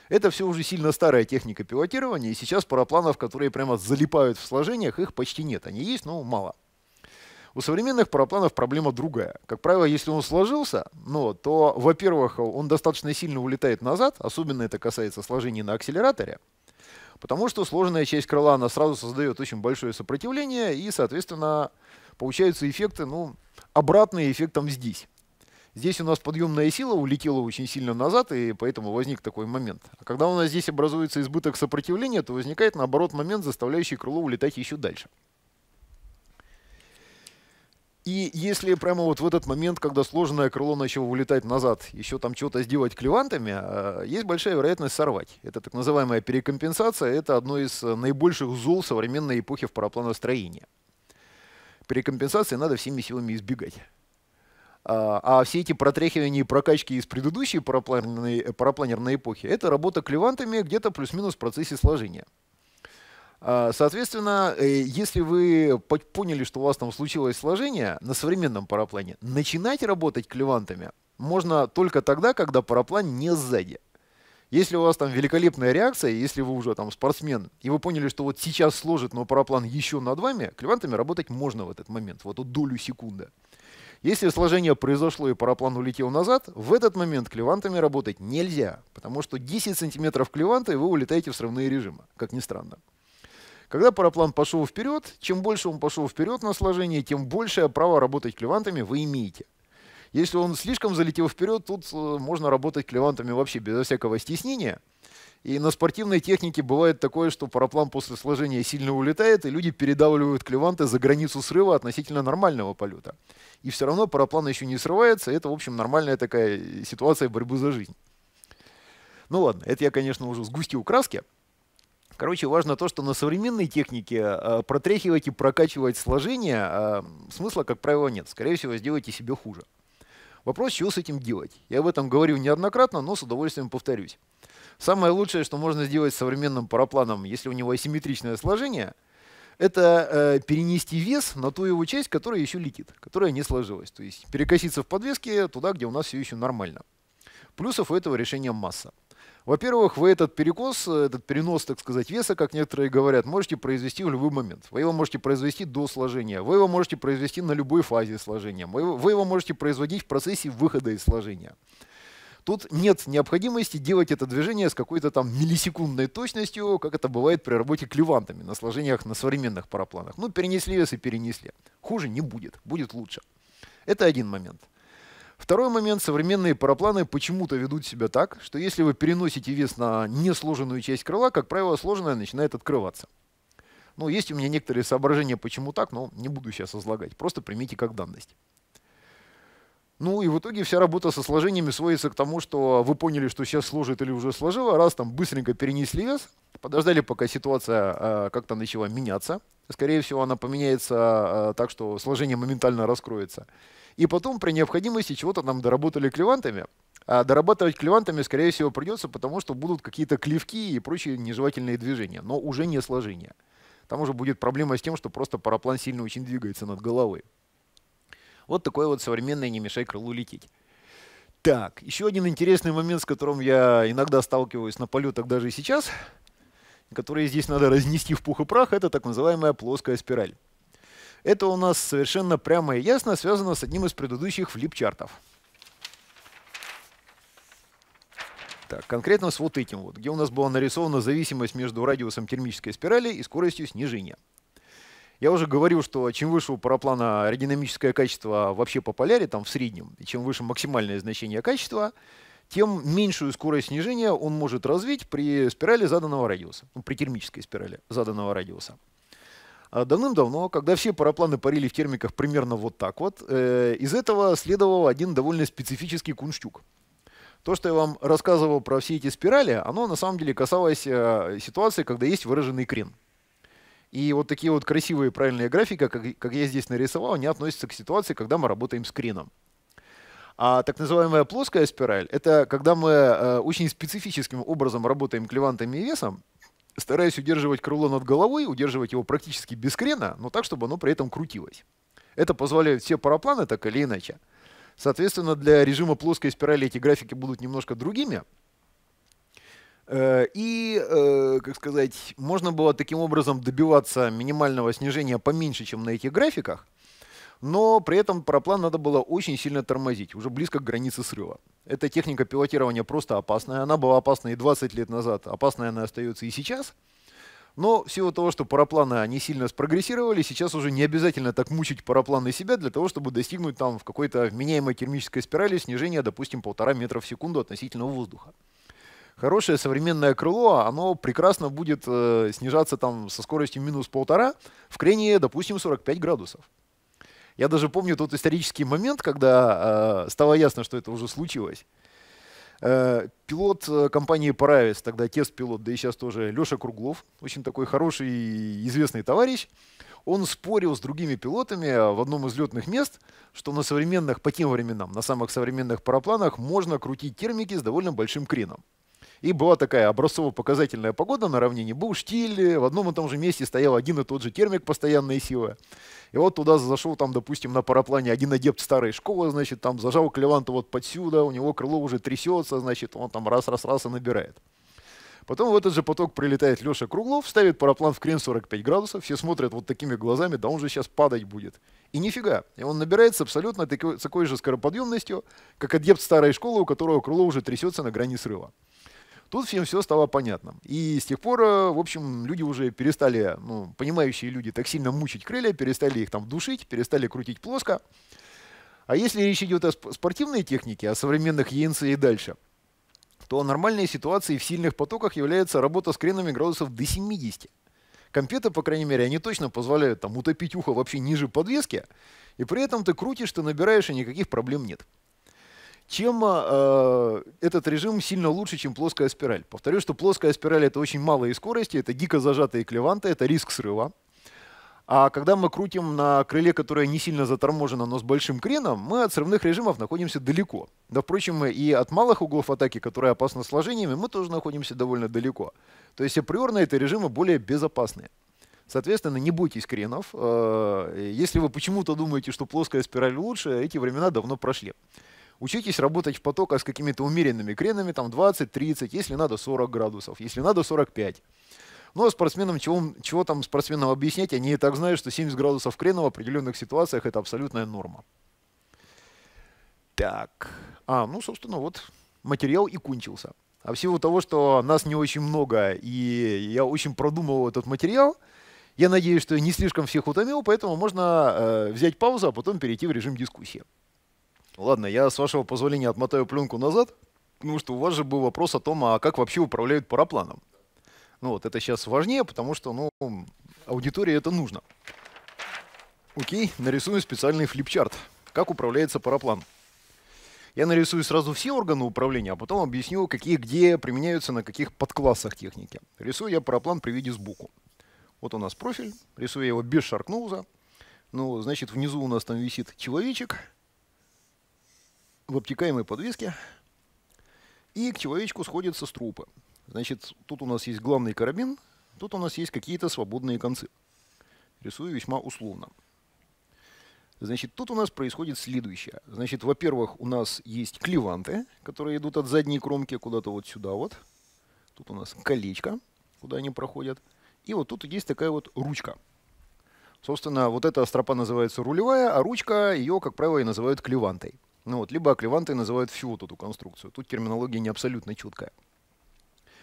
[SPEAKER 2] Это все уже сильно старая техника пилотирования, и сейчас парапланов, которые прямо залипают в сложениях, их почти нет. Они есть, но мало. У современных парапланов проблема другая. Как правило, если он сложился, ну, то, во-первых, он достаточно сильно улетает назад, особенно это касается сложения на акселераторе, потому что сложенная часть крыла, она сразу создает очень большое сопротивление, и, соответственно, получаются эффекты, ну, обратные эффектам здесь. Здесь у нас подъемная сила улетела очень сильно назад, и поэтому возник такой момент. А когда у нас здесь образуется избыток сопротивления, то возникает, наоборот, момент, заставляющий крыло улетать еще дальше. И если прямо вот в этот момент, когда сложенное крыло начало вылетать назад, еще там что-то сделать клевантами, а, есть большая вероятность сорвать. Это так называемая перекомпенсация. Это одно из э, наибольших зол современной эпохи в парапланостроении. Перекомпенсации надо всеми силами избегать. А, а все эти протряхивания и прокачки из предыдущей парапланерной, э, парапланерной эпохи – это работа клевантами где-то плюс-минус в процессе сложения. А, соответственно, э, если вы поняли, что у вас там случилось сложение на современном параплане, начинайте работать клевантами можно только тогда, когда параплан не сзади. Если у вас там великолепная реакция, если вы уже там спортсмен, и вы поняли, что вот сейчас сложит, но параплан еще над вами, клевантами работать можно в этот момент, вот эту долю секунды. Если сложение произошло и параплан улетел назад, в этот момент клевантами работать нельзя, потому что 10 сантиметров клеванта, и вы улетаете в срывные режимы, как ни странно. Когда параплан пошел вперед, чем больше он пошел вперед на сложение, тем большее право работать клевантами вы имеете. Если он слишком залетел вперед, тут э, можно работать клевантами вообще безо всякого стеснения. И на спортивной технике бывает такое, что параплан после сложения сильно улетает, и люди передавливают клеванты за границу срыва относительно нормального полета. И все равно параплан еще не срывается. Это, в общем, нормальная такая ситуация борьбы за жизнь. Ну ладно, это я, конечно, уже сгустил краски. Короче, важно то, что на современной технике э, протряхивать и прокачивать сложение э, а, смысла, как правило, нет. Скорее всего, сделаете себе хуже. Вопрос, что с этим делать? Я об этом говорил неоднократно, но с удовольствием повторюсь. Самое лучшее, что можно сделать с современным парапланом, если у него асимметричное сложение, это э, перенести вес на ту его часть, которая еще летит, которая не сложилась. То есть перекоситься в подвеске туда, где у нас все еще нормально. Плюсов у этого решения масса. Во-первых, вы этот перекос, этот перенос, так сказать, веса, как некоторые говорят, можете произвести в любой момент. Вы его можете произвести до сложения, вы его можете произвести на любой фазе сложения, вы его можете производить в процессе выхода из сложения. Тут нет необходимости делать это движение с какой-то там миллисекундной точностью, как это бывает при работе клевантами на сложениях на современных парапланах. Ну, перенесли вес и перенесли. Хуже не будет, будет лучше. Это один момент. Второй момент. Современные парапланы почему-то ведут себя так, что если вы переносите вес на несложенную часть крыла, как правило, сложенная начинает открываться. Ну, есть у меня некоторые соображения, почему так, но не буду сейчас излагать. Просто примите как данность. Ну и в итоге вся работа со сложениями сводится к тому, что вы поняли, что сейчас сложит или уже сложило, раз там быстренько перенесли вес, подождали, пока ситуация э, как-то начала меняться. Скорее всего, она поменяется э, так, что сложение моментально раскроется и потом при необходимости чего-то нам доработали клевантами. А дорабатывать клевантами, скорее всего, придется, потому что будут какие-то клевки и прочие нежелательные движения, но уже не сложения. Там уже будет проблема с тем, что просто параплан сильно очень двигается над головой. Вот такое вот современное «не мешай крылу лететь». Так, еще один интересный момент, с которым я иногда сталкиваюсь на полетах даже и сейчас, который здесь надо разнести в пух и прах, это так называемая плоская спираль. Это у нас совершенно прямо и ясно связано с одним из предыдущих флипчартов. Так, конкретно с вот этим вот, где у нас была нарисована зависимость между радиусом термической спирали и скоростью снижения. Я уже говорил, что чем выше у параплана аэродинамическое качество вообще по поляре, там в среднем, и чем выше максимальное значение качества, тем меньшую скорость снижения он может развить при спирали заданного радиуса, ну, при термической спирали заданного радиуса. А, давным-давно, когда все парапланы парили в термиках примерно вот так вот, э, из этого следовал один довольно специфический кунштюк. То, что я вам рассказывал про все эти спирали, оно на самом деле касалось э, ситуации, когда есть выраженный крен. И вот такие вот красивые правильные графики, как, как я здесь нарисовал, не относятся к ситуации, когда мы работаем с креном. А так называемая плоская спираль — это когда мы э, очень специфическим образом работаем клевантами и весом, стараюсь удерживать крыло над головой, удерживать его практически без крена, но так, чтобы оно при этом крутилось. Это позволяют все парапланы так или иначе. Соответственно, для режима плоской спирали эти графики будут немножко другими. Э, и, э, как сказать, можно было таким образом добиваться минимального снижения поменьше, чем на этих графиках но при этом параплан надо было очень сильно тормозить, уже близко к границе срыва. Эта техника пилотирования просто опасная. Она была опасна и 20 лет назад, опасная она остается и сейчас. Но в силу того, что парапланы они сильно спрогрессировали, сейчас уже не обязательно так мучить парапланы себя для того, чтобы достигнуть там в какой-то вменяемой термической спирали снижения, допустим, полтора метра в секунду относительного воздуха. Хорошее современное крыло, оно прекрасно будет э, снижаться там со скоростью минус полтора в крене, допустим, 45 градусов. Я даже помню тот исторический момент, когда э, стало ясно, что это уже случилось. Э, пилот э, компании Паравис, тогда тест-пилот, да и сейчас тоже Леша Круглов, очень такой хороший и известный товарищ, он спорил с другими пилотами э, в одном из летных мест, что на современных, по тем временам, на самых современных парапланах можно крутить термики с довольно большим креном. И была такая образцово-показательная погода на равнине. Был штиль, э, в одном и том же месте стоял один и тот же термик постоянной силы. И вот туда зашел, там, допустим, на параплане один адепт старой школы, значит, там зажал клеванту вот подсюда, у него крыло уже трясется, значит, он там раз-раз-раз и набирает. Потом в этот же поток прилетает Леша Круглов, ставит параплан в крен 45 градусов, все смотрят вот такими глазами, да он же сейчас падать будет. И нифига, и он набирается абсолютно такой, такой же скороподъемностью, как адепт старой школы, у которого крыло уже трясется на грани срыва. Тут всем все стало понятно. И с тех пор, э, в общем, люди уже перестали, ну, понимающие люди, так сильно мучить крылья, перестали их там душить, перестали крутить плоско. А если речь идет о спортивной технике, о современных ЕНЦ и дальше, то нормальной ситуацией в сильных потоках является работа с кренами градусов до 70. Компеты, по крайней мере, они точно позволяют там, утопить ухо вообще ниже подвески, и при этом ты крутишь, ты набираешь, и никаких проблем нет чем а, э, этот режим сильно лучше, чем плоская спираль. Повторю, что плоская спираль это очень малые скорости, это дико зажатые клеванты, это риск срыва. А когда мы крутим на крыле, которое не сильно заторможено, но с большим креном, мы от срывных режимов находимся далеко. Да, впрочем, и от малых углов атаки, которые опасны сложениями, мы тоже находимся довольно далеко. То есть априорно эти режимы более безопасные. Соответственно, не бойтесь кренов. Э, если вы почему-то думаете, что плоская спираль лучше, эти времена давно прошли. Учитесь работать в потоках с какими-то умеренными кренами, там 20-30, если надо 40 градусов, если надо 45. Но ну, а спортсменам, чего, чего там спортсменам объяснять, они и так знают, что 70 градусов крена в определенных ситуациях это абсолютная норма. Так, а, ну, собственно, вот материал и кончился. А всего того, что нас не очень много, и я очень продумывал этот материал, я надеюсь, что я не слишком всех утомил, поэтому можно э, взять паузу, а потом перейти в режим дискуссии. Ладно, я, с вашего позволения, отмотаю пленку назад, потому что у вас же был вопрос о том, а как вообще управляют парапланом. Ну вот, это сейчас важнее, потому что, ну, аудитории это нужно. Окей, нарисую специальный флипчарт. Как управляется параплан? Я нарисую сразу все органы управления, а потом объясню, какие где применяются на каких подклассах техники. Рисую я параплан при виде сбоку. Вот у нас профиль, рисую я его без шаркноуза. Ну, значит, внизу у нас там висит человечек, в обтекаемой подвеске, и к человечку сходятся струпы. Значит, тут у нас есть главный карабин, тут у нас есть какие-то свободные концы. Рисую весьма условно. Значит, тут у нас происходит следующее. Значит, во-первых, у нас есть клеванты, которые идут от задней кромки куда-то вот сюда вот. Тут у нас колечко, куда они проходят. И вот тут есть такая вот ручка. Собственно, вот эта стропа называется рулевая, а ручка ее, как правило, и называют клевантой. Ну вот, либо окливанты называют всю вот эту конструкцию. Тут терминология не абсолютно четкая.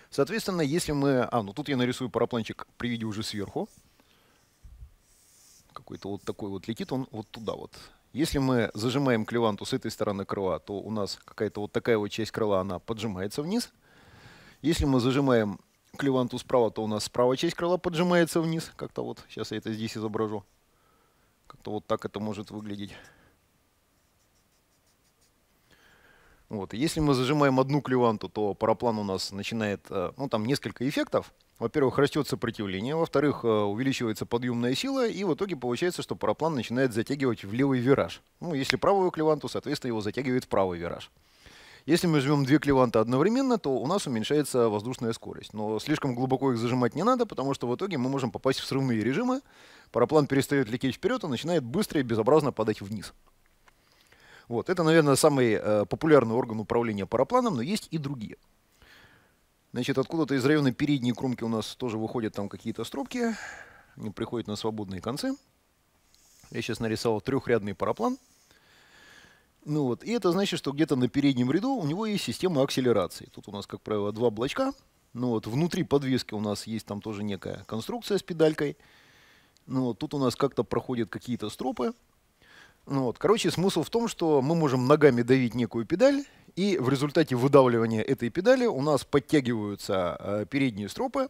[SPEAKER 2] Соответственно, если мы... А, ну тут я нарисую парапланчик при виде уже сверху. Какой-то вот такой вот летит, он вот туда вот. Если мы зажимаем клеванту с этой стороны крыла, то у нас какая-то вот такая вот часть крыла, она поджимается вниз. Если мы зажимаем клеванту справа, то у нас справа часть крыла поджимается вниз. Как-то вот, сейчас я это здесь изображу. Как-то вот так это может выглядеть. Вот. если мы зажимаем одну клеванту, то параплан у нас начинает, э, ну там несколько эффектов. Во-первых, растет сопротивление, во-вторых, э, увеличивается подъемная сила, и в итоге получается, что параплан начинает затягивать в левый вираж. Ну, если правую клеванту, соответственно, его затягивает в правый вираж. Если мы жмем две клеванты одновременно, то у нас уменьшается воздушная скорость. Но слишком глубоко их зажимать не надо, потому что в итоге мы можем попасть в срывные режимы. Параплан перестает лететь вперед и начинает быстро и безобразно падать вниз. Вот. Это, наверное, самый э, популярный орган управления парапланом, но есть и другие. Значит, откуда-то из района передней кромки у нас тоже выходят там какие-то стропки, они приходят на свободные концы. Я сейчас нарисовал трехрядный параплан. Ну вот, и это значит, что где-то на переднем ряду у него есть система акселерации. Тут у нас, как правило, два блочка. Ну вот, внутри подвески у нас есть там тоже некая конструкция с педалькой. Ну вот, тут у нас как-то проходят какие-то стропы. Ну вот, короче, смысл в том, что мы можем ногами давить некую педаль, и в результате выдавливания этой педали у нас подтягиваются э, передние стропы,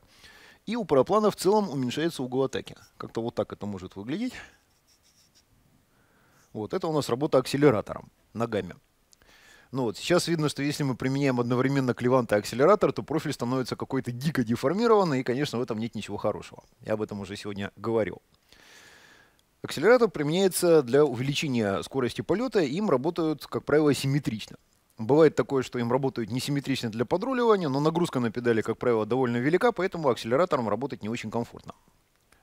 [SPEAKER 2] и у параплана в целом уменьшается угол атаки. Как-то вот так это может выглядеть. Вот, это у нас работа акселератором, ногами. Ну вот, сейчас видно, что если мы применяем одновременно клевант и акселератор, то профиль становится какой-то дико деформированный, и, конечно, в этом нет ничего хорошего. Я об этом уже сегодня говорил. Акселератор применяется для увеличения скорости полета, им работают, как правило, симметрично. Бывает такое, что им работают несимметрично для подруливания, но нагрузка на педали, как правило, довольно велика, поэтому акселератором работать не очень комфортно.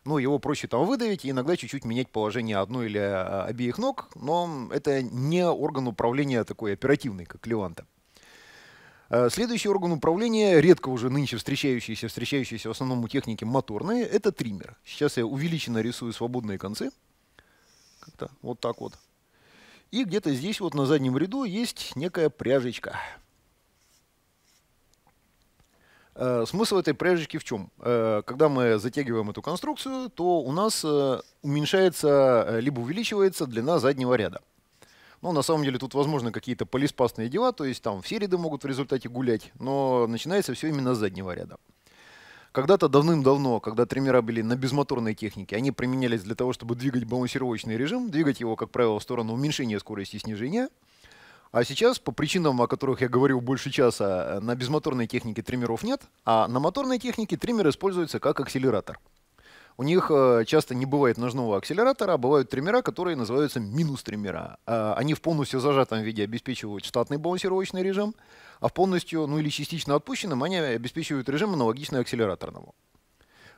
[SPEAKER 2] Ну, его проще там выдавить и иногда чуть-чуть менять положение одной или а, обеих ног, но это не орган управления такой оперативный, как Леванта. А, следующий орган управления, редко уже нынче встречающийся, встречающийся в основном у техники моторные, это триммер. Сейчас я увеличенно рисую свободные концы. Как-то вот так вот. И где-то здесь вот на заднем ряду есть некая пряжечка. Э, смысл этой пряжечки в чем? Э, когда мы затягиваем эту конструкцию, то у нас э, уменьшается либо увеличивается длина заднего ряда. Но ну, на самом деле тут возможно какие-то полиспастные дела, то есть там все ряды могут в результате гулять, но начинается все именно с заднего ряда. Когда-то давным-давно, когда триммера были на безмоторной технике, они применялись для того, чтобы двигать балансировочный режим, двигать его, как правило, в сторону уменьшения скорости снижения. А сейчас, по причинам, о которых я говорил больше часа, э, на безмоторной технике триммеров нет, а на моторной технике триммер используется как акселератор у них э, часто не бывает ножного акселератора, а бывают триммера, которые называются минус триммера. Э, они в полностью зажатом виде обеспечивают штатный балансировочный режим, а в полностью, ну или частично отпущенном, они обеспечивают режим аналогичный акселераторному.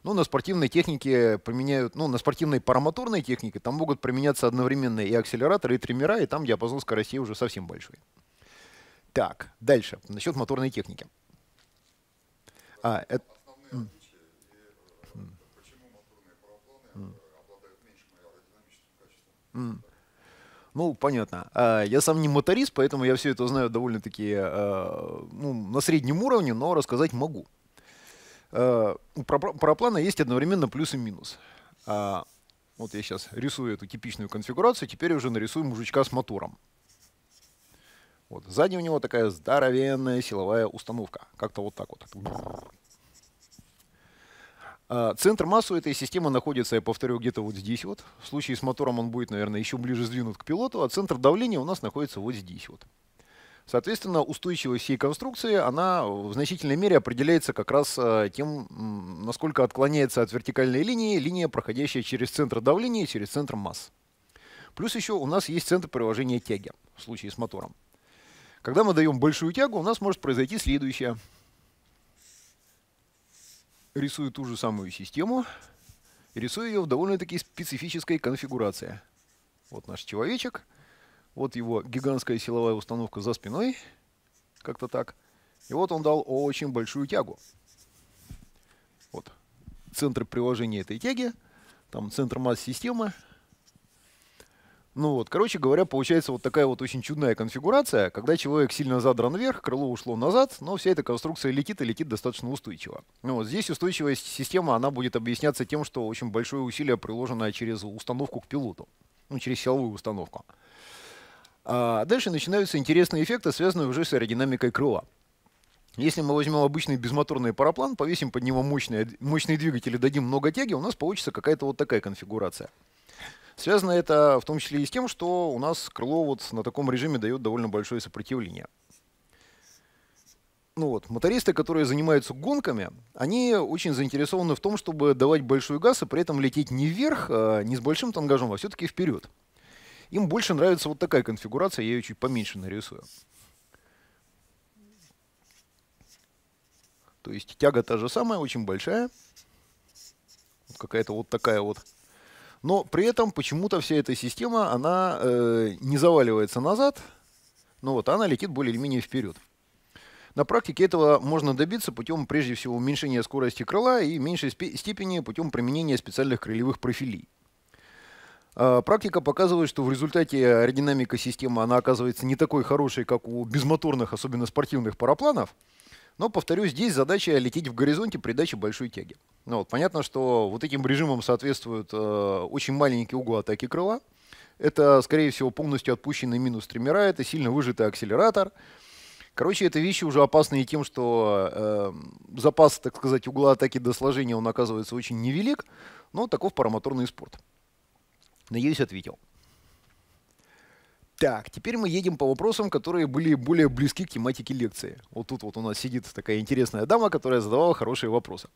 [SPEAKER 2] Ну, на спортивной технике применяют, ну, на спортивной парамоторной технике там могут применяться одновременно и акселераторы, и триммера, и там диапазон скоростей уже совсем большой. Так, дальше, насчет моторной техники. А, это, Ну, понятно. А, я сам не моторист, поэтому я все это знаю довольно-таки э, ну, на среднем уровне, но рассказать могу. Э, у параплана есть одновременно плюс и минус. А, вот я сейчас рисую эту типичную конфигурацию, теперь уже нарисую мужичка с мотором. Вот. Сзади у него такая здоровенная силовая установка. Как-то вот так вот. А, центр массы этой системы находится, я повторю, где-то вот здесь вот. В случае с мотором он будет, наверное, еще ближе сдвинут к пилоту, а центр давления у нас находится вот здесь вот. Соответственно, устойчивость всей конструкции, она в значительной мере определяется как раз а, тем, насколько отклоняется от вертикальной линии линия, проходящая через центр давления и через центр масс. Плюс еще у нас есть центр приложения тяги в случае с мотором. Когда мы даем большую тягу, у нас может произойти следующее – рисую ту же самую систему, рисую ее в довольно-таки специфической конфигурации. Вот наш человечек, вот его гигантская силовая установка за спиной, как-то так. И вот он дал очень большую тягу. Вот центр приложения этой тяги, там центр масс системы, ну вот, короче говоря, получается вот такая вот очень чудная конфигурация, когда человек сильно задран вверх, крыло ушло назад, но вся эта конструкция летит и летит достаточно устойчиво. Ну вот здесь устойчивость системы, она будет объясняться тем, что очень большое усилие приложено через установку к пилоту, ну через силовую установку. А дальше начинаются интересные эффекты, связанные уже с аэродинамикой крыла. Если мы возьмем обычный безмоторный параплан, повесим под него мощные, мощные двигатели, дадим много тяги, у нас получится какая-то вот такая конфигурация. Связано это в том числе и с тем, что у нас крыло вот на таком режиме дает довольно большое сопротивление. Ну вот, мотористы, которые занимаются гонками, они очень заинтересованы в том, чтобы давать большой газ и при этом лететь не вверх, а не с большим тангажом, а все-таки вперед. Им больше нравится вот такая конфигурация, я ее чуть поменьше нарисую. То есть тяга та же самая, очень большая. Вот какая-то вот такая вот но при этом почему-то вся эта система, она э, не заваливается назад, но ну вот она летит более или менее вперед. На практике этого можно добиться путем, прежде всего, уменьшения скорости крыла и меньшей степени путем применения специальных крыльевых профилей. А, практика показывает, что в результате аэродинамика системы она оказывается не такой хорошей, как у безмоторных, особенно спортивных парапланов. Но, повторю, здесь задача лететь в горизонте при даче большой тяги. Ну, вот, понятно, что вот этим режимом соответствует э, очень маленький угол атаки крыла. Это, скорее всего, полностью отпущенный минус триммера, это сильно выжатый акселератор. Короче, это вещи уже опасные тем, что э, запас, так сказать, угла атаки до сложения, он оказывается очень невелик, но таков парамоторный спорт. Надеюсь, ответил. Так, теперь мы едем по вопросам, которые были более близки к тематике лекции. Вот тут вот у нас сидит такая интересная дама, которая задавала хорошие вопросы.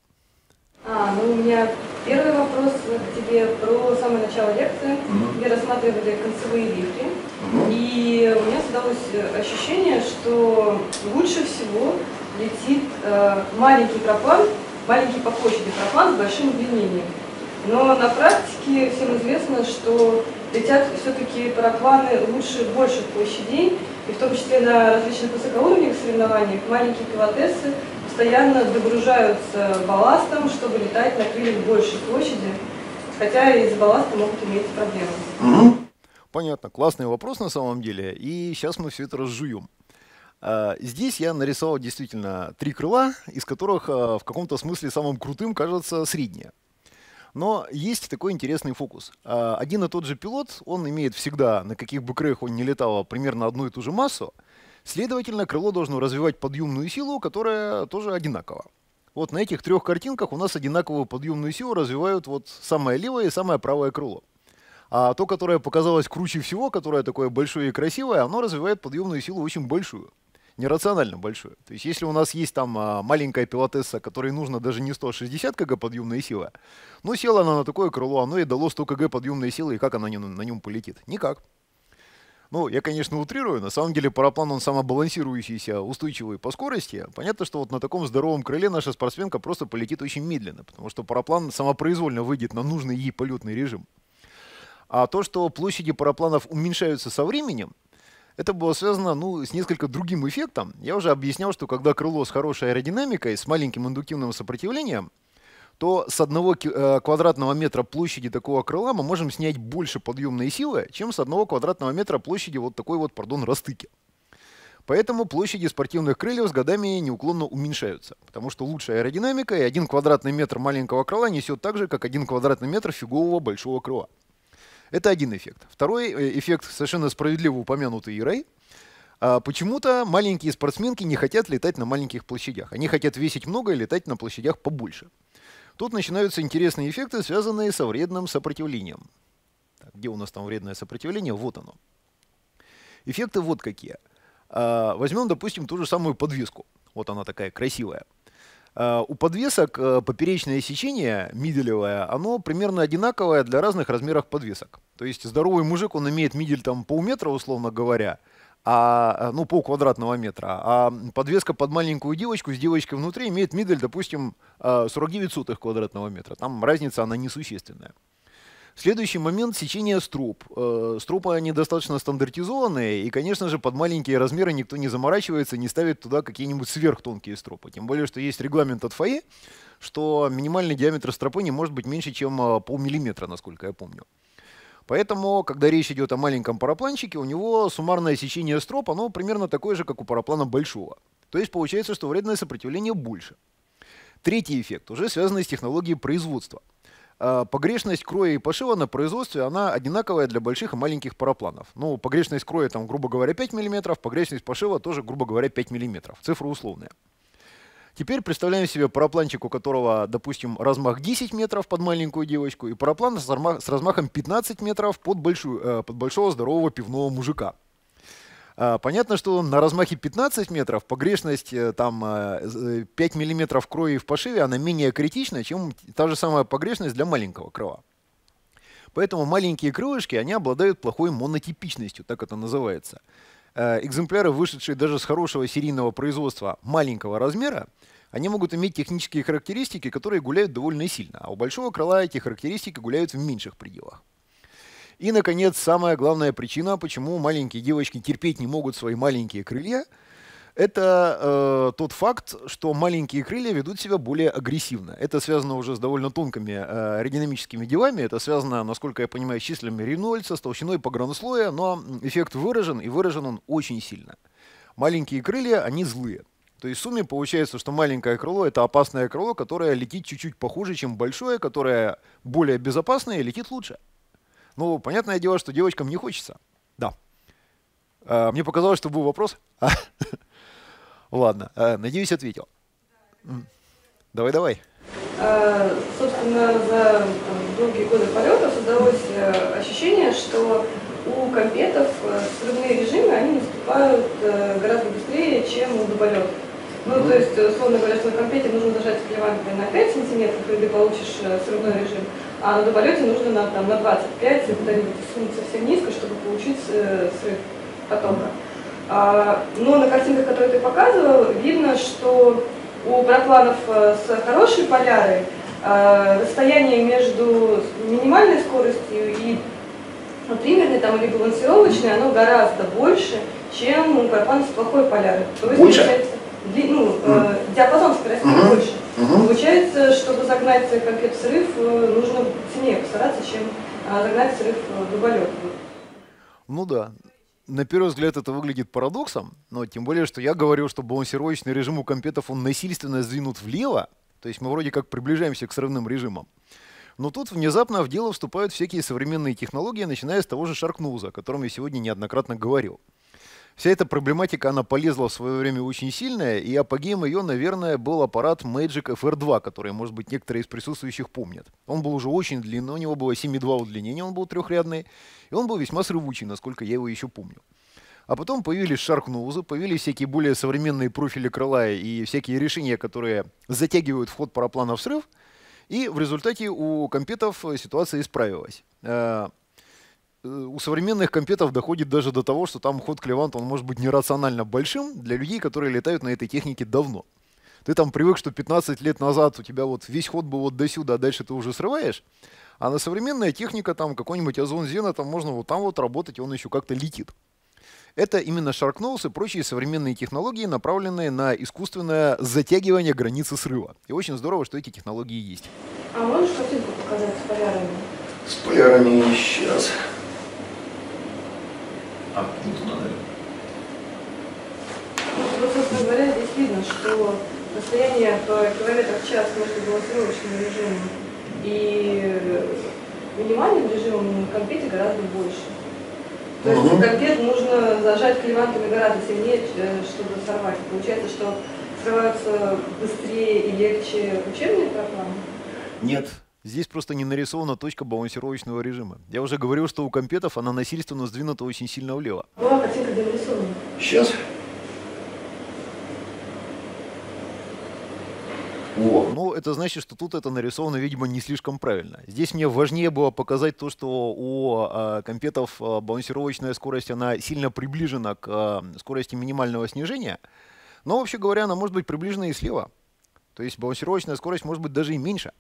[SPEAKER 1] А, ну у меня первый вопрос к тебе про самое начало лекции, mm-hmm. где рассматривали концевые лифты. Mm-hmm. И у меня создалось э, ощущение, что лучше всего летит э, маленький проплан, маленький по площади проплан с большим длинением. Но на практике всем известно, что летят все-таки парапланы лучше больших площадей, и в том числе на различных высокоуровневых соревнованиях маленькие пилотесы постоянно догружаются балластом, чтобы летать на крыльях большей площади, хотя из-за балласта могут иметь проблемы.
[SPEAKER 2] Понятно, классный вопрос на самом деле, и сейчас мы все это разжуем. А, здесь я нарисовал действительно три крыла, из которых а, в каком-то смысле самым крутым кажется среднее. Но есть такой интересный фокус. А, один и тот же пилот, он имеет всегда, на каких бы краях он не летал, а, примерно одну и ту же массу. Следовательно, крыло должно развивать подъемную силу, которая тоже одинакова. Вот на этих трех картинках у нас одинаковую подъемную силу развивают вот самое левое и самое правое крыло. А то, которое показалось круче всего, которое такое большое и красивое, оно развивает подъемную силу очень большую нерационально большое. То есть если у нас есть там а, маленькая пилотесса, которой нужно даже не 160 кг подъемная сила, ну села она на такое крыло, оно ей дало 100 кг подъемной силы, и как она на нем полетит? Никак. Ну, я, конечно, утрирую. На самом деле параплан, он самобалансирующийся, устойчивый по скорости. Понятно, что вот на таком здоровом крыле наша спортсменка просто полетит очень медленно, потому что параплан самопроизвольно выйдет на нужный ей полетный режим. А то, что площади парапланов уменьшаются со временем, это было связано ну, с несколько другим эффектом. Я уже объяснял, что когда крыло с хорошей аэродинамикой, с маленьким индуктивным сопротивлением, то с одного э, квадратного метра площади такого крыла мы можем снять больше подъемной силы, чем с одного квадратного метра площади вот такой вот, пардон, растыки. Поэтому площади спортивных крыльев с годами неуклонно уменьшаются, потому что лучшая аэродинамика и один квадратный метр маленького крыла несет так же, как один квадратный метр фигового большого крыла. Это один эффект. Второй э, эффект, совершенно справедливо упомянутый Ирой, а, Почему-то маленькие спортсменки не хотят летать на маленьких площадях. Они хотят весить много и летать на площадях побольше. Тут начинаются интересные эффекты, связанные со вредным сопротивлением. Так, где у нас там вредное сопротивление? Вот оно. Эффекты вот какие. А, возьмем, допустим, ту же самую подвеску. Вот она такая красивая. Э, у подвесок э, поперечное сечение, миделевое, оно примерно одинаковое для разных размеров подвесок. То есть здоровый мужик, он имеет мидель там полметра, условно говоря, а, э, ну, пол квадратного метра, а подвеска под маленькую девочку с девочкой внутри имеет мидель, допустим, 49 сотых квадратного метра. Там разница, она несущественная. Следующий момент – сечение строп. Э, струпы они достаточно стандартизованные, и, конечно же, под маленькие размеры никто не заморачивается, не ставит туда какие-нибудь сверхтонкие струпы. Тем более, что есть регламент от ФАИ, что минимальный диаметр стропы не может быть меньше, чем э, полмиллиметра, насколько я помню. Поэтому, когда речь идет о маленьком парапланчике, у него суммарное сечение строп, оно примерно такое же, как у параплана большого. То есть получается, что вредное сопротивление больше. Третий эффект уже связан с технологией производства – Э, погрешность кроя и пошива на производстве, она одинаковая для больших и маленьких парапланов. Ну, погрешность кроя, там, грубо говоря, 5 мм, погрешность пошива тоже, грубо говоря, 5 мм. Цифры условные. Теперь представляем себе парапланчик, у которого, допустим, размах 10 метров под маленькую девочку, и параплан с, размах, с размахом 15 метров под, большую, э, под большого здорового пивного мужика. А, понятно, что на размахе 15 метров погрешность э, там 5 э, э, миллиметров крови в пошиве, она менее критична, чем та же самая погрешность для маленького крыла. Поэтому маленькие крылышки, они обладают плохой монотипичностью, так это называется. Экземпляры, вышедшие даже с хорошего серийного производства маленького размера, они могут иметь технические характеристики, которые гуляют довольно сильно, а у большого крыла эти характеристики гуляют в меньших пределах. И, наконец, самая главная причина, почему маленькие девочки терпеть не могут свои маленькие крылья, это э, тот факт, что маленькие крылья ведут себя более агрессивно. Это связано уже с довольно тонкими э, аэродинамическими делами. Это связано, насколько я понимаю, с числами Рейнольдса, с толщиной погранслоя, но эффект выражен, и выражен он очень сильно. Маленькие крылья, они злые. То есть в сумме получается, что маленькое крыло — это опасное крыло, которое летит чуть-чуть похуже, чем большое, которое более безопасное и летит лучше. Ну, понятное дело, что девочкам не хочется. Да. А, мне показалось, что был вопрос. Ладно, а, надеюсь, ответил. Давай, давай.
[SPEAKER 1] Э, собственно, за долгие годы полета создалось э, ощущение, что у компетов э, срывные режимы, они наступают гораздо быстрее, чем у дуболетов. Ну, то есть, условно говоря, что на компете нужно зажать клеванты на 5 сантиметров, и ты получишь срывной режим а на водолете нужно на, там, на 25 куда-нибудь сунуть совсем низко, чтобы получить э, срыв потока. А, но на картинках, которые ты показывал, видно, что у пропланов э, с хорошей полярой э, расстояние между минимальной скоростью и примерной там, или балансировочной, оно гораздо больше, чем у пропланов с плохой полярой. То есть, получается, ну, э, диапазон скоростей mm -hmm. больше. Угу. Получается, чтобы загнать конкрет срыв, э, нужно сильнее постараться, чем а, загнать срыв э, дуболетом.
[SPEAKER 2] Ну да. На первый взгляд это выглядит парадоксом, но тем более, что я говорил, что балансировочный режим у компетов он насильственно сдвинут влево, то есть мы вроде как приближаемся к срывным режимам. Но тут внезапно в дело вступают всякие современные технологии, начиная с того же Шаркнуза, о котором я сегодня неоднократно говорил. Вся эта проблематика, она полезла в свое время очень сильная, и апогеем ее, наверное, был аппарат Magic FR2, который, может быть, некоторые из присутствующих помнят. Он был уже очень длинный, у него было 7,2 удлинения, он был трехрядный, и он был весьма срывучий, насколько я его еще помню. А потом появились шаркноузы, появились всякие более современные профили крыла и всякие решения, которые затягивают вход параплана в срыв, и в результате у компетов ситуация исправилась. Э, Э, у современных компетов доходит даже до того, что там ход клевант, он может быть нерационально большим для людей, которые летают на этой технике давно. Ты там привык, что 15 лет назад у тебя вот весь ход был вот до сюда, а дальше ты уже срываешь. А на современная техника, там какой-нибудь озон зена, там можно вот там вот работать, и он еще как-то летит. Это именно Sharknose и прочие современные технологии, направленные на искусственное затягивание границы срыва. И очень здорово, что эти технологии есть. А можешь картинку показать с полярами? С полярами сейчас оттуда.
[SPEAKER 1] Ну, собственно говоря, здесь видно, что расстояние по километрах в час между балансировочным режимом и минимальным режимом на компьютере гораздо больше. То есть угу. конкрет нужно зажать клевантами гораздо сильнее, э, чтобы сорвать. Получается, что срываются быстрее и легче учебные программы?
[SPEAKER 2] Нет, Здесь просто не нарисована точка балансировочного режима. Я уже говорил, что у компетов она насильственно сдвинута очень сильно влево. Ну, а Сейчас. О. Ну, это значит, что тут это нарисовано, видимо, не слишком правильно. Здесь мне важнее было показать то, что у э, компетов э, балансировочная скорость, она сильно приближена к э, скорости минимального снижения. Но, вообще говоря, она может быть приближена и слева. То есть балансировочная скорость может быть даже и меньше.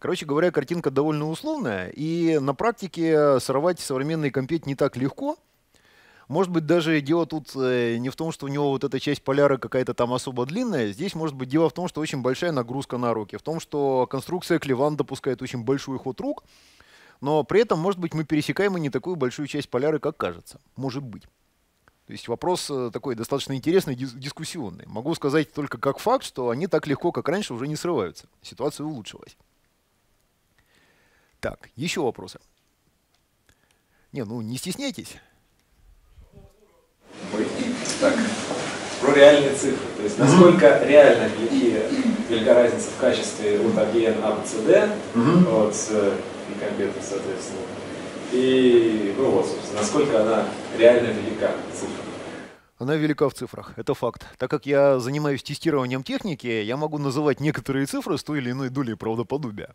[SPEAKER 2] Короче говоря, картинка довольно условная, и на практике сорвать современный компет не так легко. Может быть, даже дело тут э, не в том, что у него вот эта часть поляра какая-то там особо длинная. Здесь, может быть, дело в том, что очень большая нагрузка на руки. В том, что конструкция клеван допускает очень большой ход рук. Но при этом, может быть, мы пересекаем и не такую большую часть поляры, как кажется. Может быть. То есть вопрос э, такой достаточно интересный, дискуссионный. Могу сказать только как факт, что они так легко, как раньше, уже не срываются. Ситуация улучшилась. Так, еще вопросы? Не, ну не стесняйтесь.
[SPEAKER 3] Так, про реальные цифры. То есть насколько реально велики, велика разница в качестве вот AGN ABCD, вот, и конкретно, соответственно. И, ну вот, собственно, насколько она реально велика цифра.
[SPEAKER 2] Она велика в цифрах, это факт. Так как я занимаюсь тестированием техники, я могу называть некоторые цифры с той или иной долей правдоподобия.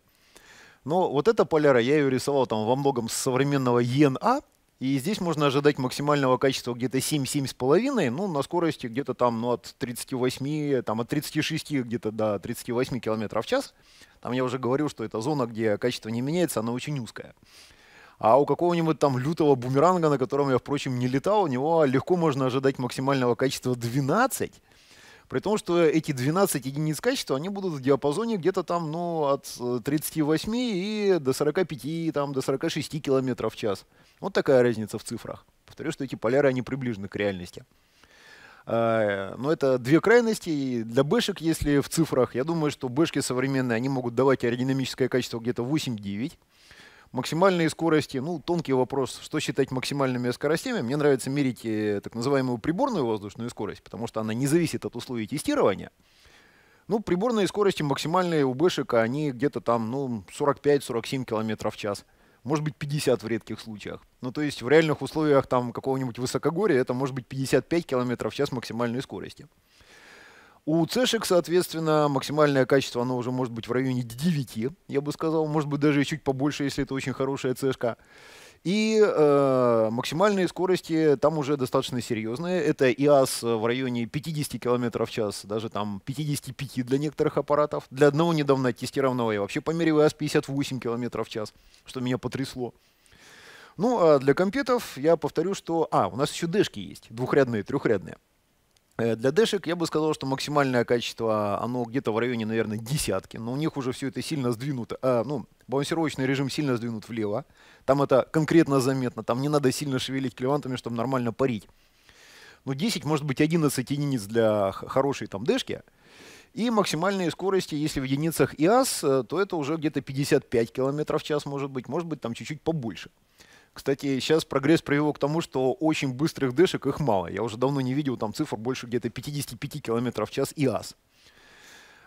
[SPEAKER 2] Но вот эта поляра, я ее рисовал там во многом с современного ЕНА, и здесь можно ожидать максимального качества где-то 7-7,5, ну, на скорости где-то там ну, от 38, там от 36 где-то до 38 км в час. Там я уже говорю, что это зона, где качество не меняется, она очень узкая. А у какого-нибудь там лютого бумеранга, на котором я, впрочем, не летал, у него легко можно ожидать максимального качества 12, при том, что эти 12 единиц качества, они будут в диапазоне где-то там, ну, от 38 э, и до 45, там, до 46 километров в час. Вот такая разница в цифрах. Повторю, что эти поляры, они приближены к реальности. А, но это две крайности. для бэшек, если в цифрах, я думаю, что бэшки современные, они могут давать аэродинамическое качество где-то 8-9. Максимальные скорости, ну, тонкий вопрос, что считать максимальными скоростями. Мне нравится мерить э, так называемую приборную воздушную скорость, потому что она не зависит от условий тестирования. Ну, приборные скорости максимальные у бэшек, они где-то там, ну, 45-47 км в час. Может быть, 50 в редких случаях. Ну, то есть в реальных условиях там какого-нибудь высокогорья это может быть 55 км в час максимальной скорости. У цешек, соответственно, максимальное качество, оно уже может быть в районе 9, я бы сказал, может быть даже чуть побольше, если это очень хорошая цешка. И э, максимальные скорости там уже достаточно серьезные. Это ИАС в районе 50 км в час, даже там 55 для некоторых аппаратов. Для одного недавно тестированного я вообще померил ИАС 58 км в час, что меня потрясло. Ну, а для компетов я повторю, что... А, у нас еще дэшки есть, двухрядные, трехрядные. Э, для дэшек я бы сказал, что максимальное качество, оно где-то в районе, наверное, десятки. Но у них уже все это сильно сдвинуто. А, ну, балансировочный режим сильно сдвинут влево. Там это конкретно заметно. Там не надо сильно шевелить клевантами, чтобы нормально парить. Но ну, 10, может быть, 11 единиц для хорошей там дэшки. И максимальные скорости, если в единицах ИАС, э, то это уже где-то 55 км в час может быть. Может быть, там чуть-чуть побольше. Кстати, сейчас прогресс привел к тому, что очень быстрых дышек их мало. Я уже давно не видел там цифр больше где-то 55 км в час и АС.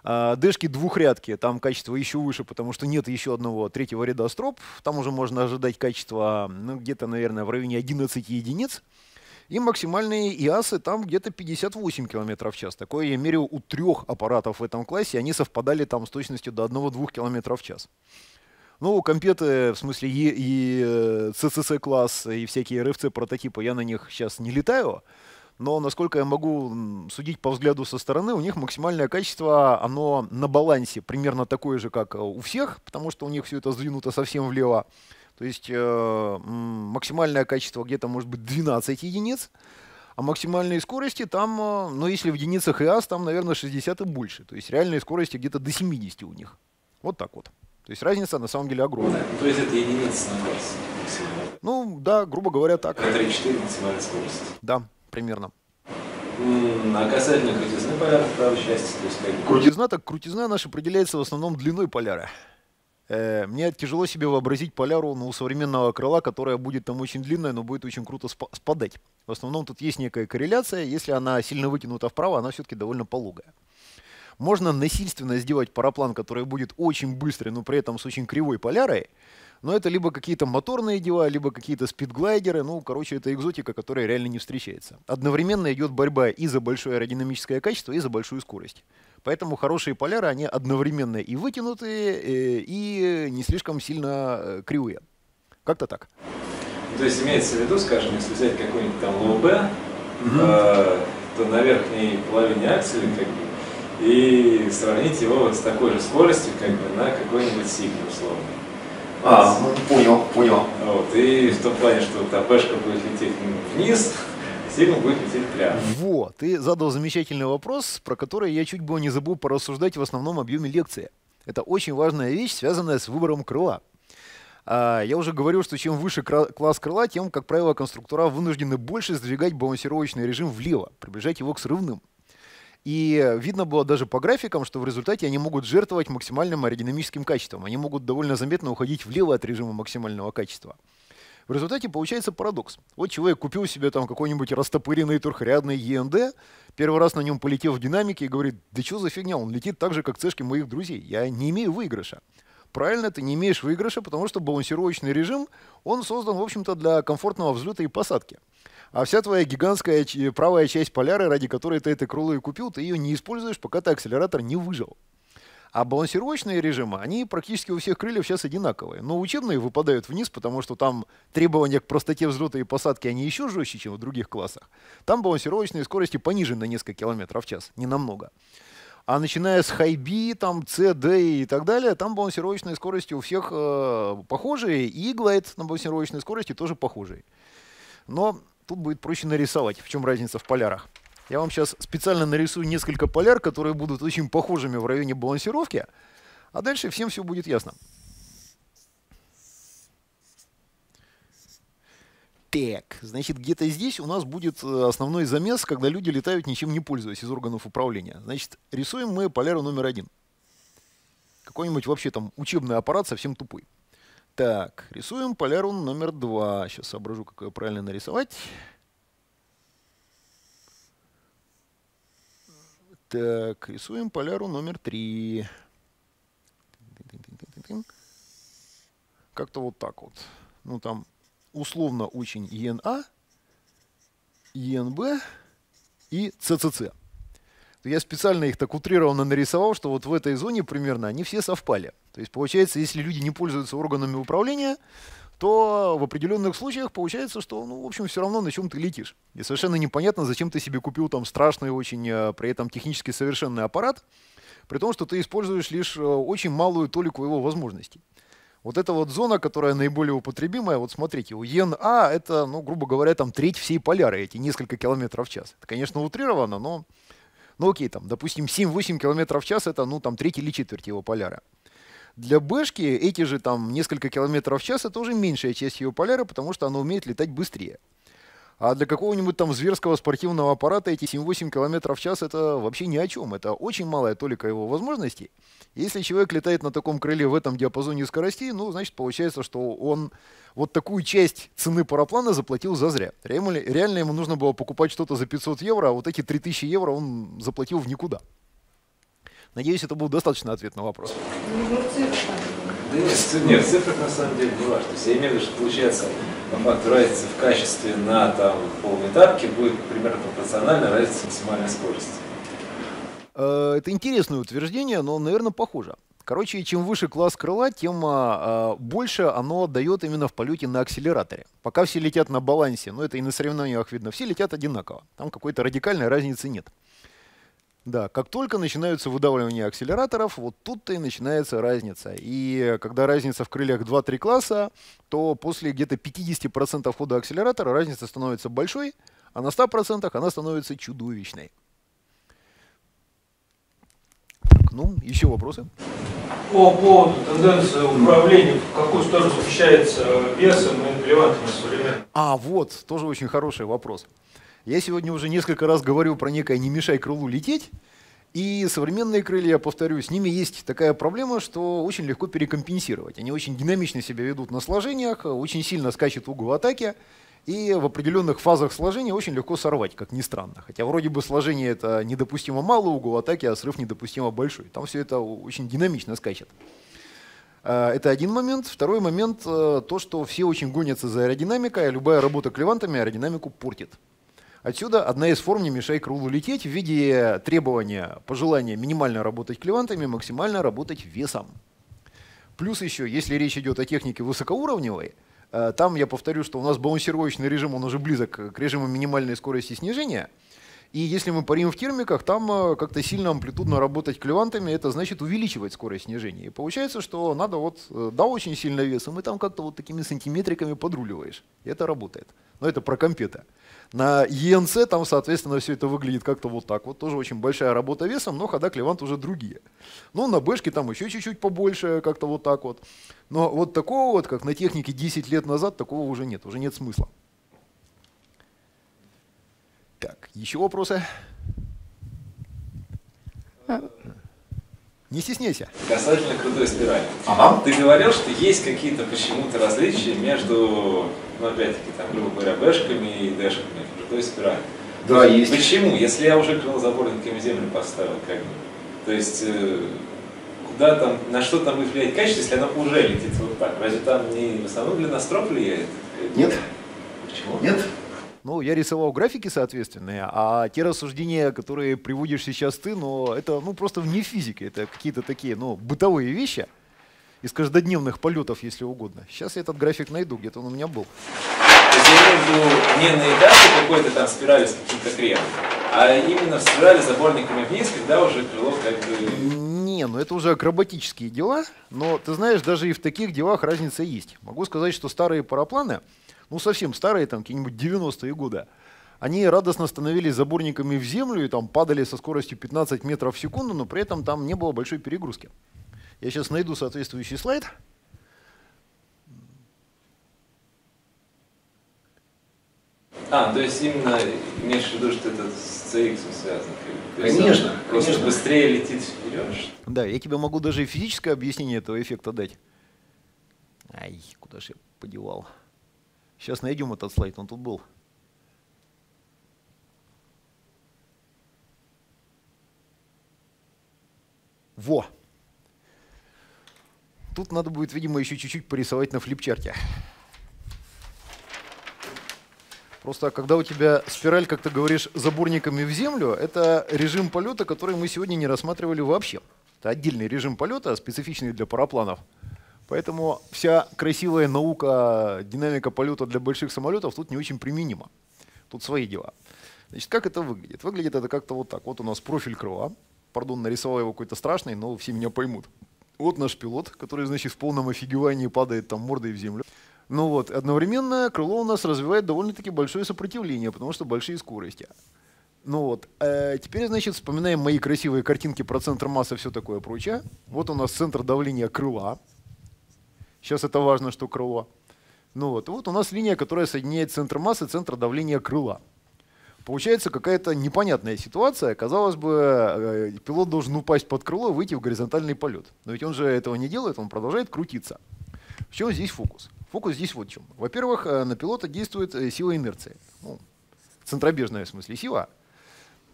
[SPEAKER 2] А, дышки двухрядки, там качество еще выше, потому что нет еще одного третьего ряда строп. Там уже можно ожидать качество ну, где-то, наверное, в районе 11 единиц. И максимальные ИАСы там где-то 58 км в час. Такое я мерил у трех аппаратов в этом классе. Они совпадали там с точностью до 1-2 км в час. Ну, компеты, в смысле, и, и э, CCC-класс, и всякие RFC-прототипы, я на них сейчас не летаю. Но, насколько я могу судить по взгляду со стороны, у них максимальное качество, оно на балансе примерно такое же, как э, у всех, потому что у них все это сдвинуто совсем влево. То есть э, максимальное качество где-то может быть 12 единиц, а максимальные скорости там, э, ну если в единицах ИАС, там, наверное, 60 и больше. То есть реальные скорости где-то до 70 у них. Вот так вот. То есть разница на самом деле огромная. То есть это единица на класс? Ну да, грубо говоря, так. 3-4 максимальная скорость. Да, примерно. А касательно крутизны поляра, права счастья, то есть Крутизна, так крутизна наша определяется в основном длиной поляра. Э, мне тяжело себе вообразить поляру ну, современного крыла, которая будет там очень длинная, но будет очень круто сп спадать. В основном тут есть некая корреляция. Если она сильно вытянута вправо, она все-таки довольно пологая. Можно насильственно сделать параплан, который будет очень быстрый, но при этом с очень кривой полярой. Но это либо какие-то моторные дела, либо какие-то спидглайдеры. Ну, короче, это экзотика, которая реально не встречается. Одновременно идет борьба и за большое аэродинамическое качество, и за большую скорость. Поэтому хорошие поляры, они одновременно и вытянутые, э, и не слишком сильно э, кривые. Как-то так. То есть имеется
[SPEAKER 3] в виду, скажем, если взять какой-нибудь там ЛОБ, угу. Э, то на верхней половине акселя как бы и сравнить его вот с такой же скоростью, как бы на какой-нибудь сигне условно. А, ну, понял, понял. Вот, и в том плане, что там пешка будет лететь вниз, Сигма будет лететь прямо.
[SPEAKER 2] Вот, ты задал замечательный вопрос, про который я чуть было не забыл порассуждать в основном объеме лекции. Это очень важная вещь, связанная с выбором крыла. А, я уже говорил, что чем выше класс крыла, тем, как правило, конструктора вынуждены больше сдвигать балансировочный режим влево, приближать его к срывным. И э, видно было даже по графикам, что в результате они могут жертвовать максимальным аэродинамическим качеством. Они могут довольно заметно уходить влево от режима максимального качества. В результате получается парадокс. Вот человек купил себе там какой-нибудь растопыренный трухрядный ЕНД, первый раз на нем полетел в динамике и говорит, да что за фигня, он летит так же, как цешки моих друзей, я не имею выигрыша. Правильно, ты не имеешь выигрыша, потому что балансировочный режим, он создан, в общем-то, для комфортного взлета и посадки а вся твоя гигантская правая часть поляры, ради которой ты этой крулы и купил, ты ее не используешь, пока ты акселератор не выжил. А балансировочные режимы, они практически у всех крыльев сейчас одинаковые. Но учебные выпадают вниз, потому что там требования к простоте взлета и посадки, они еще жестче, чем в других классах. Там балансировочные скорости пониже на несколько километров в час, не намного. А начиная с хайби, там, CD и так далее, там балансировочные скорости у всех э, похожие, и глайд на балансировочной скорости тоже похожий, Но тут будет проще нарисовать. В чем разница в полярах? Я вам сейчас специально нарисую несколько поляр, которые будут очень похожими в районе балансировки, а дальше всем все будет ясно. Так, значит, где-то здесь у нас будет э, основной замес, когда люди летают, ничем не пользуясь из органов управления. Значит, рисуем мы поляру номер один. Какой-нибудь вообще там учебный аппарат совсем тупой. Так, рисуем поляру номер два. Сейчас соображу, как ее правильно нарисовать. Так, рисуем поляру номер три. Как-то вот так вот. Ну, там условно очень ЕНА, ЕНБ и ЦЦЦ я специально их так утрированно нарисовал, что вот в этой зоне примерно они все совпали. То есть получается, если люди не пользуются органами управления, то в определенных случаях получается, что, ну, в общем, все равно на чем ты летишь. И совершенно непонятно, зачем ты себе купил там страшный очень, э, при этом технически совершенный аппарат, при том, что ты используешь лишь э, очень малую толику его возможностей. Вот эта вот зона, которая наиболее употребимая, вот смотрите, у ЕНА это, ну, грубо говоря, там треть всей поляры, эти несколько километров в час. Это, конечно, утрировано, но ну окей, там, допустим, 7-8 км в час это, ну, там, треть или четверть его поляра. Для Бэшки эти же там несколько километров в час это уже меньшая часть ее поляра, потому что она умеет летать быстрее. А для какого-нибудь там зверского спортивного аппарата эти 7-8 км в час это вообще ни о чем. Это очень малая толика его возможностей. Если человек летает на таком крыле в этом диапазоне скоростей, ну, значит, получается, что он вот такую часть цены параплана заплатил зазря. Реально, реально ему нужно было покупать что-то за 500 евро, а вот эти 3000 евро он заплатил в никуда. Надеюсь, это был достаточно ответ на вопрос.
[SPEAKER 3] Ну, цифра. Да нет, нет, цифрах на самом деле не важно. То есть я имею в виду, что получается по факту разницы в качестве на там, полуэтапке будет примерно пропорционально разница максимальной скорости.
[SPEAKER 2] Э, это интересное утверждение, но, наверное, похоже. Короче, чем выше класс крыла, тем а, а, больше оно отдает именно в полете на акселераторе. Пока все летят на балансе, но это и на соревнованиях видно, все летят одинаково. Там какой-то радикальной разницы нет. Да, как только начинаются выдавливания акселераторов, вот тут-то и начинается разница. И когда разница в крыльях 2-3 класса, то после где-то 50% хода акселератора разница становится большой, а на 100% она становится чудовищной. Так, ну, еще вопросы?
[SPEAKER 3] По поводу тенденции управления, в какую сторону смещается весом и релевантами современными?
[SPEAKER 2] А, вот, тоже очень хороший вопрос. Я сегодня уже несколько раз говорю про некое «не мешай крылу лететь», и современные крылья, я повторю, с ними есть такая проблема, что очень легко перекомпенсировать. Они очень динамично себя ведут на сложениях, очень сильно скачет угол атаки, и в определенных фазах сложения очень легко сорвать, как ни странно. Хотя вроде бы сложение это недопустимо малый угол атаки, а срыв недопустимо большой. Там все это очень динамично скачет. А, это один момент. Второй момент э, — то, что все очень гонятся за аэродинамикой, а любая работа клевантами аэродинамику портит. Отсюда одна из форм «не мешай крылу лететь» в виде требования, пожелания минимально работать клевантами, максимально работать весом. Плюс еще, если речь идет о технике высокоуровневой, э, там я повторю, что у нас балансировочный режим, он уже близок к режиму минимальной скорости снижения – и если мы парим в термиках, там э, как-то сильно амплитудно работать клевантами, это значит увеличивать скорость снижения. И получается, что надо вот, э, да, очень сильно весом, и там как-то вот такими сантиметриками подруливаешь. И это работает. Но это про компета. На ЕНЦ там, соответственно, все это выглядит как-то вот так. Вот тоже очень большая работа весом, но хода клевант уже другие. Ну, на Бэшке там еще чуть-чуть побольше, как-то вот так вот. Но вот такого вот, как на технике 10 лет назад, такого уже нет, уже нет смысла. Так, еще вопросы? А. Не стесняйся.
[SPEAKER 3] Касательно крутой спирали. Ага. Ты говорил, что есть какие-то почему-то различия между, ну опять-таки, там, грубо говоря, бэшками и дэшками, крутой спирали. Да, есть, есть. Почему? Если я уже крылозаборниками землю поставил, как бы. То есть, э, куда там, на что там влияет качество, если оно уже летит вот так? Разве там не в основном длина строп влияет? Нет. Почему?
[SPEAKER 2] Нет. Ну, я рисовал графики соответственные, а те рассуждения, которые приводишь сейчас ты, ну, это ну, просто не физики, это какие-то такие, ну, бытовые вещи из каждодневных полетов, если угодно. Сейчас я этот график найду, где-то он у меня был. То
[SPEAKER 3] есть я имею в виду не наедаться какой-то там спирали с каким-то кремом, а именно в спирали заборниками вниз, когда уже крыло как бы...
[SPEAKER 2] Не, ну это уже акробатические дела, но ты знаешь, даже и в таких делах разница есть. Могу сказать, что старые парапланы, ну совсем старые, там какие-нибудь 90-е годы, они радостно становились заборниками в землю и там падали со скоростью 15 метров в секунду, но при этом там не было большой перегрузки. Я сейчас найду соответствующий слайд.
[SPEAKER 3] А, то есть именно имеешь в виду, что это с CX связано? Конечно. Просто конечно. быстрее летит вперед?
[SPEAKER 2] Да, я тебе могу даже физическое объяснение этого эффекта дать. Ай, куда же я подевал? Сейчас найдем этот слайд, он тут был. Во! Тут надо будет, видимо, еще чуть-чуть порисовать на флипчарте. Просто а когда у тебя спираль, как ты говоришь, заборниками в землю, это режим полета, который мы сегодня не рассматривали вообще. Это отдельный режим полета, специфичный для парапланов. Поэтому вся красивая наука, динамика полета для больших самолетов тут не очень применима. Тут свои дела. Значит, как это выглядит? Выглядит это как-то вот так. Вот у нас профиль крыла. Пардон, нарисовал его какой-то страшный, но все меня поймут. Вот наш пилот, который, значит, в полном офигевании падает там мордой в землю. Ну вот, одновременно крыло у нас развивает довольно-таки большое сопротивление, потому что большие скорости. Ну вот, э, теперь, значит, вспоминаем мои красивые картинки про центр массы и все такое прочее. Вот у нас центр давления крыла. Сейчас это важно, что крыло. Ну вот, вот у нас линия, которая соединяет центр массы и центр давления крыла. Получается какая-то непонятная ситуация. Казалось бы, э, пилот должен упасть под крыло и выйти в горизонтальный полет. Но ведь он же этого не делает, он продолжает крутиться. В чем здесь фокус? Фокус здесь вот в чем. Во-первых, э, на пилота действует э, сила инерции. Ну, центробежная в смысле сила.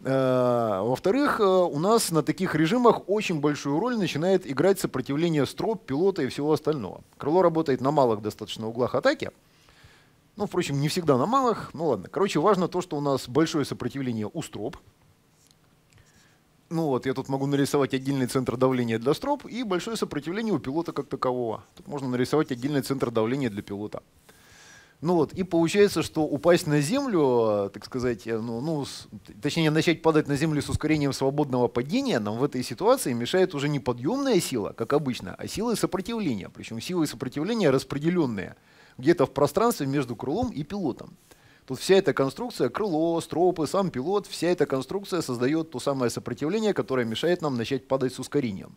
[SPEAKER 2] Э, во-вторых, э, у нас на таких режимах очень большую роль начинает играть сопротивление строп, пилота и всего остального. Крыло работает на малых достаточно углах атаки. Ну, впрочем, не всегда на малых. Ну ладно. Короче, важно то, что у нас большое сопротивление у строп. Ну вот, я тут могу нарисовать отдельный центр давления для строп и большое сопротивление у пилота как такового. Тут можно нарисовать отдельный центр давления для пилота. Ну вот, и получается, что упасть на землю, так сказать, э, ну, ну с, точнее, начать падать на землю с ускорением свободного падения, нам в этой ситуации мешает уже не подъемная сила, как обычно, а силы сопротивления. Причем силы сопротивления распределенные где-то в пространстве между крылом и пилотом. Тут вся эта конструкция, крыло, стропы, сам пилот, вся эта конструкция создает то самое сопротивление, которое мешает нам начать падать с ускорением.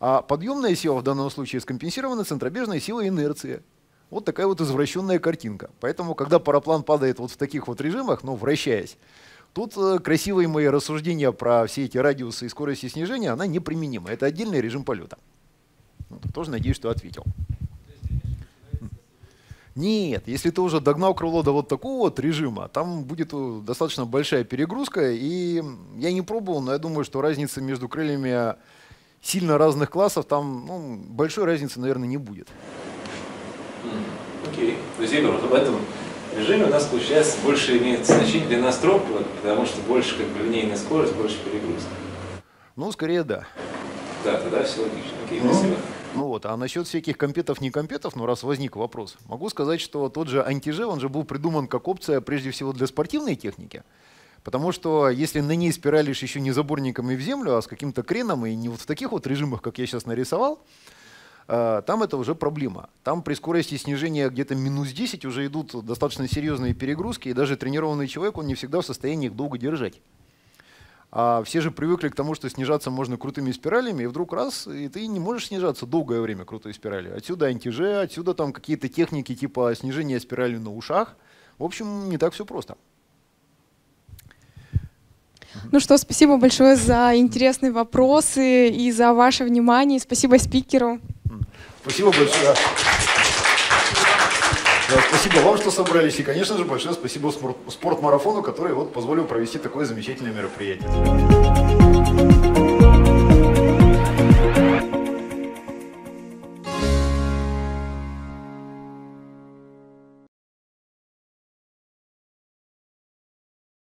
[SPEAKER 2] А подъемная сила в данном случае скомпенсирована центробежной силой инерции, вот такая вот извращенная картинка. Поэтому, когда параплан падает вот в таких вот режимах, ну, вращаясь, тут э, красивые мои рассуждения про все эти радиусы и скорости снижения, она неприменима. Это отдельный режим полета. Вот, ну, тоже надеюсь, что ответил. Хм. Нет, если ты уже догнал крыло до вот такого вот режима, там будет э, достаточно большая перегрузка. И я не пробовал, но я думаю, что разница между крыльями сильно разных классов, там ну, большой разницы, наверное, не будет.
[SPEAKER 3] Окей. Okay. То есть я вот в этом режиме у нас получается больше имеет значение для длина строк, потому что больше как бы линейная скорость, больше перегрузка.
[SPEAKER 2] Ну, скорее да. Да, тогда все логично. Окей, ну, спасибо. Ну вот, а насчет всяких компетов, не компетов, ну раз возник вопрос, могу сказать, что тот же антиже, он же был придуман как опция прежде всего для спортивной техники. Потому что если на ней спиралишь еще не заборником и в землю, а с каким-то креном, и не вот в таких вот режимах, как я сейчас нарисовал, Э, там это уже проблема. Там при скорости снижения где-то минус 10 уже идут достаточно серьезные перегрузки, и даже тренированный человек, он не всегда в состоянии их долго держать. А все же привыкли к тому, что снижаться можно крутыми спиралями, и вдруг раз, и ты не можешь снижаться долгое время крутой спиралью. Отсюда антиже, отсюда там какие-то техники типа снижения спирали на ушах. В общем, не так все просто.
[SPEAKER 3] Ну что,
[SPEAKER 1] спасибо большое за интересные вопросы и за ваше внимание. Спасибо спикеру.
[SPEAKER 2] Спасибо большое. Да, спасибо вам, что собрались, и, конечно же, большое спасибо спорт- спортмарафону, который вот позволил провести такое замечательное мероприятие.